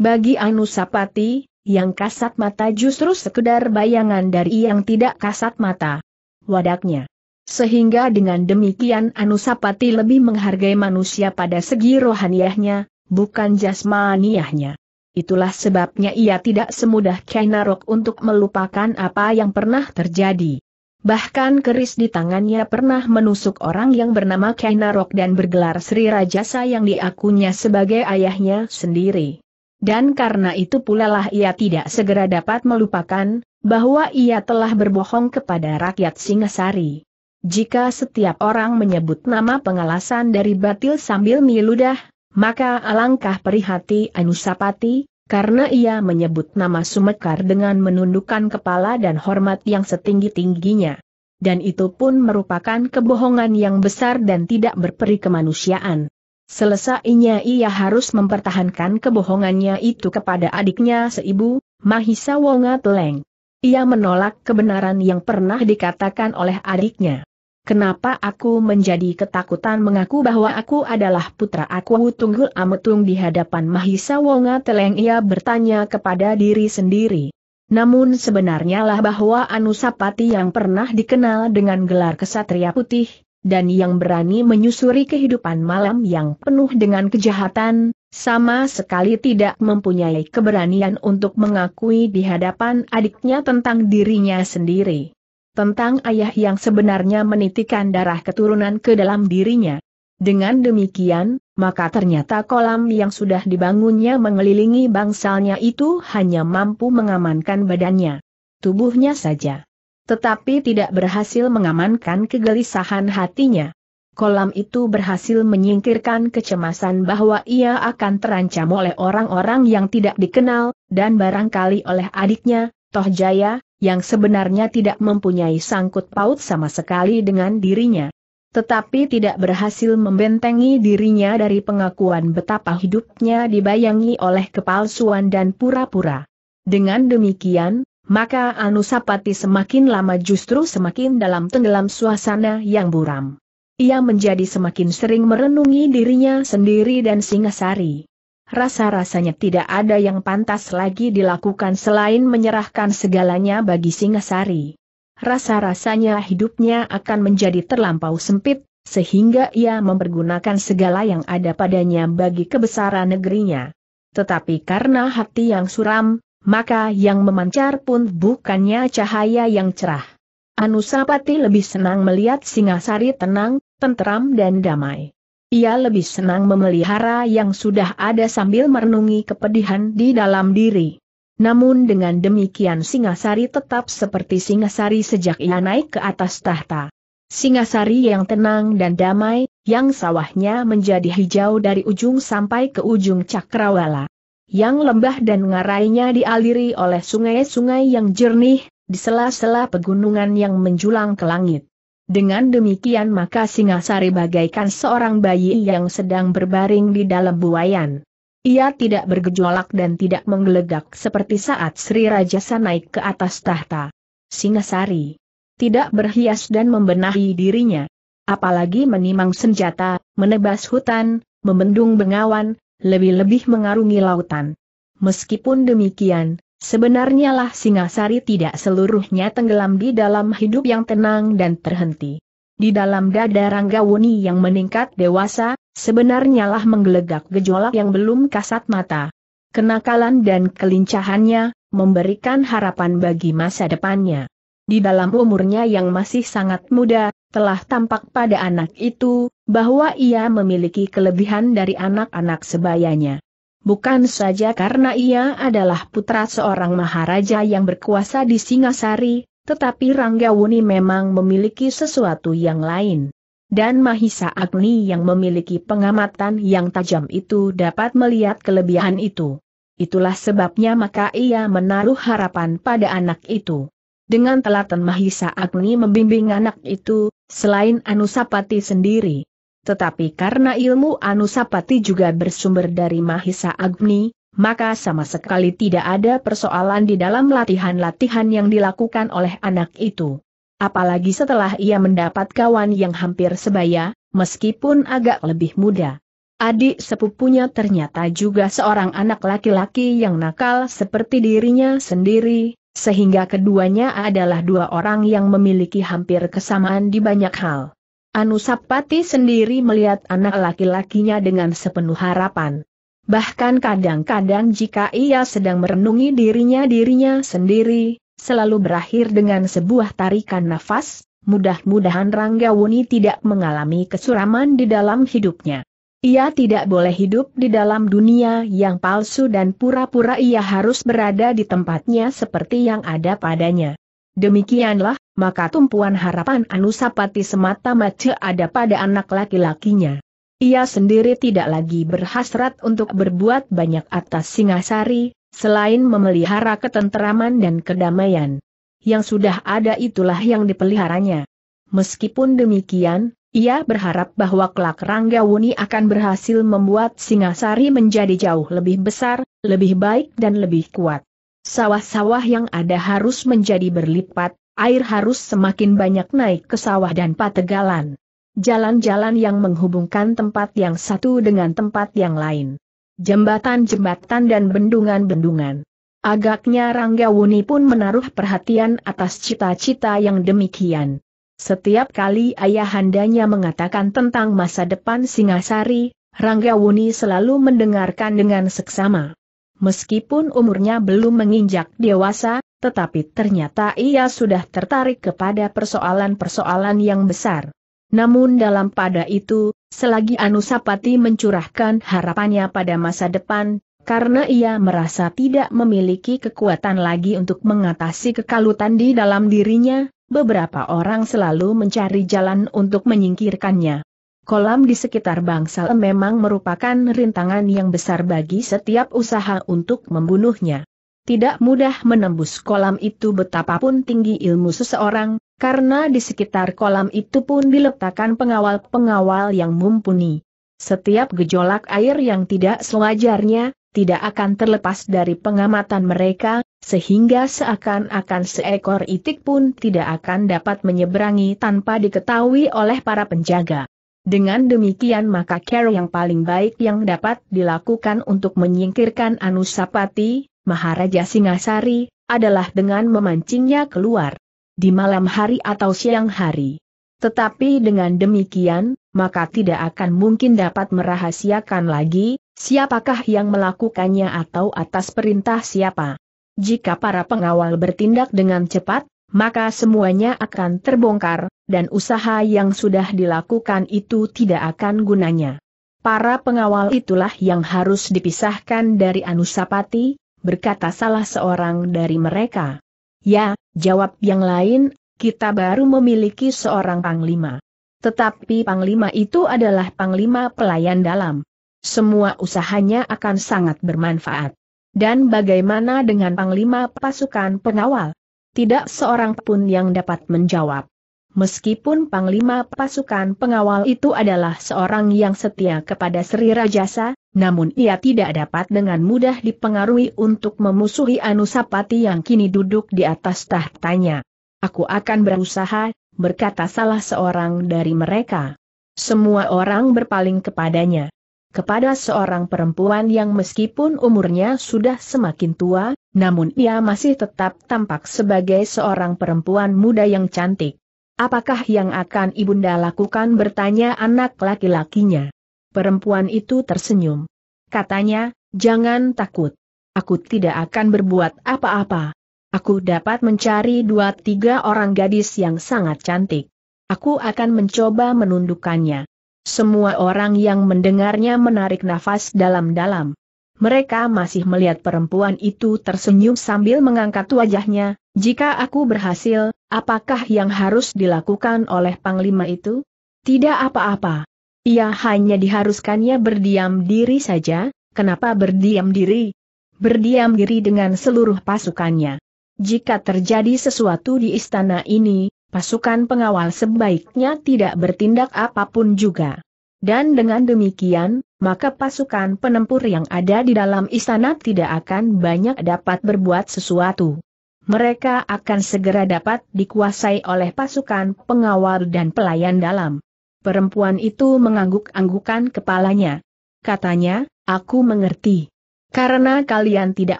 Bagi Anusapati, yang kasat mata justru sekedar bayangan dari yang tidak kasat mata. Wadaknya. Sehingga dengan demikian Anusapati lebih menghargai manusia pada segi rohaniahnya, bukan jasmaniahnya. Itulah sebabnya ia tidak semudah Kainarok untuk melupakan apa yang pernah terjadi. Bahkan keris di tangannya pernah menusuk orang yang bernama Kainarok dan bergelar Sri Rajasa yang diakunya sebagai ayahnya sendiri. Dan karena itu pula lah ia tidak segera dapat melupakan, bahwa ia telah berbohong kepada rakyat Singasari. Jika setiap orang menyebut nama pengalasan dari batil sambil miludah, maka alangkah perihati Anusapati, karena ia menyebut nama Sumekar dengan menundukkan kepala dan hormat yang setinggi-tingginya. Dan itu pun merupakan kebohongan yang besar dan tidak berperi kemanusiaan. Selesainya ia harus mempertahankan kebohongannya itu kepada adiknya seibu, Mahisa Wonga Teleng. Ia menolak kebenaran yang pernah dikatakan oleh adiknya. Kenapa aku menjadi ketakutan mengaku bahwa aku adalah putra aku Tunggul Ametung di hadapan Mahisa Wonga Teleng ia bertanya kepada diri sendiri. Namun sebenarnya lah bahwa Anusapati yang pernah dikenal dengan gelar kesatria putih, dan yang berani menyusuri kehidupan malam yang penuh dengan kejahatan, sama sekali tidak mempunyai keberanian untuk mengakui di hadapan adiknya tentang dirinya sendiri tentang ayah yang sebenarnya menitikan darah keturunan ke dalam dirinya. Dengan demikian, maka ternyata kolam yang sudah dibangunnya mengelilingi bangsalnya itu hanya mampu mengamankan badannya. Tubuhnya saja. Tetapi tidak berhasil mengamankan kegelisahan hatinya. Kolam itu berhasil menyingkirkan kecemasan bahwa ia akan terancam oleh orang-orang yang tidak dikenal, dan barangkali oleh adiknya, Tohjaya yang sebenarnya tidak mempunyai sangkut paut sama sekali dengan dirinya. Tetapi tidak berhasil membentengi dirinya dari pengakuan betapa hidupnya dibayangi oleh kepalsuan dan pura-pura. Dengan demikian, maka Anusapati semakin lama justru semakin dalam tenggelam suasana yang buram. Ia menjadi semakin sering merenungi dirinya sendiri dan Singasari. Rasa-rasanya tidak ada yang pantas lagi dilakukan selain menyerahkan segalanya bagi Singasari. Rasa-rasanya hidupnya akan menjadi terlampau sempit, sehingga ia mempergunakan segala yang ada padanya bagi kebesaran negerinya. Tetapi karena hati yang suram, maka yang memancar pun bukannya cahaya yang cerah. Anusapati lebih senang melihat Singasari tenang, tentram dan damai. Ia lebih senang memelihara yang sudah ada sambil merenungi kepedihan di dalam diri. Namun dengan demikian Singasari tetap seperti Singasari sejak ia naik ke atas tahta. Singasari yang tenang dan damai, yang sawahnya menjadi hijau dari ujung sampai ke ujung cakrawala. Yang lembah dan ngarainya dialiri oleh sungai-sungai yang jernih, di sela-sela pegunungan yang menjulang ke langit. Dengan demikian maka Singasari bagaikan seorang bayi yang sedang berbaring di dalam buayan. Ia tidak bergejolak dan tidak menggelegak seperti saat Sri Rajasa naik ke atas tahta. Singasari tidak berhias dan membenahi dirinya. Apalagi menimang senjata, menebas hutan, membendung bengawan, lebih-lebih mengarungi lautan. Meskipun demikian, Sebenarnya lah Singasari tidak seluruhnya tenggelam di dalam hidup yang tenang dan terhenti. Di dalam dada Ranggawuni yang meningkat dewasa, sebenarnya lah menggelegak gejolak yang belum kasat mata. Kenakalan dan kelincahannya, memberikan harapan bagi masa depannya. Di dalam umurnya yang masih sangat muda, telah tampak pada anak itu, bahwa ia memiliki kelebihan dari anak-anak sebayanya. Bukan saja karena ia adalah putra seorang maharaja yang berkuasa di Singasari, tetapi Ranggawuni memang memiliki sesuatu yang lain. Dan Mahisa Agni yang memiliki pengamatan yang tajam itu dapat melihat kelebihan itu. Itulah sebabnya maka ia menaruh harapan pada anak itu. Dengan telaten Mahisa Agni membimbing anak itu, selain Anusapati sendiri, tetapi karena ilmu Anusapati juga bersumber dari Mahisa Agni, maka sama sekali tidak ada persoalan di dalam latihan-latihan yang dilakukan oleh anak itu. Apalagi setelah ia mendapat kawan yang hampir sebaya, meskipun agak lebih muda. Adik sepupunya ternyata juga seorang anak laki-laki yang nakal seperti dirinya sendiri, sehingga keduanya adalah dua orang yang memiliki hampir kesamaan di banyak hal. Anusapati sendiri melihat anak laki-lakinya dengan sepenuh harapan. Bahkan kadang-kadang jika ia sedang merenungi dirinya-dirinya sendiri, selalu berakhir dengan sebuah tarikan nafas, mudah-mudahan Ranggawuni tidak mengalami kesuraman di dalam hidupnya. Ia tidak boleh hidup di dalam dunia yang palsu dan pura-pura ia harus berada di tempatnya seperti yang ada padanya. Demikianlah, maka tumpuan harapan Anusapati semata-mata ada pada anak laki-lakinya. Ia sendiri tidak lagi berhasrat untuk berbuat banyak atas Singasari, selain memelihara ketenteraman dan kedamaian. Yang sudah ada itulah yang dipeliharanya. Meskipun demikian, ia berharap bahwa kelak Rangga Wuni akan berhasil membuat Singasari menjadi jauh lebih besar, lebih baik dan lebih kuat. Sawah-sawah yang ada harus menjadi berlipat, air harus semakin banyak naik ke sawah dan pategalan. Jalan-jalan yang menghubungkan tempat yang satu dengan tempat yang lain. Jembatan-jembatan dan bendungan-bendungan. Agaknya Rangga Wuni pun menaruh perhatian atas cita-cita yang demikian. Setiap kali ayahandanya mengatakan tentang masa depan Singasari, Rangga Wuni selalu mendengarkan dengan seksama. Meskipun umurnya belum menginjak dewasa, tetapi ternyata ia sudah tertarik kepada persoalan-persoalan yang besar. Namun dalam pada itu, selagi Anusapati mencurahkan harapannya pada masa depan, karena ia merasa tidak memiliki kekuatan lagi untuk mengatasi kekalutan di dalam dirinya, beberapa orang selalu mencari jalan untuk menyingkirkannya. Kolam di sekitar bangsal memang merupakan rintangan yang besar bagi setiap usaha untuk membunuhnya tidak mudah menembus kolam itu betapapun tinggi ilmu seseorang, karena di sekitar kolam itu pun diletakkan pengawal-pengawal yang mumpuni. Setiap gejolak air yang tidak sewajarnya, tidak akan terlepas dari pengamatan mereka, sehingga seakan-akan seekor itik pun tidak akan dapat menyeberangi tanpa diketahui oleh para penjaga. Dengan demikian maka care yang paling baik yang dapat dilakukan untuk menyingkirkan Anusapati, Maharaja Singasari, adalah dengan memancingnya keluar di malam hari atau siang hari. Tetapi dengan demikian, maka tidak akan mungkin dapat merahasiakan lagi siapakah yang melakukannya atau atas perintah siapa. Jika para pengawal bertindak dengan cepat, maka semuanya akan terbongkar, dan usaha yang sudah dilakukan itu tidak akan gunanya. Para pengawal itulah yang harus dipisahkan dari Anusapati, berkata salah seorang dari mereka. Ya, jawab yang lain, kita baru memiliki seorang panglima. Tetapi panglima itu adalah panglima pelayan dalam. Semua usahanya akan sangat bermanfaat. Dan bagaimana dengan panglima pasukan pengawal? Tidak seorang pun yang dapat menjawab. Meskipun Panglima pasukan pengawal itu adalah seorang yang setia kepada Sri Rajasa, namun ia tidak dapat dengan mudah dipengaruhi untuk memusuhi Anusapati yang kini duduk di atas tahtanya. Aku akan berusaha, berkata salah seorang dari mereka. Semua orang berpaling kepadanya. Kepada seorang perempuan yang meskipun umurnya sudah semakin tua, namun ia masih tetap tampak sebagai seorang perempuan muda yang cantik. Apakah yang akan ibunda lakukan bertanya anak laki-lakinya. Perempuan itu tersenyum. Katanya, jangan takut. Aku tidak akan berbuat apa-apa. Aku dapat mencari dua tiga orang gadis yang sangat cantik. Aku akan mencoba menundukkannya. Semua orang yang mendengarnya menarik nafas dalam-dalam. Mereka masih melihat perempuan itu tersenyum sambil mengangkat wajahnya, jika aku berhasil, apakah yang harus dilakukan oleh Panglima itu? Tidak apa-apa. Ia hanya diharuskannya berdiam diri saja, kenapa berdiam diri? Berdiam diri dengan seluruh pasukannya. Jika terjadi sesuatu di istana ini, pasukan pengawal sebaiknya tidak bertindak apapun juga. Dan dengan demikian, maka pasukan penempur yang ada di dalam istana tidak akan banyak dapat berbuat sesuatu. Mereka akan segera dapat dikuasai oleh pasukan pengawal dan pelayan dalam. Perempuan itu mengangguk-anggukan kepalanya. Katanya, aku mengerti. Karena kalian tidak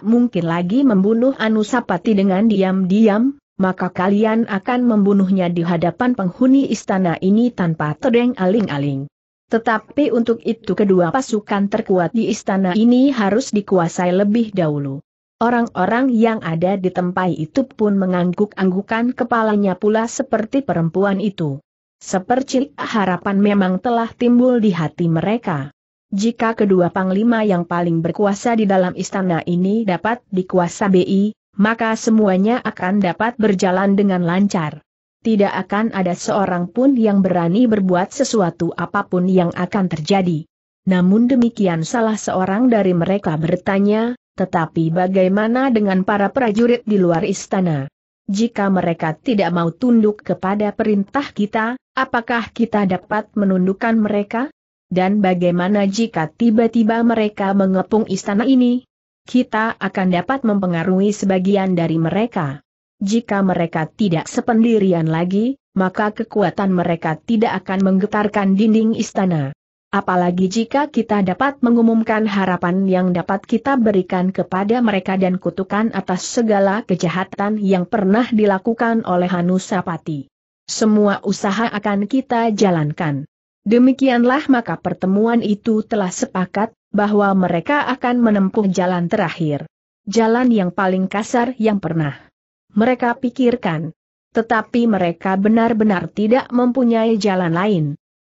mungkin lagi membunuh Anusapati dengan diam-diam, maka kalian akan membunuhnya di hadapan penghuni istana ini tanpa terdeng aling-aling. Tetapi untuk itu kedua pasukan terkuat di istana ini harus dikuasai lebih dahulu. Orang-orang yang ada di tempat itu pun mengangguk-anggukan kepalanya pula seperti perempuan itu. Sepercik harapan memang telah timbul di hati mereka. Jika kedua panglima yang paling berkuasa di dalam istana ini dapat dikuasa BI, maka semuanya akan dapat berjalan dengan lancar. Tidak akan ada seorang pun yang berani berbuat sesuatu apapun yang akan terjadi. Namun demikian salah seorang dari mereka bertanya, tetapi bagaimana dengan para prajurit di luar istana? Jika mereka tidak mau tunduk kepada perintah kita, Apakah kita dapat menundukkan mereka? Dan bagaimana jika tiba-tiba mereka mengepung istana ini? Kita akan dapat mempengaruhi sebagian dari mereka. Jika mereka tidak sependirian lagi, maka kekuatan mereka tidak akan menggetarkan dinding istana. Apalagi jika kita dapat mengumumkan harapan yang dapat kita berikan kepada mereka dan kutukan atas segala kejahatan yang pernah dilakukan oleh Hanusapati. Semua usaha akan kita jalankan. Demikianlah maka pertemuan itu telah sepakat, bahwa mereka akan menempuh jalan terakhir. Jalan yang paling kasar yang pernah mereka pikirkan. Tetapi mereka benar-benar tidak mempunyai jalan lain.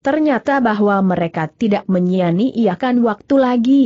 Ternyata bahwa mereka tidak menyia-nyiakan waktu lagi.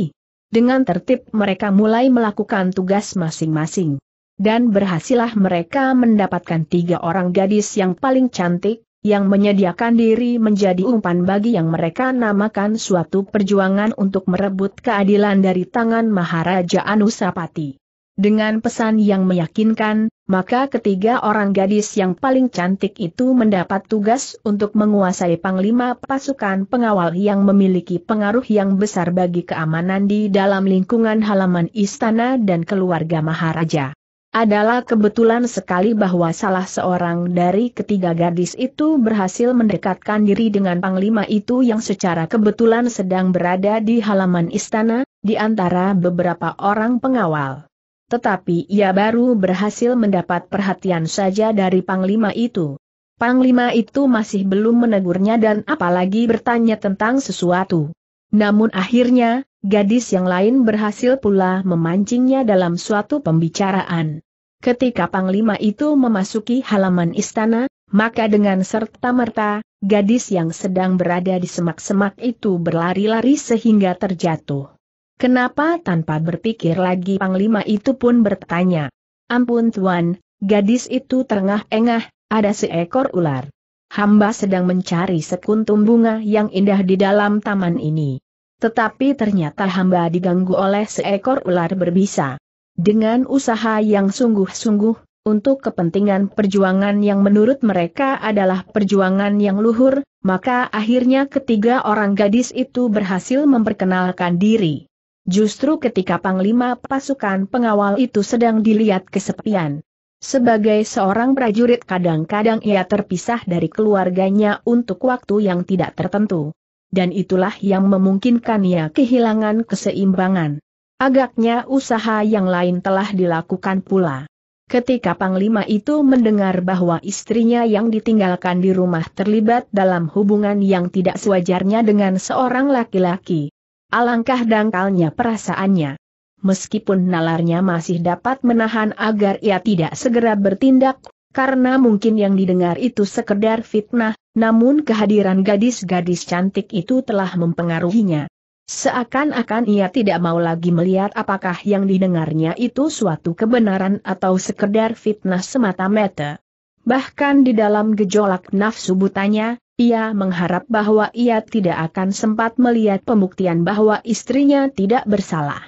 Dengan tertib mereka mulai melakukan tugas masing-masing dan berhasillah mereka mendapatkan tiga orang gadis yang paling cantik, yang menyediakan diri menjadi umpan bagi yang mereka namakan suatu perjuangan untuk merebut keadilan dari tangan Maharaja Anusapati. Dengan pesan yang meyakinkan, maka ketiga orang gadis yang paling cantik itu mendapat tugas untuk menguasai panglima pasukan pengawal yang memiliki pengaruh yang besar bagi keamanan di dalam lingkungan halaman istana dan keluarga Maharaja. Adalah kebetulan sekali bahwa salah seorang dari ketiga gadis itu berhasil mendekatkan diri dengan panglima itu yang secara kebetulan sedang berada di halaman istana, di antara beberapa orang pengawal. Tetapi ia baru berhasil mendapat perhatian saja dari panglima itu. Panglima itu masih belum menegurnya dan apalagi bertanya tentang sesuatu. Namun akhirnya, Gadis yang lain berhasil pula memancingnya dalam suatu pembicaraan. Ketika Panglima itu memasuki halaman istana, maka dengan serta-merta, gadis yang sedang berada di semak-semak itu berlari-lari sehingga terjatuh. Kenapa tanpa berpikir lagi Panglima itu pun bertanya. Ampun Tuan, gadis itu terengah-engah, ada seekor ular. Hamba sedang mencari sekuntum bunga yang indah di dalam taman ini. Tetapi ternyata hamba diganggu oleh seekor ular berbisa. Dengan usaha yang sungguh-sungguh, untuk kepentingan perjuangan yang menurut mereka adalah perjuangan yang luhur, maka akhirnya ketiga orang gadis itu berhasil memperkenalkan diri. Justru ketika Panglima pasukan pengawal itu sedang dilihat kesepian. Sebagai seorang prajurit kadang-kadang ia terpisah dari keluarganya untuk waktu yang tidak tertentu dan itulah yang memungkinkan ia kehilangan keseimbangan. Agaknya usaha yang lain telah dilakukan pula. Ketika Panglima itu mendengar bahwa istrinya yang ditinggalkan di rumah terlibat dalam hubungan yang tidak sewajarnya dengan seorang laki-laki. Alangkah dangkalnya perasaannya. Meskipun nalarnya masih dapat menahan agar ia tidak segera bertindak karena mungkin yang didengar itu sekedar fitnah, namun kehadiran gadis-gadis cantik itu telah mempengaruhinya. Seakan-akan ia tidak mau lagi melihat apakah yang didengarnya itu suatu kebenaran atau sekedar fitnah semata-mata. Bahkan di dalam gejolak nafsu butanya, ia mengharap bahwa ia tidak akan sempat melihat pembuktian bahwa istrinya tidak bersalah.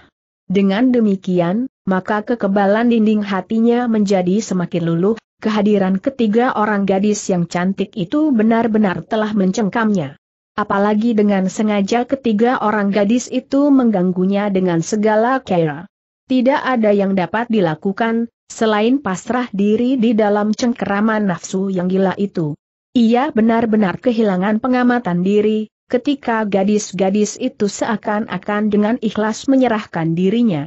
Dengan demikian, maka kekebalan dinding hatinya menjadi semakin luluh, kehadiran ketiga orang gadis yang cantik itu benar-benar telah mencengkamnya. Apalagi dengan sengaja ketiga orang gadis itu mengganggunya dengan segala cara. Tidak ada yang dapat dilakukan, selain pasrah diri di dalam cengkeraman nafsu yang gila itu. Ia benar-benar kehilangan pengamatan diri, ketika gadis-gadis itu seakan-akan dengan ikhlas menyerahkan dirinya.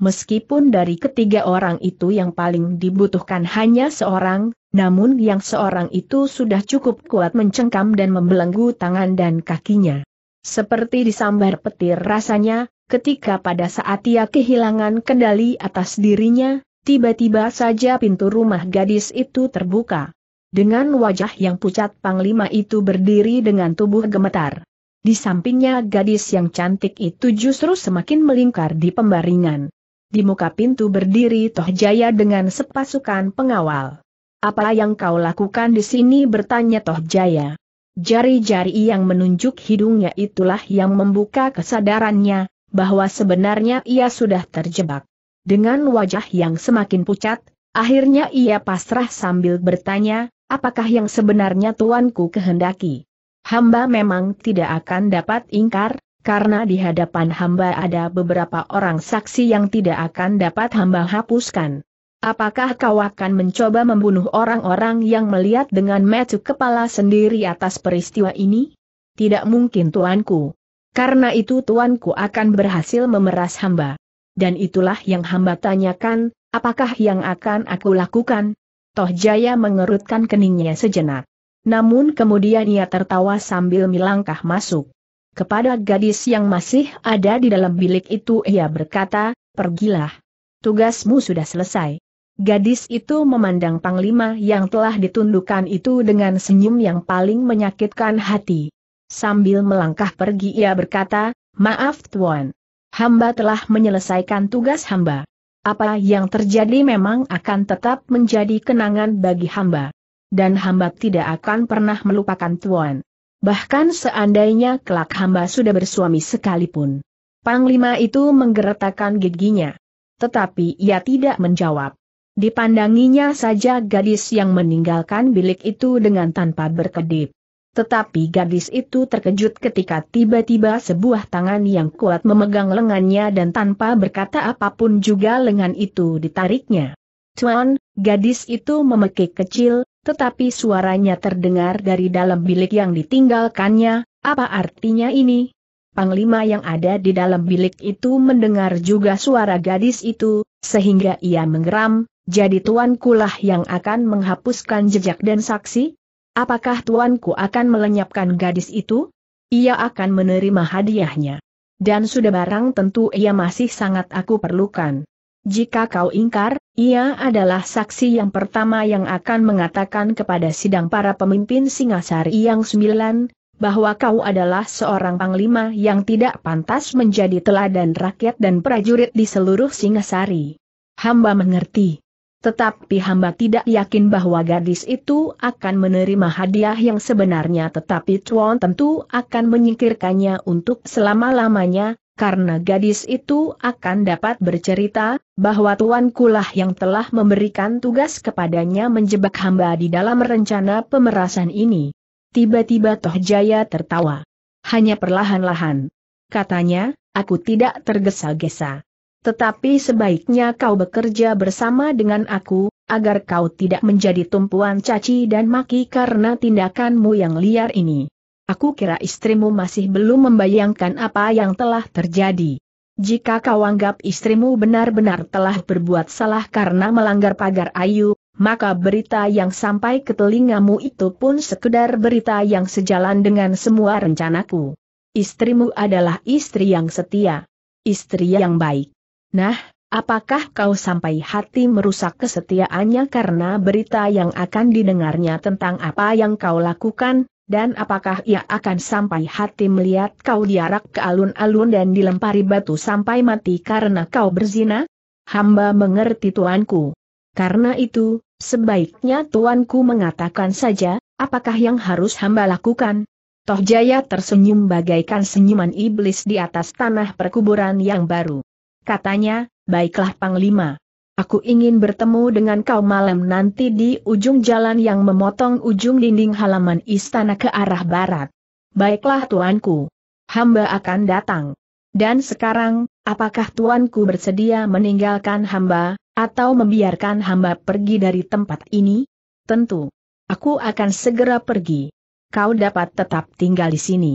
Meskipun dari ketiga orang itu yang paling dibutuhkan hanya seorang, namun yang seorang itu sudah cukup kuat mencengkam dan membelenggu tangan dan kakinya. Seperti disambar petir rasanya, ketika pada saat ia kehilangan kendali atas dirinya, tiba-tiba saja pintu rumah gadis itu terbuka. Dengan wajah yang pucat Panglima itu berdiri dengan tubuh gemetar. Di sampingnya gadis yang cantik itu justru semakin melingkar di pembaringan. Di muka pintu berdiri Tohjaya dengan sepasukan pengawal. Apa yang kau lakukan di sini bertanya Tohjaya. Jari-jari yang menunjuk hidungnya itulah yang membuka kesadarannya, bahwa sebenarnya ia sudah terjebak. Dengan wajah yang semakin pucat, akhirnya ia pasrah sambil bertanya, apakah yang sebenarnya tuanku kehendaki? Hamba memang tidak akan dapat ingkar, karena di hadapan hamba ada beberapa orang saksi yang tidak akan dapat hamba hapuskan. Apakah kau akan mencoba membunuh orang-orang yang melihat dengan metu kepala sendiri atas peristiwa ini? Tidak mungkin tuanku. Karena itu tuanku akan berhasil memeras hamba. Dan itulah yang hamba tanyakan, apakah yang akan aku lakukan? Toh Jaya mengerutkan keningnya sejenak. Namun kemudian ia tertawa sambil melangkah masuk. Kepada gadis yang masih ada di dalam bilik itu ia berkata, pergilah. Tugasmu sudah selesai. Gadis itu memandang Panglima yang telah ditundukkan itu dengan senyum yang paling menyakitkan hati. Sambil melangkah pergi ia berkata, maaf Tuan. Hamba telah menyelesaikan tugas hamba. Apa yang terjadi memang akan tetap menjadi kenangan bagi hamba. Dan hamba tidak akan pernah melupakan Tuan. Bahkan seandainya kelak hamba sudah bersuami sekalipun. Panglima itu menggeretakkan giginya. Tetapi ia tidak menjawab. Dipandanginya saja gadis yang meninggalkan bilik itu dengan tanpa berkedip. Tetapi gadis itu terkejut ketika tiba-tiba sebuah tangan yang kuat memegang lengannya dan tanpa berkata apapun juga lengan itu ditariknya. Tuan, gadis itu memekik kecil, tetapi suaranya terdengar dari dalam bilik yang ditinggalkannya, apa artinya ini? Panglima yang ada di dalam bilik itu mendengar juga suara gadis itu, sehingga ia menggeram, jadi tuankulah yang akan menghapuskan jejak dan saksi? Apakah tuanku akan melenyapkan gadis itu? Ia akan menerima hadiahnya. Dan sudah barang tentu ia masih sangat aku perlukan. Jika kau ingkar, ia adalah saksi yang pertama yang akan mengatakan kepada sidang para pemimpin Singasari yang sembilan, bahwa kau adalah seorang panglima yang tidak pantas menjadi teladan rakyat dan prajurit di seluruh Singasari. Hamba mengerti. Tetapi hamba tidak yakin bahwa gadis itu akan menerima hadiah yang sebenarnya tetapi Tuan tentu akan menyingkirkannya untuk selama-lamanya, karena gadis itu akan dapat bercerita, bahwa Tuan Kulah yang telah memberikan tugas kepadanya menjebak hamba di dalam rencana pemerasan ini. Tiba-tiba Toh Jaya tertawa. Hanya perlahan-lahan. Katanya, aku tidak tergesa-gesa. Tetapi sebaiknya kau bekerja bersama dengan aku, agar kau tidak menjadi tumpuan caci dan maki karena tindakanmu yang liar ini. Aku kira istrimu masih belum membayangkan apa yang telah terjadi. Jika kau anggap istrimu benar-benar telah berbuat salah karena melanggar pagar ayu, maka berita yang sampai ke telingamu itu pun sekedar berita yang sejalan dengan semua rencanaku. Istrimu adalah istri yang setia. Istri yang baik. Nah, apakah kau sampai hati merusak kesetiaannya karena berita yang akan didengarnya tentang apa yang kau lakukan? Dan apakah ia akan sampai hati melihat kau diarak ke alun-alun dan dilempari batu sampai mati karena kau berzina? Hamba mengerti tuanku. Karena itu, sebaiknya tuanku mengatakan saja, apakah yang harus hamba lakukan? Toh Jaya tersenyum bagaikan senyuman iblis di atas tanah perkuburan yang baru. Katanya, baiklah Panglima. Aku ingin bertemu dengan kau malam nanti di ujung jalan yang memotong ujung dinding halaman istana ke arah barat. Baiklah tuanku. Hamba akan datang. Dan sekarang, apakah tuanku bersedia meninggalkan hamba, atau membiarkan hamba pergi dari tempat ini? Tentu. Aku akan segera pergi. Kau dapat tetap tinggal di sini.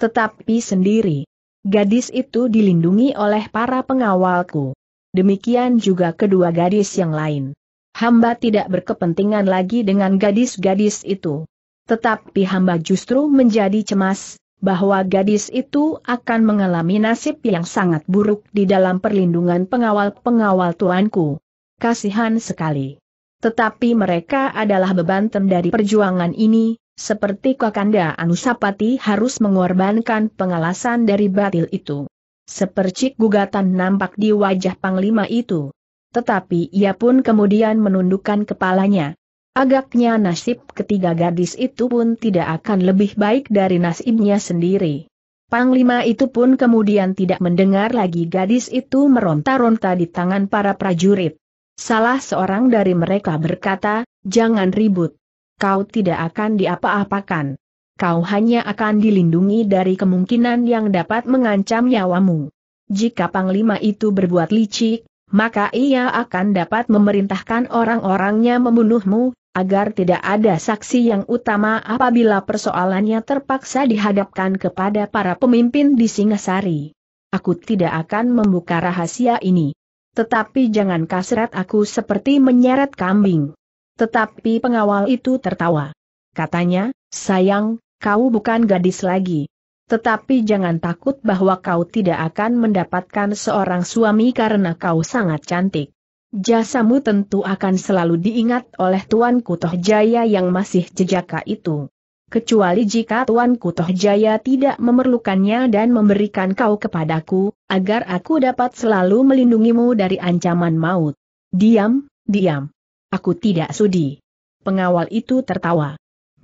Tetapi sendiri. Gadis itu dilindungi oleh para pengawalku demikian juga kedua gadis yang lain. Hamba tidak berkepentingan lagi dengan gadis-gadis itu. Tetapi hamba justru menjadi cemas, bahwa gadis itu akan mengalami nasib yang sangat buruk di dalam perlindungan pengawal-pengawal tuanku. Kasihan sekali. Tetapi mereka adalah beban tem dari perjuangan ini, seperti Kakanda Anusapati harus mengorbankan pengalasan dari batil itu. Sepercik gugatan nampak di wajah panglima itu. Tetapi ia pun kemudian menundukkan kepalanya. Agaknya nasib ketiga gadis itu pun tidak akan lebih baik dari nasibnya sendiri. Panglima itu pun kemudian tidak mendengar lagi gadis itu meronta-ronta di tangan para prajurit. Salah seorang dari mereka berkata, jangan ribut. Kau tidak akan diapa-apakan kau hanya akan dilindungi dari kemungkinan yang dapat mengancam nyawamu. Jika Panglima itu berbuat licik, maka ia akan dapat memerintahkan orang-orangnya membunuhmu, agar tidak ada saksi yang utama apabila persoalannya terpaksa dihadapkan kepada para pemimpin di Singasari. Aku tidak akan membuka rahasia ini. Tetapi jangan kasret aku seperti menyeret kambing. Tetapi pengawal itu tertawa. Katanya, sayang, Kau bukan gadis lagi. Tetapi jangan takut bahwa kau tidak akan mendapatkan seorang suami karena kau sangat cantik. Jasamu tentu akan selalu diingat oleh Tuan Kutoh Jaya yang masih jejaka itu. Kecuali jika Tuan Kutoh Jaya tidak memerlukannya dan memberikan kau kepadaku, agar aku dapat selalu melindungimu dari ancaman maut. Diam, diam. Aku tidak sudi. Pengawal itu tertawa.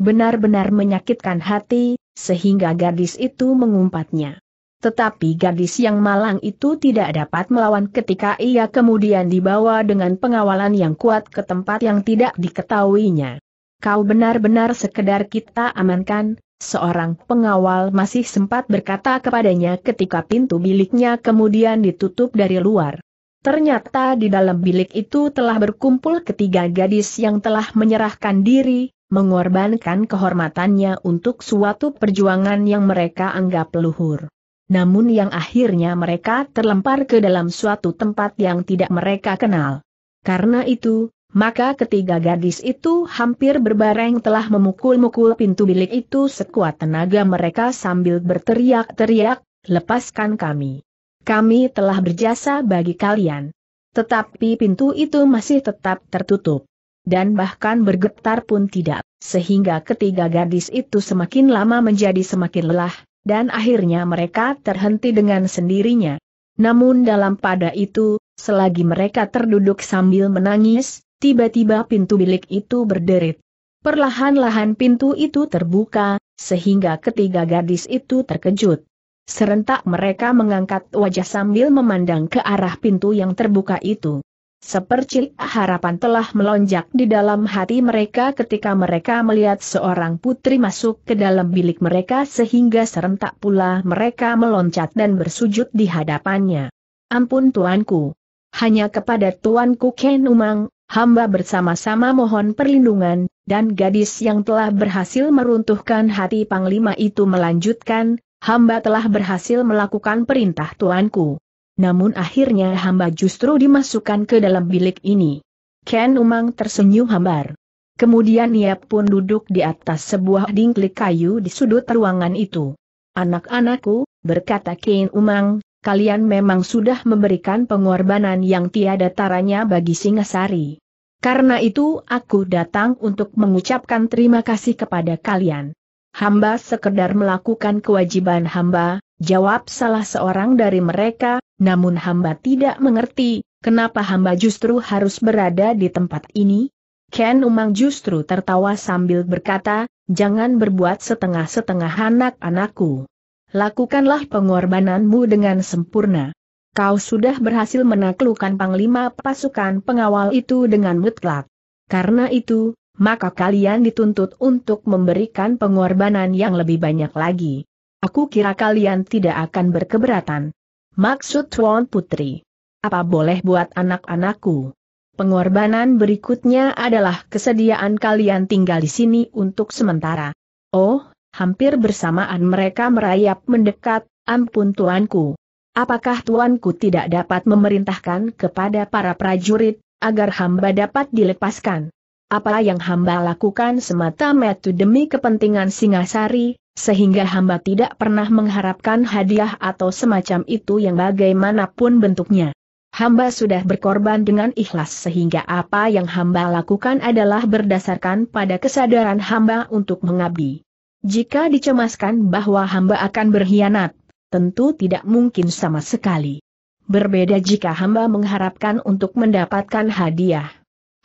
Benar-benar menyakitkan hati, sehingga gadis itu mengumpatnya. Tetapi gadis yang malang itu tidak dapat melawan ketika ia kemudian dibawa dengan pengawalan yang kuat ke tempat yang tidak diketahuinya. Kau benar-benar sekedar kita amankan, seorang pengawal masih sempat berkata kepadanya ketika pintu biliknya kemudian ditutup dari luar. Ternyata di dalam bilik itu telah berkumpul ketiga gadis yang telah menyerahkan diri, mengorbankan kehormatannya untuk suatu perjuangan yang mereka anggap leluhur. Namun yang akhirnya mereka terlempar ke dalam suatu tempat yang tidak mereka kenal. Karena itu, maka ketiga gadis itu hampir berbareng telah memukul-mukul pintu bilik itu sekuat tenaga mereka sambil berteriak-teriak, lepaskan kami. Kami telah berjasa bagi kalian. Tetapi pintu itu masih tetap tertutup dan bahkan bergetar pun tidak, sehingga ketiga gadis itu semakin lama menjadi semakin lelah, dan akhirnya mereka terhenti dengan sendirinya. Namun dalam pada itu, selagi mereka terduduk sambil menangis, tiba-tiba pintu bilik itu berderit. Perlahan-lahan pintu itu terbuka, sehingga ketiga gadis itu terkejut. Serentak mereka mengangkat wajah sambil memandang ke arah pintu yang terbuka itu. Sepercil harapan telah melonjak di dalam hati mereka ketika mereka melihat seorang putri masuk ke dalam bilik mereka sehingga serentak pula mereka meloncat dan bersujud di hadapannya. Ampun tuanku. Hanya kepada tuanku Ken Umang, hamba bersama-sama mohon perlindungan, dan gadis yang telah berhasil meruntuhkan hati Panglima itu melanjutkan, hamba telah berhasil melakukan perintah tuanku namun akhirnya hamba justru dimasukkan ke dalam bilik ini. Ken Umang tersenyum hambar. Kemudian ia pun duduk di atas sebuah dingklik kayu di sudut ruangan itu. Anak-anakku, berkata Ken Umang, kalian memang sudah memberikan pengorbanan yang tiada taranya bagi Singasari. Karena itu aku datang untuk mengucapkan terima kasih kepada kalian. Hamba sekedar melakukan kewajiban hamba, jawab salah seorang dari mereka, namun hamba tidak mengerti, kenapa hamba justru harus berada di tempat ini? Ken Umang justru tertawa sambil berkata, jangan berbuat setengah-setengah anak-anakku. Lakukanlah pengorbananmu dengan sempurna. Kau sudah berhasil menaklukkan panglima pasukan pengawal itu dengan mutlak. Karena itu, maka kalian dituntut untuk memberikan pengorbanan yang lebih banyak lagi. Aku kira kalian tidak akan berkeberatan. Maksud Tuan Putri. Apa boleh buat anak-anakku? Pengorbanan berikutnya adalah kesediaan kalian tinggal di sini untuk sementara. Oh, hampir bersamaan mereka merayap mendekat, ampun tuanku. Apakah tuanku tidak dapat memerintahkan kepada para prajurit, agar hamba dapat dilepaskan? Apa yang hamba lakukan semata metu demi kepentingan Singasari, sehingga hamba tidak pernah mengharapkan hadiah atau semacam itu yang bagaimanapun bentuknya. Hamba sudah berkorban dengan ikhlas sehingga apa yang hamba lakukan adalah berdasarkan pada kesadaran hamba untuk mengabdi. Jika dicemaskan bahwa hamba akan berkhianat, tentu tidak mungkin sama sekali. Berbeda jika hamba mengharapkan untuk mendapatkan hadiah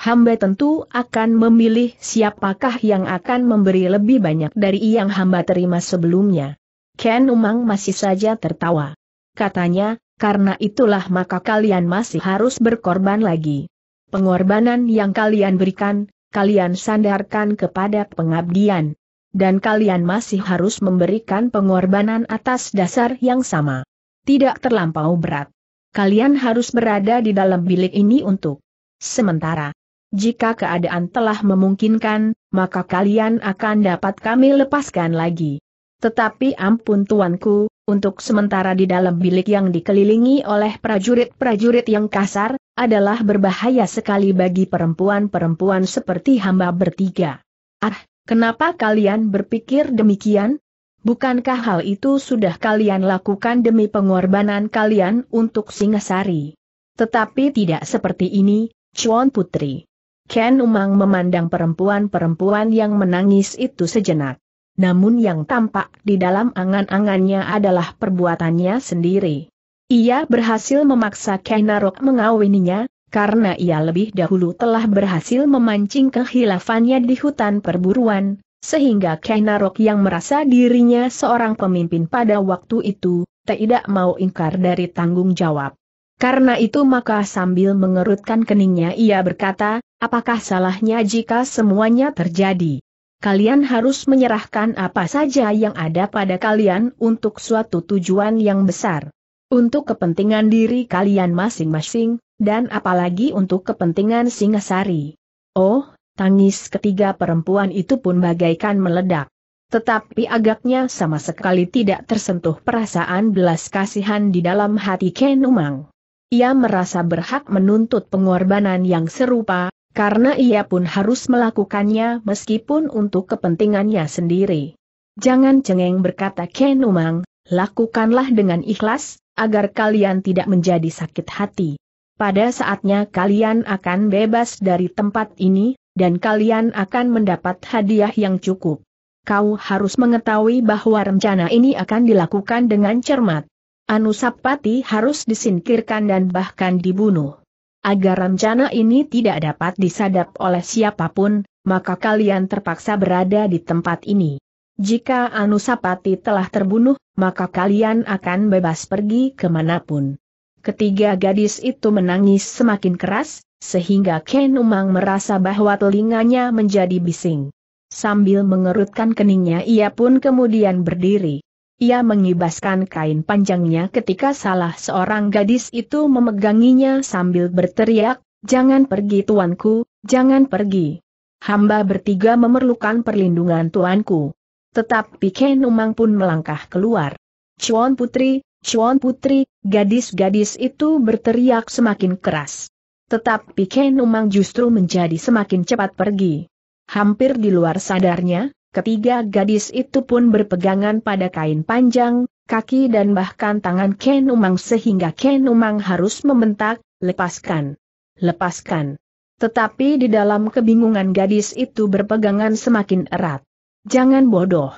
hamba tentu akan memilih siapakah yang akan memberi lebih banyak dari yang hamba terima sebelumnya. Ken Umang masih saja tertawa. Katanya, karena itulah maka kalian masih harus berkorban lagi. Pengorbanan yang kalian berikan, kalian sandarkan kepada pengabdian. Dan kalian masih harus memberikan pengorbanan atas dasar yang sama. Tidak terlampau berat. Kalian harus berada di dalam bilik ini untuk sementara. Jika keadaan telah memungkinkan, maka kalian akan dapat kami lepaskan lagi. Tetapi ampun tuanku, untuk sementara di dalam bilik yang dikelilingi oleh prajurit-prajurit yang kasar, adalah berbahaya sekali bagi perempuan-perempuan seperti hamba bertiga. Ah, kenapa kalian berpikir demikian? Bukankah hal itu sudah kalian lakukan demi pengorbanan kalian untuk Singasari? Tetapi tidak seperti ini, Chuan Putri. Ken Umang memandang perempuan-perempuan yang menangis itu sejenak. Namun yang tampak di dalam angan-angannya adalah perbuatannya sendiri. Ia berhasil memaksa Kenarok mengawininya, karena ia lebih dahulu telah berhasil memancing kehilafannya di hutan perburuan, sehingga Kenarok yang merasa dirinya seorang pemimpin pada waktu itu, tidak mau ingkar dari tanggung jawab. Karena itu maka sambil mengerutkan keningnya ia berkata, apakah salahnya jika semuanya terjadi? Kalian harus menyerahkan apa saja yang ada pada kalian untuk suatu tujuan yang besar. Untuk kepentingan diri kalian masing-masing, dan apalagi untuk kepentingan Singasari. Oh, tangis ketiga perempuan itu pun bagaikan meledak. Tetapi agaknya sama sekali tidak tersentuh perasaan belas kasihan di dalam hati Ken Umang. Ia merasa berhak menuntut pengorbanan yang serupa, karena ia pun harus melakukannya meskipun untuk kepentingannya sendiri. Jangan cengeng berkata Ken Umang, lakukanlah dengan ikhlas, agar kalian tidak menjadi sakit hati. Pada saatnya kalian akan bebas dari tempat ini, dan kalian akan mendapat hadiah yang cukup. Kau harus mengetahui bahwa rencana ini akan dilakukan dengan cermat. Anusapati harus disingkirkan dan bahkan dibunuh. Agar rencana ini tidak dapat disadap oleh siapapun, maka kalian terpaksa berada di tempat ini. Jika Anusapati telah terbunuh, maka kalian akan bebas pergi kemanapun. Ketiga gadis itu menangis semakin keras, sehingga Ken Umang merasa bahwa telinganya menjadi bising. Sambil mengerutkan keningnya ia pun kemudian berdiri. Ia mengibaskan kain panjangnya ketika salah seorang gadis itu memeganginya sambil berteriak, Jangan pergi tuanku, jangan pergi. Hamba bertiga memerlukan perlindungan tuanku. Tetapi Ken Umang pun melangkah keluar. Chuan Putri, Chuan Putri, gadis-gadis itu berteriak semakin keras. Tetapi Ken Umang justru menjadi semakin cepat pergi. Hampir di luar sadarnya, Ketiga gadis itu pun berpegangan pada kain panjang, kaki dan bahkan tangan Ken Umang sehingga Ken Umang harus membentak, lepaskan, lepaskan. Tetapi di dalam kebingungan gadis itu berpegangan semakin erat. Jangan bodoh.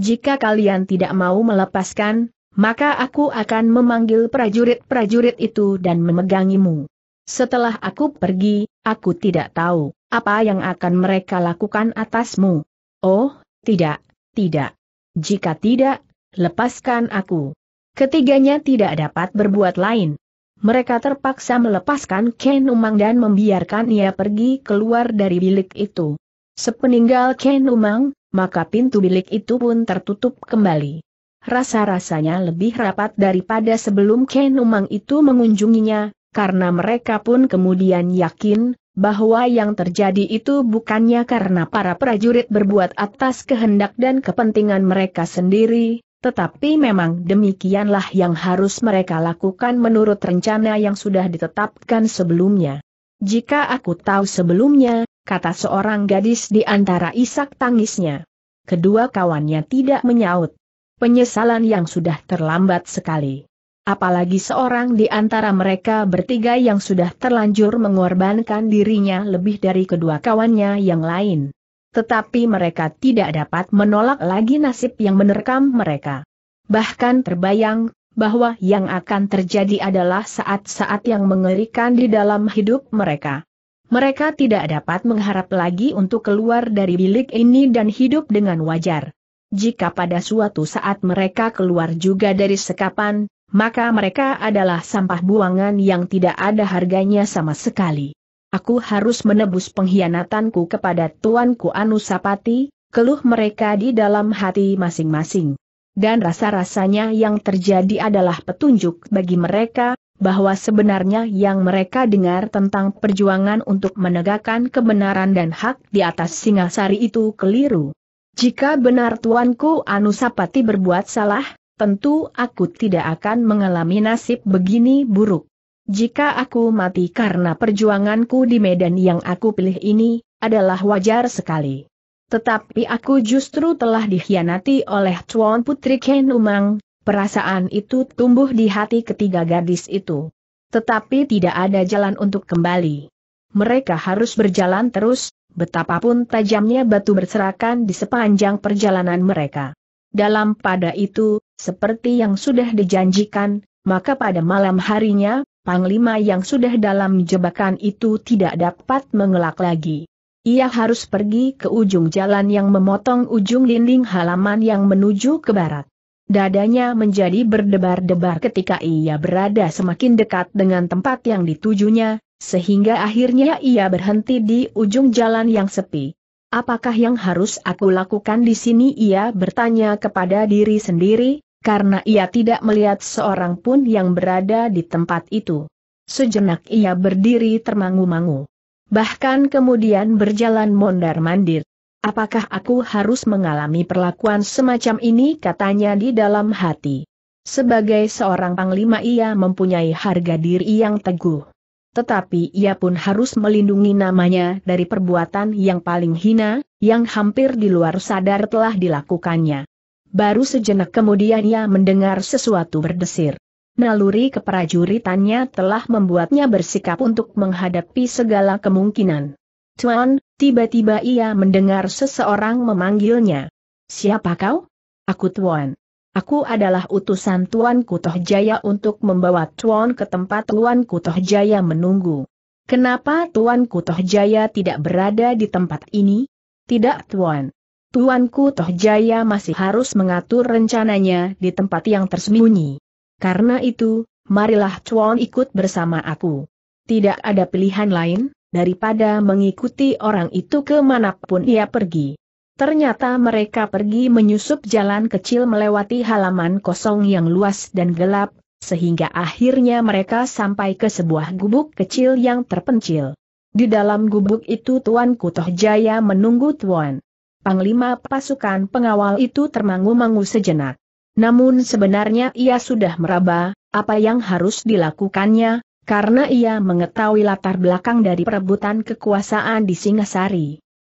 Jika kalian tidak mau melepaskan, maka aku akan memanggil prajurit-prajurit itu dan memegangimu. Setelah aku pergi, aku tidak tahu apa yang akan mereka lakukan atasmu. Oh, tidak, tidak. Jika tidak, lepaskan aku. Ketiganya tidak dapat berbuat lain. Mereka terpaksa melepaskan Ken Umang dan membiarkan ia pergi keluar dari bilik itu. Sepeninggal Ken Umang, maka pintu bilik itu pun tertutup kembali. Rasa-rasanya lebih rapat daripada sebelum Ken Umang itu mengunjunginya, karena mereka pun kemudian yakin, bahwa yang terjadi itu bukannya karena para prajurit berbuat atas kehendak dan kepentingan mereka sendiri, tetapi memang demikianlah yang harus mereka lakukan menurut rencana yang sudah ditetapkan sebelumnya. Jika aku tahu sebelumnya, kata seorang gadis di antara isak tangisnya. Kedua kawannya tidak menyaut. Penyesalan yang sudah terlambat sekali apalagi seorang di antara mereka bertiga yang sudah terlanjur mengorbankan dirinya lebih dari kedua kawannya yang lain. Tetapi mereka tidak dapat menolak lagi nasib yang menerkam mereka. Bahkan terbayang, bahwa yang akan terjadi adalah saat-saat yang mengerikan di dalam hidup mereka. Mereka tidak dapat mengharap lagi untuk keluar dari bilik ini dan hidup dengan wajar. Jika pada suatu saat mereka keluar juga dari sekapan, maka mereka adalah sampah buangan yang tidak ada harganya sama sekali. Aku harus menebus pengkhianatanku kepada Tuanku Anusapati, keluh mereka di dalam hati masing-masing. Dan rasa-rasanya yang terjadi adalah petunjuk bagi mereka, bahwa sebenarnya yang mereka dengar tentang perjuangan untuk menegakkan kebenaran dan hak di atas Singasari itu keliru. Jika benar Tuanku Anusapati berbuat salah, tentu aku tidak akan mengalami nasib begini buruk. Jika aku mati karena perjuanganku di medan yang aku pilih ini, adalah wajar sekali. Tetapi aku justru telah dikhianati oleh Tuan Putri Ken Umang, perasaan itu tumbuh di hati ketiga gadis itu. Tetapi tidak ada jalan untuk kembali. Mereka harus berjalan terus, betapapun tajamnya batu berserakan di sepanjang perjalanan mereka. Dalam pada itu, seperti yang sudah dijanjikan, maka pada malam harinya, Panglima yang sudah dalam jebakan itu tidak dapat mengelak lagi. Ia harus pergi ke ujung jalan yang memotong ujung dinding halaman yang menuju ke barat. Dadanya menjadi berdebar-debar ketika ia berada semakin dekat dengan tempat yang ditujunya, sehingga akhirnya ia berhenti di ujung jalan yang sepi. Apakah yang harus aku lakukan di sini? Ia bertanya kepada diri sendiri, karena ia tidak melihat seorang pun yang berada di tempat itu. Sejenak ia berdiri termangu-mangu. Bahkan kemudian berjalan mondar-mandir. Apakah aku harus mengalami perlakuan semacam ini katanya di dalam hati. Sebagai seorang panglima ia mempunyai harga diri yang teguh. Tetapi ia pun harus melindungi namanya dari perbuatan yang paling hina, yang hampir di luar sadar telah dilakukannya. Baru sejenak kemudian ia mendengar sesuatu berdesir. Naluri keprajuritannya telah membuatnya bersikap untuk menghadapi segala kemungkinan. Tuan, tiba-tiba ia mendengar seseorang memanggilnya. Siapa kau? Aku Tuan. Aku adalah utusan Tuan Kutoh Jaya untuk membawa Tuan ke tempat Tuan Kutoh Jaya menunggu. Kenapa Tuan Kutoh Jaya tidak berada di tempat ini? Tidak Tuan. Tuanku Tohjaya masih harus mengatur rencananya di tempat yang tersembunyi. Karena itu, marilah Chuan ikut bersama aku. Tidak ada pilihan lain, daripada mengikuti orang itu kemanapun ia pergi. Ternyata mereka pergi menyusup jalan kecil melewati halaman kosong yang luas dan gelap, sehingga akhirnya mereka sampai ke sebuah gubuk kecil yang terpencil. Di dalam gubuk itu Tuan Kutoh Jaya menunggu Tuan. Panglima pasukan pengawal itu termangu-mangu sejenak. Namun sebenarnya ia sudah meraba, apa yang harus dilakukannya, karena ia mengetahui latar belakang dari perebutan kekuasaan di Singasari.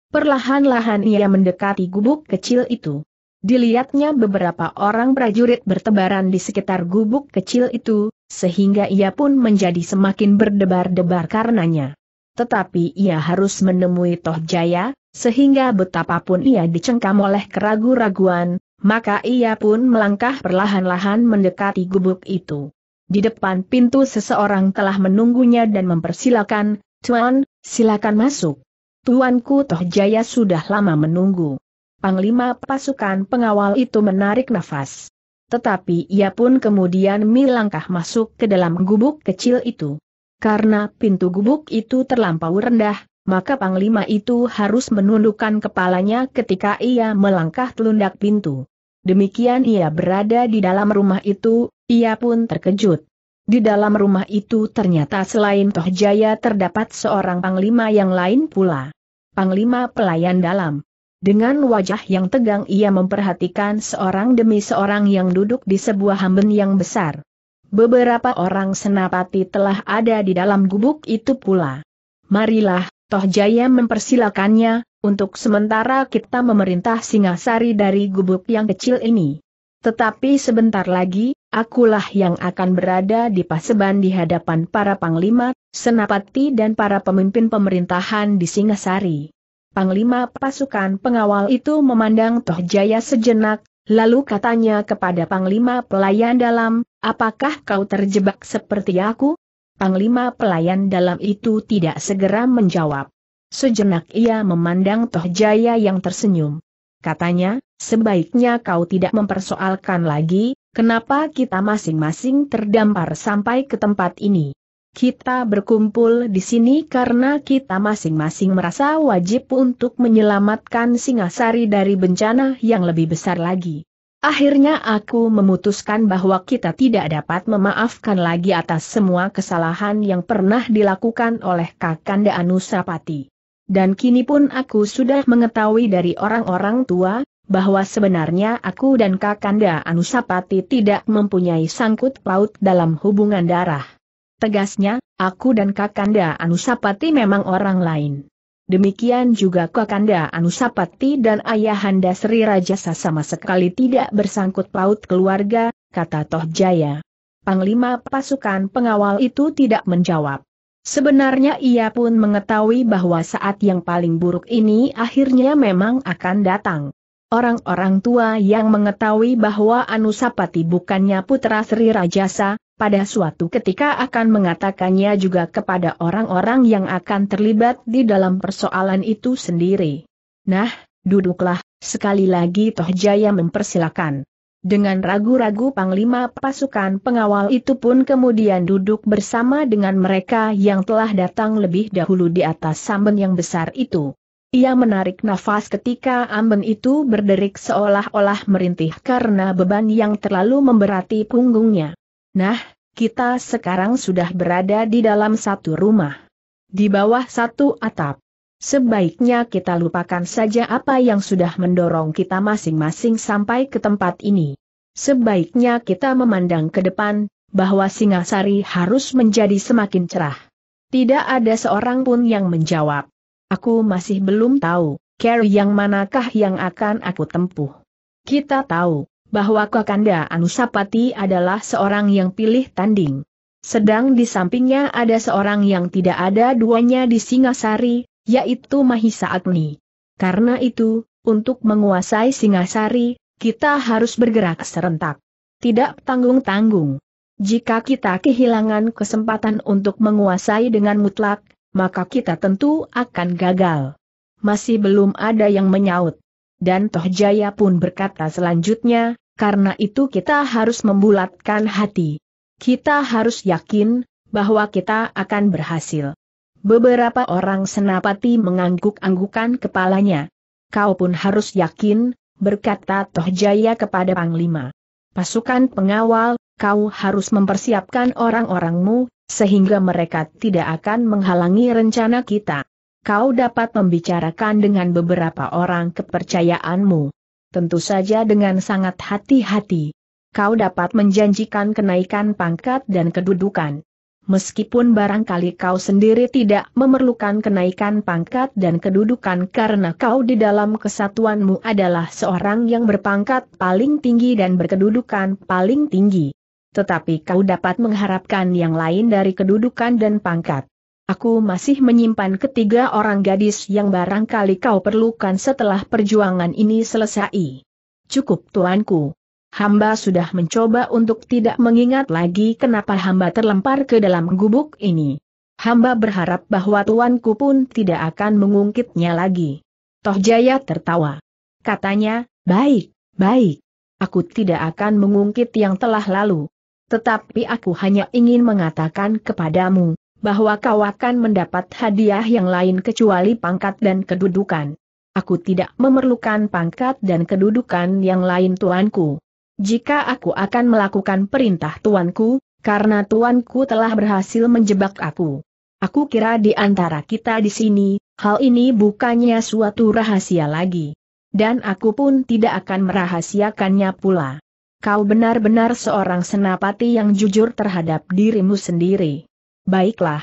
Perlahan-lahan ia mendekati gubuk kecil itu. Dilihatnya beberapa orang prajurit bertebaran di sekitar gubuk kecil itu, sehingga ia pun menjadi semakin berdebar-debar karenanya tetapi ia harus menemui Toh Jaya, sehingga betapapun ia dicengkam oleh keragu-raguan, maka ia pun melangkah perlahan-lahan mendekati gubuk itu. Di depan pintu seseorang telah menunggunya dan mempersilakan, Tuan, silakan masuk. Tuanku Toh Jaya sudah lama menunggu. Panglima pasukan pengawal itu menarik nafas. Tetapi ia pun kemudian melangkah masuk ke dalam gubuk kecil itu. Karena pintu gubuk itu terlampau rendah, maka panglima itu harus menundukkan kepalanya ketika ia melangkah telundak pintu. Demikian ia berada di dalam rumah itu, ia pun terkejut. Di dalam rumah itu ternyata selain Toh Jaya terdapat seorang panglima yang lain pula. Panglima pelayan dalam. Dengan wajah yang tegang ia memperhatikan seorang demi seorang yang duduk di sebuah hamben yang besar. Beberapa orang senapati telah ada di dalam gubuk itu pula. Marilah, Tohjaya mempersilakannya, untuk sementara kita memerintah Singasari dari gubuk yang kecil ini. Tetapi sebentar lagi, akulah yang akan berada di paseban di hadapan para panglima, senapati dan para pemimpin pemerintahan di Singasari. Panglima pasukan pengawal itu memandang Tohjaya sejenak, Lalu katanya kepada Panglima Pelayan Dalam, apakah kau terjebak seperti aku? Panglima Pelayan Dalam itu tidak segera menjawab. Sejenak ia memandang Toh Jaya yang tersenyum. Katanya, sebaiknya kau tidak mempersoalkan lagi, kenapa kita masing-masing terdampar sampai ke tempat ini. Kita berkumpul di sini karena kita masing-masing merasa wajib untuk menyelamatkan Singasari dari bencana yang lebih besar lagi. Akhirnya aku memutuskan bahwa kita tidak dapat memaafkan lagi atas semua kesalahan yang pernah dilakukan oleh Kakanda Anusapati. Dan kini pun aku sudah mengetahui dari orang-orang tua, bahwa sebenarnya aku dan Kakanda Anusapati tidak mempunyai sangkut paut dalam hubungan darah. Tegasnya, aku dan Kakanda Anusapati memang orang lain. Demikian juga Kakanda Anusapati dan Ayahanda Sri Rajasa sama sekali tidak bersangkut paut keluarga, kata Tohjaya. Panglima pasukan pengawal itu tidak menjawab. Sebenarnya ia pun mengetahui bahwa saat yang paling buruk ini akhirnya memang akan datang. Orang-orang tua yang mengetahui bahwa Anusapati bukannya putra Sri Rajasa, pada suatu ketika akan mengatakannya juga kepada orang-orang yang akan terlibat di dalam persoalan itu sendiri. Nah, duduklah, sekali lagi Toh Jaya mempersilakan. Dengan ragu-ragu Panglima pasukan pengawal itu pun kemudian duduk bersama dengan mereka yang telah datang lebih dahulu di atas samben yang besar itu. Ia menarik nafas ketika amben itu berderik seolah-olah merintih karena beban yang terlalu memberati punggungnya. Nah, kita sekarang sudah berada di dalam satu rumah. Di bawah satu atap. Sebaiknya kita lupakan saja apa yang sudah mendorong kita masing-masing sampai ke tempat ini. Sebaiknya kita memandang ke depan, bahwa Singasari harus menjadi semakin cerah. Tidak ada seorang pun yang menjawab. Aku masih belum tahu, care yang manakah yang akan aku tempuh. Kita tahu, bahwa Kakanda Anusapati adalah seorang yang pilih tanding. Sedang di sampingnya ada seorang yang tidak ada duanya di Singasari, yaitu Mahisa Agni. Karena itu, untuk menguasai Singasari, kita harus bergerak serentak. Tidak tanggung-tanggung. Jika kita kehilangan kesempatan untuk menguasai dengan mutlak, maka kita tentu akan gagal. Masih belum ada yang menyaut. Dan Tohjaya pun berkata selanjutnya, karena itu kita harus membulatkan hati. Kita harus yakin, bahwa kita akan berhasil. Beberapa orang senapati mengangguk-anggukan kepalanya. Kau pun harus yakin, berkata Tohjaya kepada Panglima. Pasukan pengawal, kau harus mempersiapkan orang-orangmu, sehingga mereka tidak akan menghalangi rencana kita kau dapat membicarakan dengan beberapa orang kepercayaanmu. Tentu saja dengan sangat hati-hati. Kau dapat menjanjikan kenaikan pangkat dan kedudukan. Meskipun barangkali kau sendiri tidak memerlukan kenaikan pangkat dan kedudukan karena kau di dalam kesatuanmu adalah seorang yang berpangkat paling tinggi dan berkedudukan paling tinggi. Tetapi kau dapat mengharapkan yang lain dari kedudukan dan pangkat. Aku masih menyimpan ketiga orang gadis yang barangkali kau perlukan setelah perjuangan ini selesai. Cukup tuanku. Hamba sudah mencoba untuk tidak mengingat lagi kenapa hamba terlempar ke dalam gubuk ini. Hamba berharap bahwa tuanku pun tidak akan mengungkitnya lagi. Toh Jaya tertawa. Katanya, baik, baik. Aku tidak akan mengungkit yang telah lalu. Tetapi aku hanya ingin mengatakan kepadamu, bahwa kau akan mendapat hadiah yang lain kecuali pangkat dan kedudukan. Aku tidak memerlukan pangkat dan kedudukan yang lain tuanku. Jika aku akan melakukan perintah tuanku, karena tuanku telah berhasil menjebak aku. Aku kira di antara kita di sini, hal ini bukannya suatu rahasia lagi. Dan aku pun tidak akan merahasiakannya pula. Kau benar-benar seorang senapati yang jujur terhadap dirimu sendiri. Baiklah.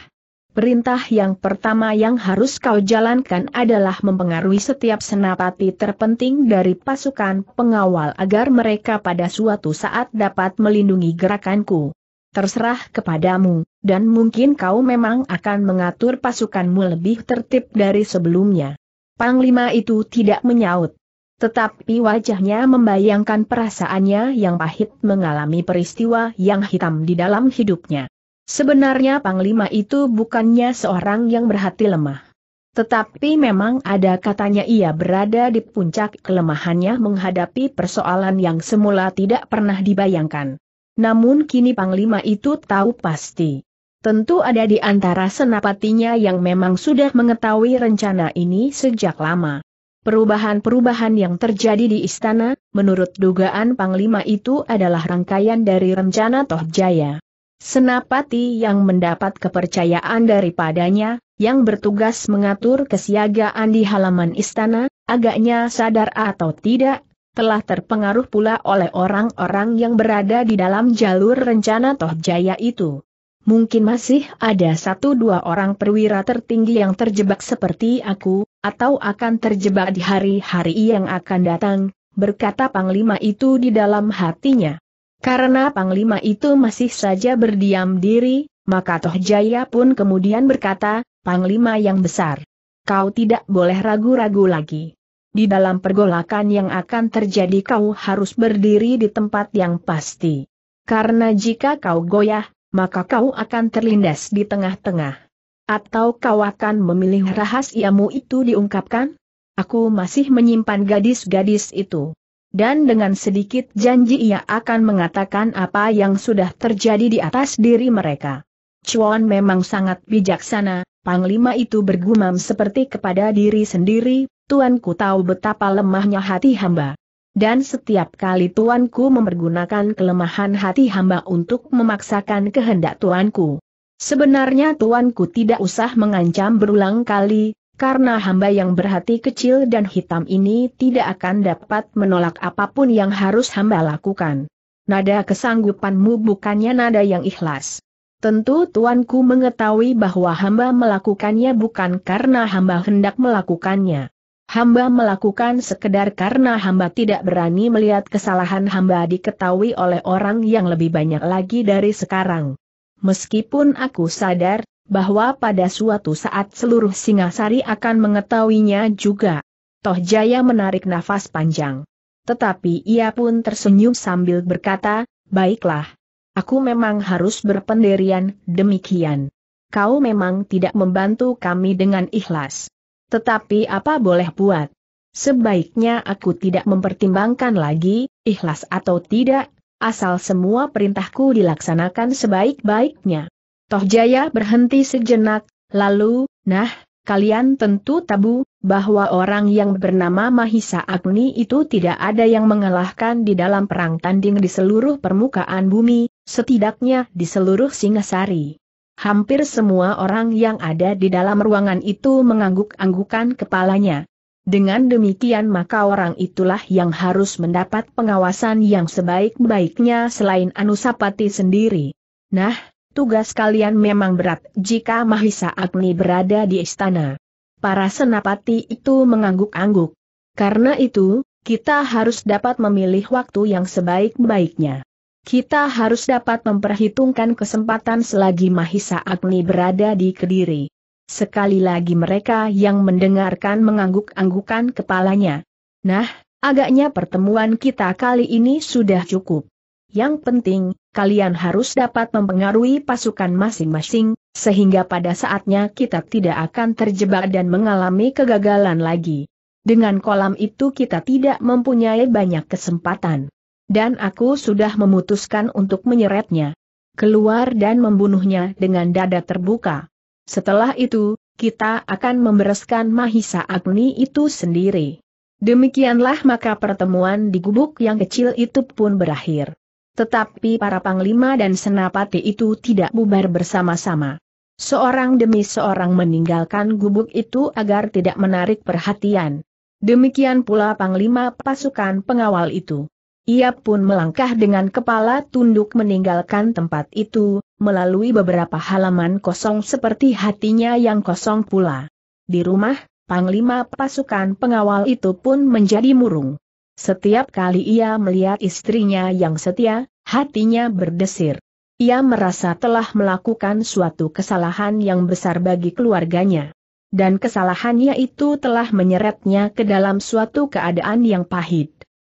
Perintah yang pertama yang harus kau jalankan adalah mempengaruhi setiap senapati terpenting dari pasukan pengawal agar mereka pada suatu saat dapat melindungi gerakanku. Terserah kepadamu, dan mungkin kau memang akan mengatur pasukanmu lebih tertib dari sebelumnya. Panglima itu tidak menyaut. Tetapi wajahnya membayangkan perasaannya yang pahit mengalami peristiwa yang hitam di dalam hidupnya. Sebenarnya Panglima itu bukannya seorang yang berhati lemah. Tetapi memang ada katanya ia berada di puncak kelemahannya menghadapi persoalan yang semula tidak pernah dibayangkan. Namun kini Panglima itu tahu pasti. Tentu ada di antara senapatinya yang memang sudah mengetahui rencana ini sejak lama. Perubahan-perubahan yang terjadi di istana, menurut dugaan Panglima itu adalah rangkaian dari rencana Toh Jaya. Senapati yang mendapat kepercayaan daripadanya, yang bertugas mengatur kesiagaan di halaman istana, agaknya sadar atau tidak, telah terpengaruh pula oleh orang-orang yang berada di dalam jalur rencana Toh Jaya itu. Mungkin masih ada satu dua orang perwira tertinggi yang terjebak seperti aku, atau akan terjebak di hari-hari yang akan datang, berkata Panglima itu di dalam hatinya. Karena Panglima itu masih saja berdiam diri, maka Toh Jaya pun kemudian berkata, Panglima yang besar. Kau tidak boleh ragu-ragu lagi. Di dalam pergolakan yang akan terjadi kau harus berdiri di tempat yang pasti. Karena jika kau goyah, maka kau akan terlindas di tengah-tengah. Atau kau akan memilih rahasiamu itu diungkapkan? Aku masih menyimpan gadis-gadis itu dan dengan sedikit janji ia akan mengatakan apa yang sudah terjadi di atas diri mereka. Chuan memang sangat bijaksana, Panglima itu bergumam seperti kepada diri sendiri, Tuanku tahu betapa lemahnya hati hamba. Dan setiap kali Tuanku mempergunakan kelemahan hati hamba untuk memaksakan kehendak Tuanku. Sebenarnya Tuanku tidak usah mengancam berulang kali, karena hamba yang berhati kecil dan hitam ini tidak akan dapat menolak apapun yang harus hamba lakukan. Nada kesanggupanmu bukannya nada yang ikhlas. Tentu tuanku mengetahui bahwa hamba melakukannya bukan karena hamba hendak melakukannya. Hamba melakukan sekedar karena hamba tidak berani melihat kesalahan hamba diketahui oleh orang yang lebih banyak lagi dari sekarang. Meskipun aku sadar, bahwa pada suatu saat seluruh Singasari akan mengetahuinya juga. Toh Jaya menarik nafas panjang. Tetapi ia pun tersenyum sambil berkata, baiklah. Aku memang harus berpendirian demikian. Kau memang tidak membantu kami dengan ikhlas. Tetapi apa boleh buat? Sebaiknya aku tidak mempertimbangkan lagi, ikhlas atau tidak, asal semua perintahku dilaksanakan sebaik-baiknya. Toh berhenti sejenak, lalu, nah, kalian tentu tabu, bahwa orang yang bernama Mahisa Agni itu tidak ada yang mengalahkan di dalam perang tanding di seluruh permukaan bumi, setidaknya di seluruh Singasari. Hampir semua orang yang ada di dalam ruangan itu mengangguk-anggukan kepalanya. Dengan demikian maka orang itulah yang harus mendapat pengawasan yang sebaik-baiknya selain Anusapati sendiri. Nah, Tugas kalian memang berat jika Mahisa Agni berada di istana. Para senapati itu mengangguk-angguk. Karena itu, kita harus dapat memilih waktu yang sebaik-baiknya. Kita harus dapat memperhitungkan kesempatan selagi Mahisa Agni berada di Kediri. Sekali lagi mereka yang mendengarkan mengangguk-anggukan kepalanya. Nah, agaknya pertemuan kita kali ini sudah cukup. Yang penting, kalian harus dapat mempengaruhi pasukan masing-masing, sehingga pada saatnya kita tidak akan terjebak dan mengalami kegagalan lagi. Dengan kolam itu kita tidak mempunyai banyak kesempatan. Dan aku sudah memutuskan untuk menyeretnya. Keluar dan membunuhnya dengan dada terbuka. Setelah itu, kita akan membereskan Mahisa Agni itu sendiri. Demikianlah maka pertemuan di gubuk yang kecil itu pun berakhir. Tetapi para panglima dan senapati itu tidak bubar bersama-sama. Seorang demi seorang meninggalkan gubuk itu agar tidak menarik perhatian. Demikian pula panglima pasukan pengawal itu. Ia pun melangkah dengan kepala tunduk meninggalkan tempat itu, melalui beberapa halaman kosong seperti hatinya yang kosong pula. Di rumah, Panglima pasukan pengawal itu pun menjadi murung. Setiap kali ia melihat istrinya yang setia, hatinya berdesir. Ia merasa telah melakukan suatu kesalahan yang besar bagi keluarganya. Dan kesalahannya itu telah menyeretnya ke dalam suatu keadaan yang pahit.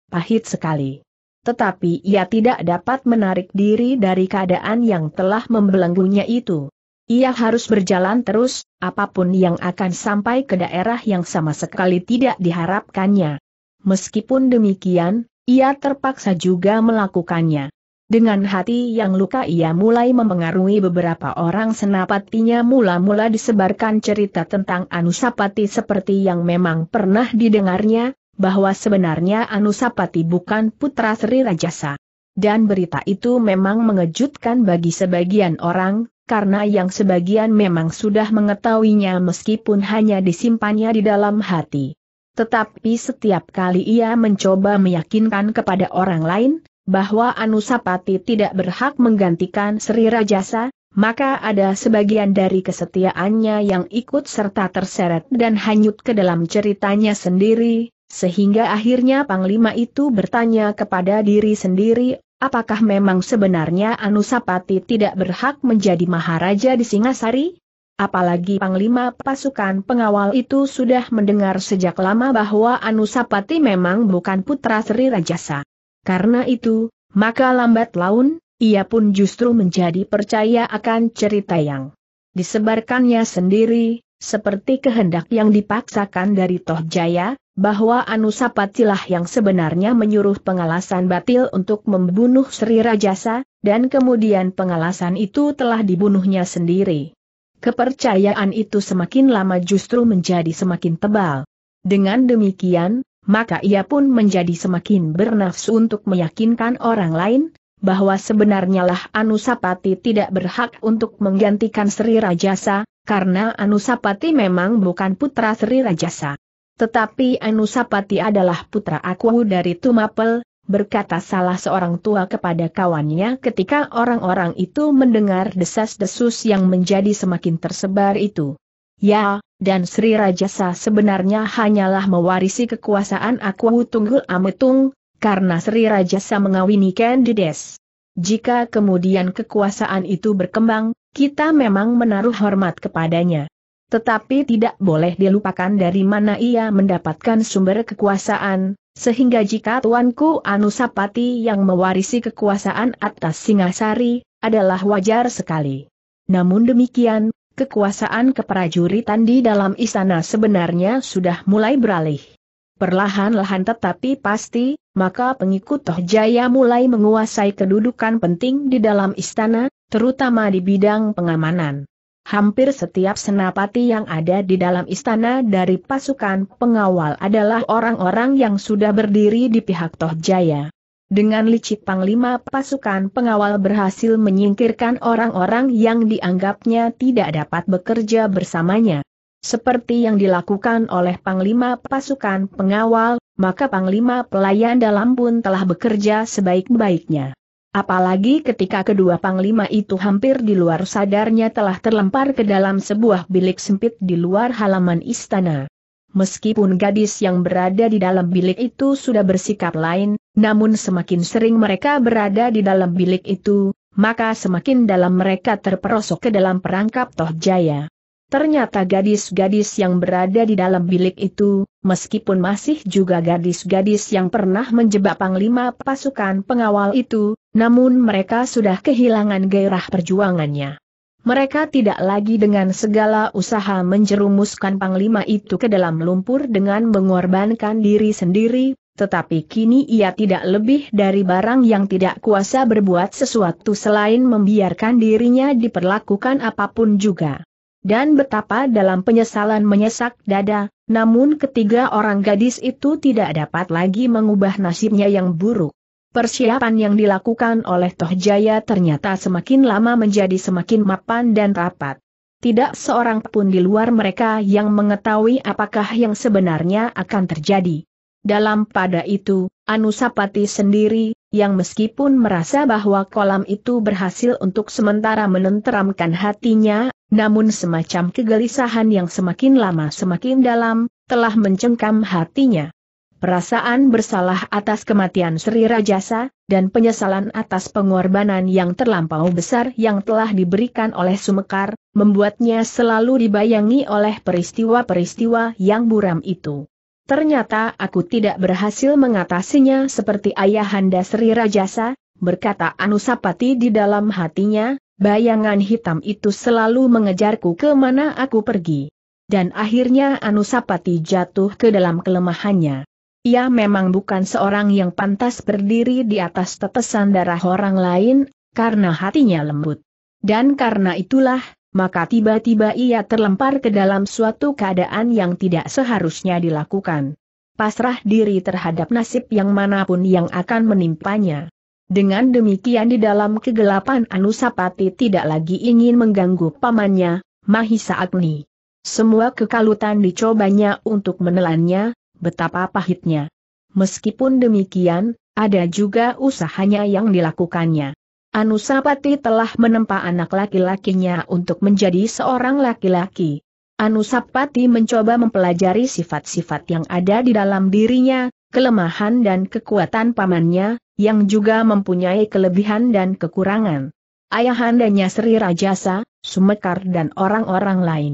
Pahit sekali. Tetapi ia tidak dapat menarik diri dari keadaan yang telah membelenggunya itu. Ia harus berjalan terus, apapun yang akan sampai ke daerah yang sama sekali tidak diharapkannya meskipun demikian, ia terpaksa juga melakukannya. Dengan hati yang luka ia mulai mempengaruhi beberapa orang senapatinya mula-mula disebarkan cerita tentang Anusapati seperti yang memang pernah didengarnya, bahwa sebenarnya Anusapati bukan putra Sri Rajasa. Dan berita itu memang mengejutkan bagi sebagian orang, karena yang sebagian memang sudah mengetahuinya meskipun hanya disimpannya di dalam hati. Tetapi setiap kali ia mencoba meyakinkan kepada orang lain, bahwa Anusapati tidak berhak menggantikan Sri Rajasa, maka ada sebagian dari kesetiaannya yang ikut serta terseret dan hanyut ke dalam ceritanya sendiri, sehingga akhirnya Panglima itu bertanya kepada diri sendiri, apakah memang sebenarnya Anusapati tidak berhak menjadi Maharaja di Singasari? Apalagi Panglima pasukan pengawal itu sudah mendengar sejak lama bahwa Anusapati memang bukan putra Sri Rajasa. Karena itu, maka lambat laun, ia pun justru menjadi percaya akan cerita yang disebarkannya sendiri, seperti kehendak yang dipaksakan dari Tohjaya, Jaya, bahwa Anusapatilah yang sebenarnya menyuruh pengalasan batil untuk membunuh Sri Rajasa, dan kemudian pengalasan itu telah dibunuhnya sendiri kepercayaan itu semakin lama justru menjadi semakin tebal. Dengan demikian, maka ia pun menjadi semakin bernafsu untuk meyakinkan orang lain, bahwa sebenarnya lah Anusapati tidak berhak untuk menggantikan Sri Rajasa, karena Anusapati memang bukan putra Sri Rajasa. Tetapi Anusapati adalah putra aku dari Tumapel, berkata salah seorang tua kepada kawannya ketika orang-orang itu mendengar desas-desus yang menjadi semakin tersebar itu. Ya, dan Sri Rajasa sebenarnya hanyalah mewarisi kekuasaan Aku Tunggul Ametung, karena Sri Rajasa mengawini Kandides. Jika kemudian kekuasaan itu berkembang, kita memang menaruh hormat kepadanya. Tetapi tidak boleh dilupakan dari mana ia mendapatkan sumber kekuasaan, sehingga jika tuanku Anusapati yang mewarisi kekuasaan atas Singasari, adalah wajar sekali. Namun demikian, kekuasaan keprajuritan di dalam istana sebenarnya sudah mulai beralih. Perlahan-lahan tetapi pasti, maka pengikut Tohjaya mulai menguasai kedudukan penting di dalam istana, terutama di bidang pengamanan hampir setiap senapati yang ada di dalam istana dari pasukan pengawal adalah orang-orang yang sudah berdiri di pihak Tohjaya. Dengan licik panglima pasukan pengawal berhasil menyingkirkan orang-orang yang dianggapnya tidak dapat bekerja bersamanya. Seperti yang dilakukan oleh panglima pasukan pengawal, maka panglima pelayan dalam pun telah bekerja sebaik-baiknya. Apalagi ketika kedua panglima itu hampir di luar sadarnya telah terlempar ke dalam sebuah bilik sempit di luar halaman istana. Meskipun gadis yang berada di dalam bilik itu sudah bersikap lain, namun semakin sering mereka berada di dalam bilik itu, maka semakin dalam mereka terperosok ke dalam perangkap Toh Jaya. Ternyata gadis-gadis yang berada di dalam bilik itu, meskipun masih juga gadis-gadis yang pernah menjebak panglima pasukan pengawal itu, namun mereka sudah kehilangan gairah perjuangannya. Mereka tidak lagi dengan segala usaha menjerumuskan panglima itu ke dalam lumpur dengan mengorbankan diri sendiri, tetapi kini ia tidak lebih dari barang yang tidak kuasa berbuat sesuatu selain membiarkan dirinya diperlakukan apapun juga dan betapa dalam penyesalan menyesak dada, namun ketiga orang gadis itu tidak dapat lagi mengubah nasibnya yang buruk. Persiapan yang dilakukan oleh Toh Jaya ternyata semakin lama menjadi semakin mapan dan rapat. Tidak seorang pun di luar mereka yang mengetahui apakah yang sebenarnya akan terjadi. Dalam pada itu, Anusapati sendiri, yang meskipun merasa bahwa kolam itu berhasil untuk sementara menenteramkan hatinya, namun semacam kegelisahan yang semakin lama semakin dalam, telah mencengkam hatinya. Perasaan bersalah atas kematian Sri Rajasa, dan penyesalan atas pengorbanan yang terlampau besar yang telah diberikan oleh Sumekar, membuatnya selalu dibayangi oleh peristiwa-peristiwa yang buram itu. Ternyata aku tidak berhasil mengatasinya seperti ayahanda Sri Rajasa, berkata Anusapati di dalam hatinya, Bayangan hitam itu selalu mengejarku kemana aku pergi. Dan akhirnya Anusapati jatuh ke dalam kelemahannya. Ia memang bukan seorang yang pantas berdiri di atas tetesan darah orang lain, karena hatinya lembut. Dan karena itulah, maka tiba-tiba ia terlempar ke dalam suatu keadaan yang tidak seharusnya dilakukan. Pasrah diri terhadap nasib yang manapun yang akan menimpanya. Dengan demikian di dalam kegelapan Anusapati tidak lagi ingin mengganggu pamannya, Mahisa Agni. Semua kekalutan dicobanya untuk menelannya, betapa pahitnya. Meskipun demikian, ada juga usahanya yang dilakukannya. Anusapati telah menempa anak laki-lakinya untuk menjadi seorang laki-laki. Anusapati mencoba mempelajari sifat-sifat yang ada di dalam dirinya, kelemahan dan kekuatan pamannya, yang juga mempunyai kelebihan dan kekurangan. Ayahandanya Sri Rajasa, Sumekar dan orang-orang lain.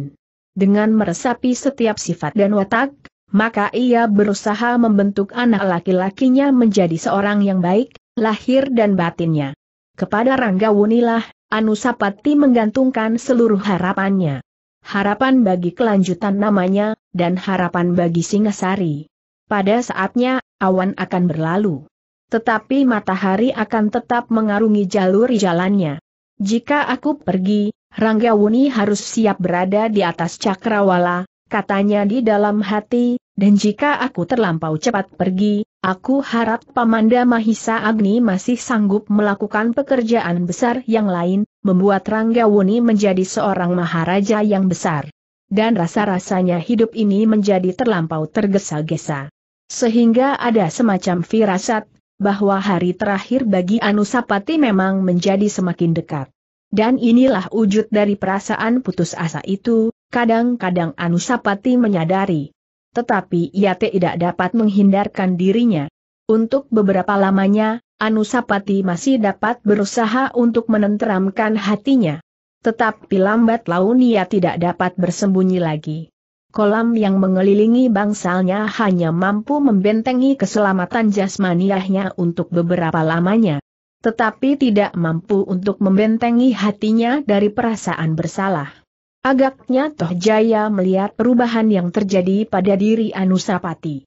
Dengan meresapi setiap sifat dan watak, maka ia berusaha membentuk anak laki-lakinya menjadi seorang yang baik, lahir dan batinnya. Kepada Rangga Wunilah, Anusapati menggantungkan seluruh harapannya. Harapan bagi kelanjutan namanya, dan harapan bagi Singasari. Pada saatnya, awan akan berlalu. Tetapi matahari akan tetap mengarungi jalur jalannya. Jika aku pergi, Ranggawuni harus siap berada di atas cakrawala, katanya di dalam hati, dan jika aku terlampau cepat pergi, aku harap Pamanda Mahisa Agni masih sanggup melakukan pekerjaan besar yang lain, membuat Ranggawuni menjadi seorang maharaja yang besar. Dan rasa-rasanya hidup ini menjadi terlampau tergesa-gesa. Sehingga ada semacam firasat bahwa hari terakhir bagi Anusapati memang menjadi semakin dekat. Dan inilah wujud dari perasaan putus asa itu, kadang-kadang Anusapati menyadari. Tetapi ia tidak dapat menghindarkan dirinya. Untuk beberapa lamanya, Anusapati masih dapat berusaha untuk menenteramkan hatinya. Tetapi lambat laun ia tidak dapat bersembunyi lagi kolam yang mengelilingi bangsalnya hanya mampu membentengi keselamatan jasmaniahnya untuk beberapa lamanya. Tetapi tidak mampu untuk membentengi hatinya dari perasaan bersalah. Agaknya Toh Jaya melihat perubahan yang terjadi pada diri Anusapati.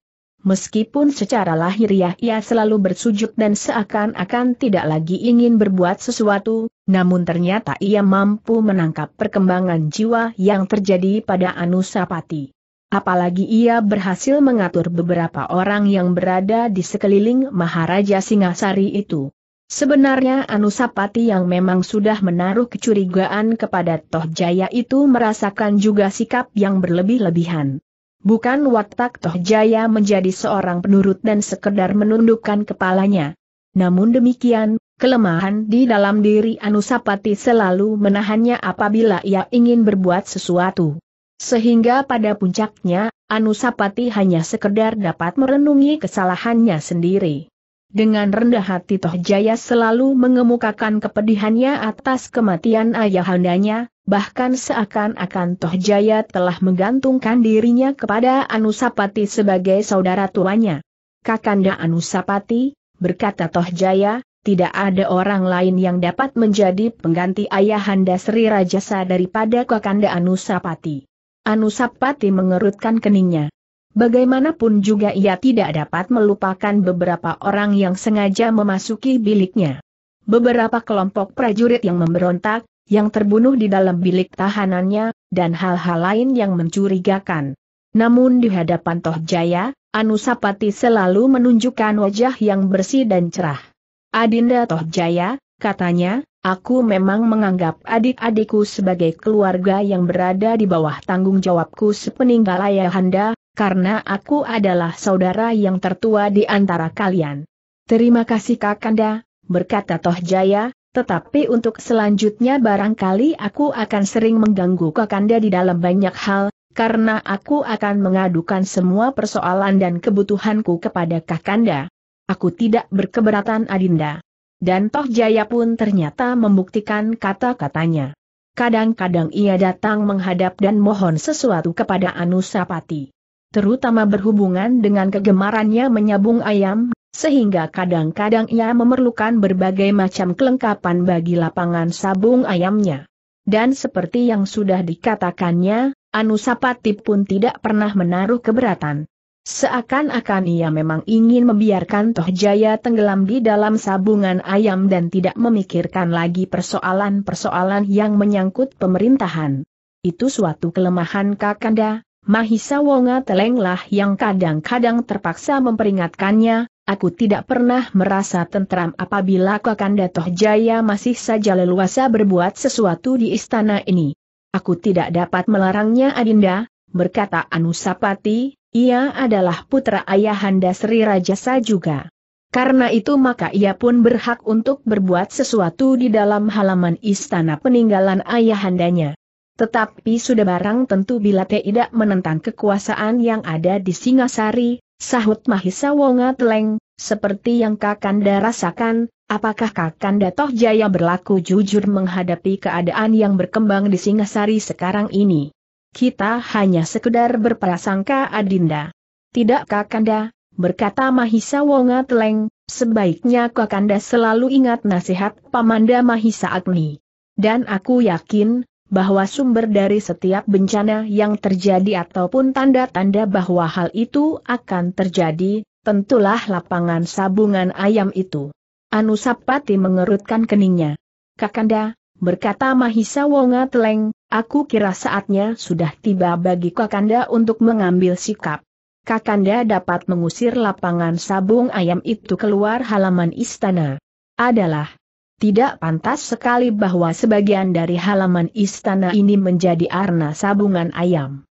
Meskipun secara lahiriah ia selalu bersujud dan seakan-akan tidak lagi ingin berbuat sesuatu, namun ternyata ia mampu menangkap perkembangan jiwa yang terjadi pada Anusapati. Apalagi ia berhasil mengatur beberapa orang yang berada di sekeliling Maharaja Singasari itu. Sebenarnya Anusapati yang memang sudah menaruh kecurigaan kepada Tohjaya itu merasakan juga sikap yang berlebih-lebihan. Bukan watak Tohjaya menjadi seorang penurut dan sekedar menundukkan kepalanya. Namun demikian, kelemahan di dalam diri Anusapati selalu menahannya apabila ia ingin berbuat sesuatu. Sehingga pada puncaknya, Anusapati hanya sekedar dapat merenungi kesalahannya sendiri. Dengan rendah hati Tohjaya selalu mengemukakan kepedihannya atas kematian ayahandanya, bahkan seakan-akan Tohjaya telah menggantungkan dirinya kepada Anusapati sebagai saudara tuanya. Kakanda Anusapati, berkata Tohjaya, tidak ada orang lain yang dapat menjadi pengganti ayahanda Sri Rajasa daripada Kakanda Anusapati. Anusapati mengerutkan keningnya. Bagaimanapun juga ia tidak dapat melupakan beberapa orang yang sengaja memasuki biliknya. Beberapa kelompok prajurit yang memberontak, yang terbunuh di dalam bilik tahanannya, dan hal-hal lain yang mencurigakan. Namun di hadapan Toh Jaya, Anusapati selalu menunjukkan wajah yang bersih dan cerah. Adinda Toh Jaya, katanya, aku memang menganggap adik-adikku sebagai keluarga yang berada di bawah tanggung jawabku sepeninggal ayahanda, karena aku adalah saudara yang tertua di antara kalian. Terima kasih Kakanda, berkata Toh Jaya, tetapi untuk selanjutnya barangkali aku akan sering mengganggu Kakanda di dalam banyak hal, karena aku akan mengadukan semua persoalan dan kebutuhanku kepada Kakanda. Aku tidak berkeberatan Adinda. Dan Toh Jaya pun ternyata membuktikan kata-katanya. Kadang-kadang ia datang menghadap dan mohon sesuatu kepada Anusapati. Terutama berhubungan dengan kegemarannya menyabung ayam sehingga kadang-kadang ia memerlukan berbagai macam kelengkapan bagi lapangan sabung ayamnya. Dan seperti yang sudah dikatakannya, Anusapati pun tidak pernah menaruh keberatan. Seakan-akan ia memang ingin membiarkan Tohjaya tenggelam di dalam sabungan ayam dan tidak memikirkan lagi persoalan-persoalan yang menyangkut pemerintahan. Itu suatu kelemahan Kakanda, Mahisa Wonga Telenglah yang kadang-kadang terpaksa memperingatkannya, Aku tidak pernah merasa tentram apabila Kakanda Tohjaya masih saja leluasa berbuat sesuatu di istana ini. Aku tidak dapat melarangnya Adinda, berkata Anusapati, ia adalah putra ayahanda Sri Rajasa juga. Karena itu maka ia pun berhak untuk berbuat sesuatu di dalam halaman istana peninggalan ayahandanya. Tetapi sudah barang tentu bila tidak menentang kekuasaan yang ada di Singasari, Sahut Mahisa Wonga Teleng, seperti yang Kakanda rasakan, apakah Kakanda Toh Jaya berlaku jujur menghadapi keadaan yang berkembang di Singasari sekarang ini? Kita hanya sekedar berprasangka Adinda. Tidak Kakanda, berkata Mahisa Wonga Teleng, sebaiknya Kakanda selalu ingat nasihat Pamanda Mahisa Agni. Dan aku yakin, bahwa sumber dari setiap bencana yang terjadi ataupun tanda-tanda bahwa hal itu akan terjadi, tentulah lapangan sabungan ayam itu. Anusapati mengerutkan keningnya. Kakanda, berkata Mahisa Wonga Teleng, aku kira saatnya sudah tiba bagi Kakanda untuk mengambil sikap. Kakanda dapat mengusir lapangan sabung ayam itu keluar halaman istana. Adalah, tidak pantas sekali bahwa sebagian dari halaman istana ini menjadi arna sabungan ayam.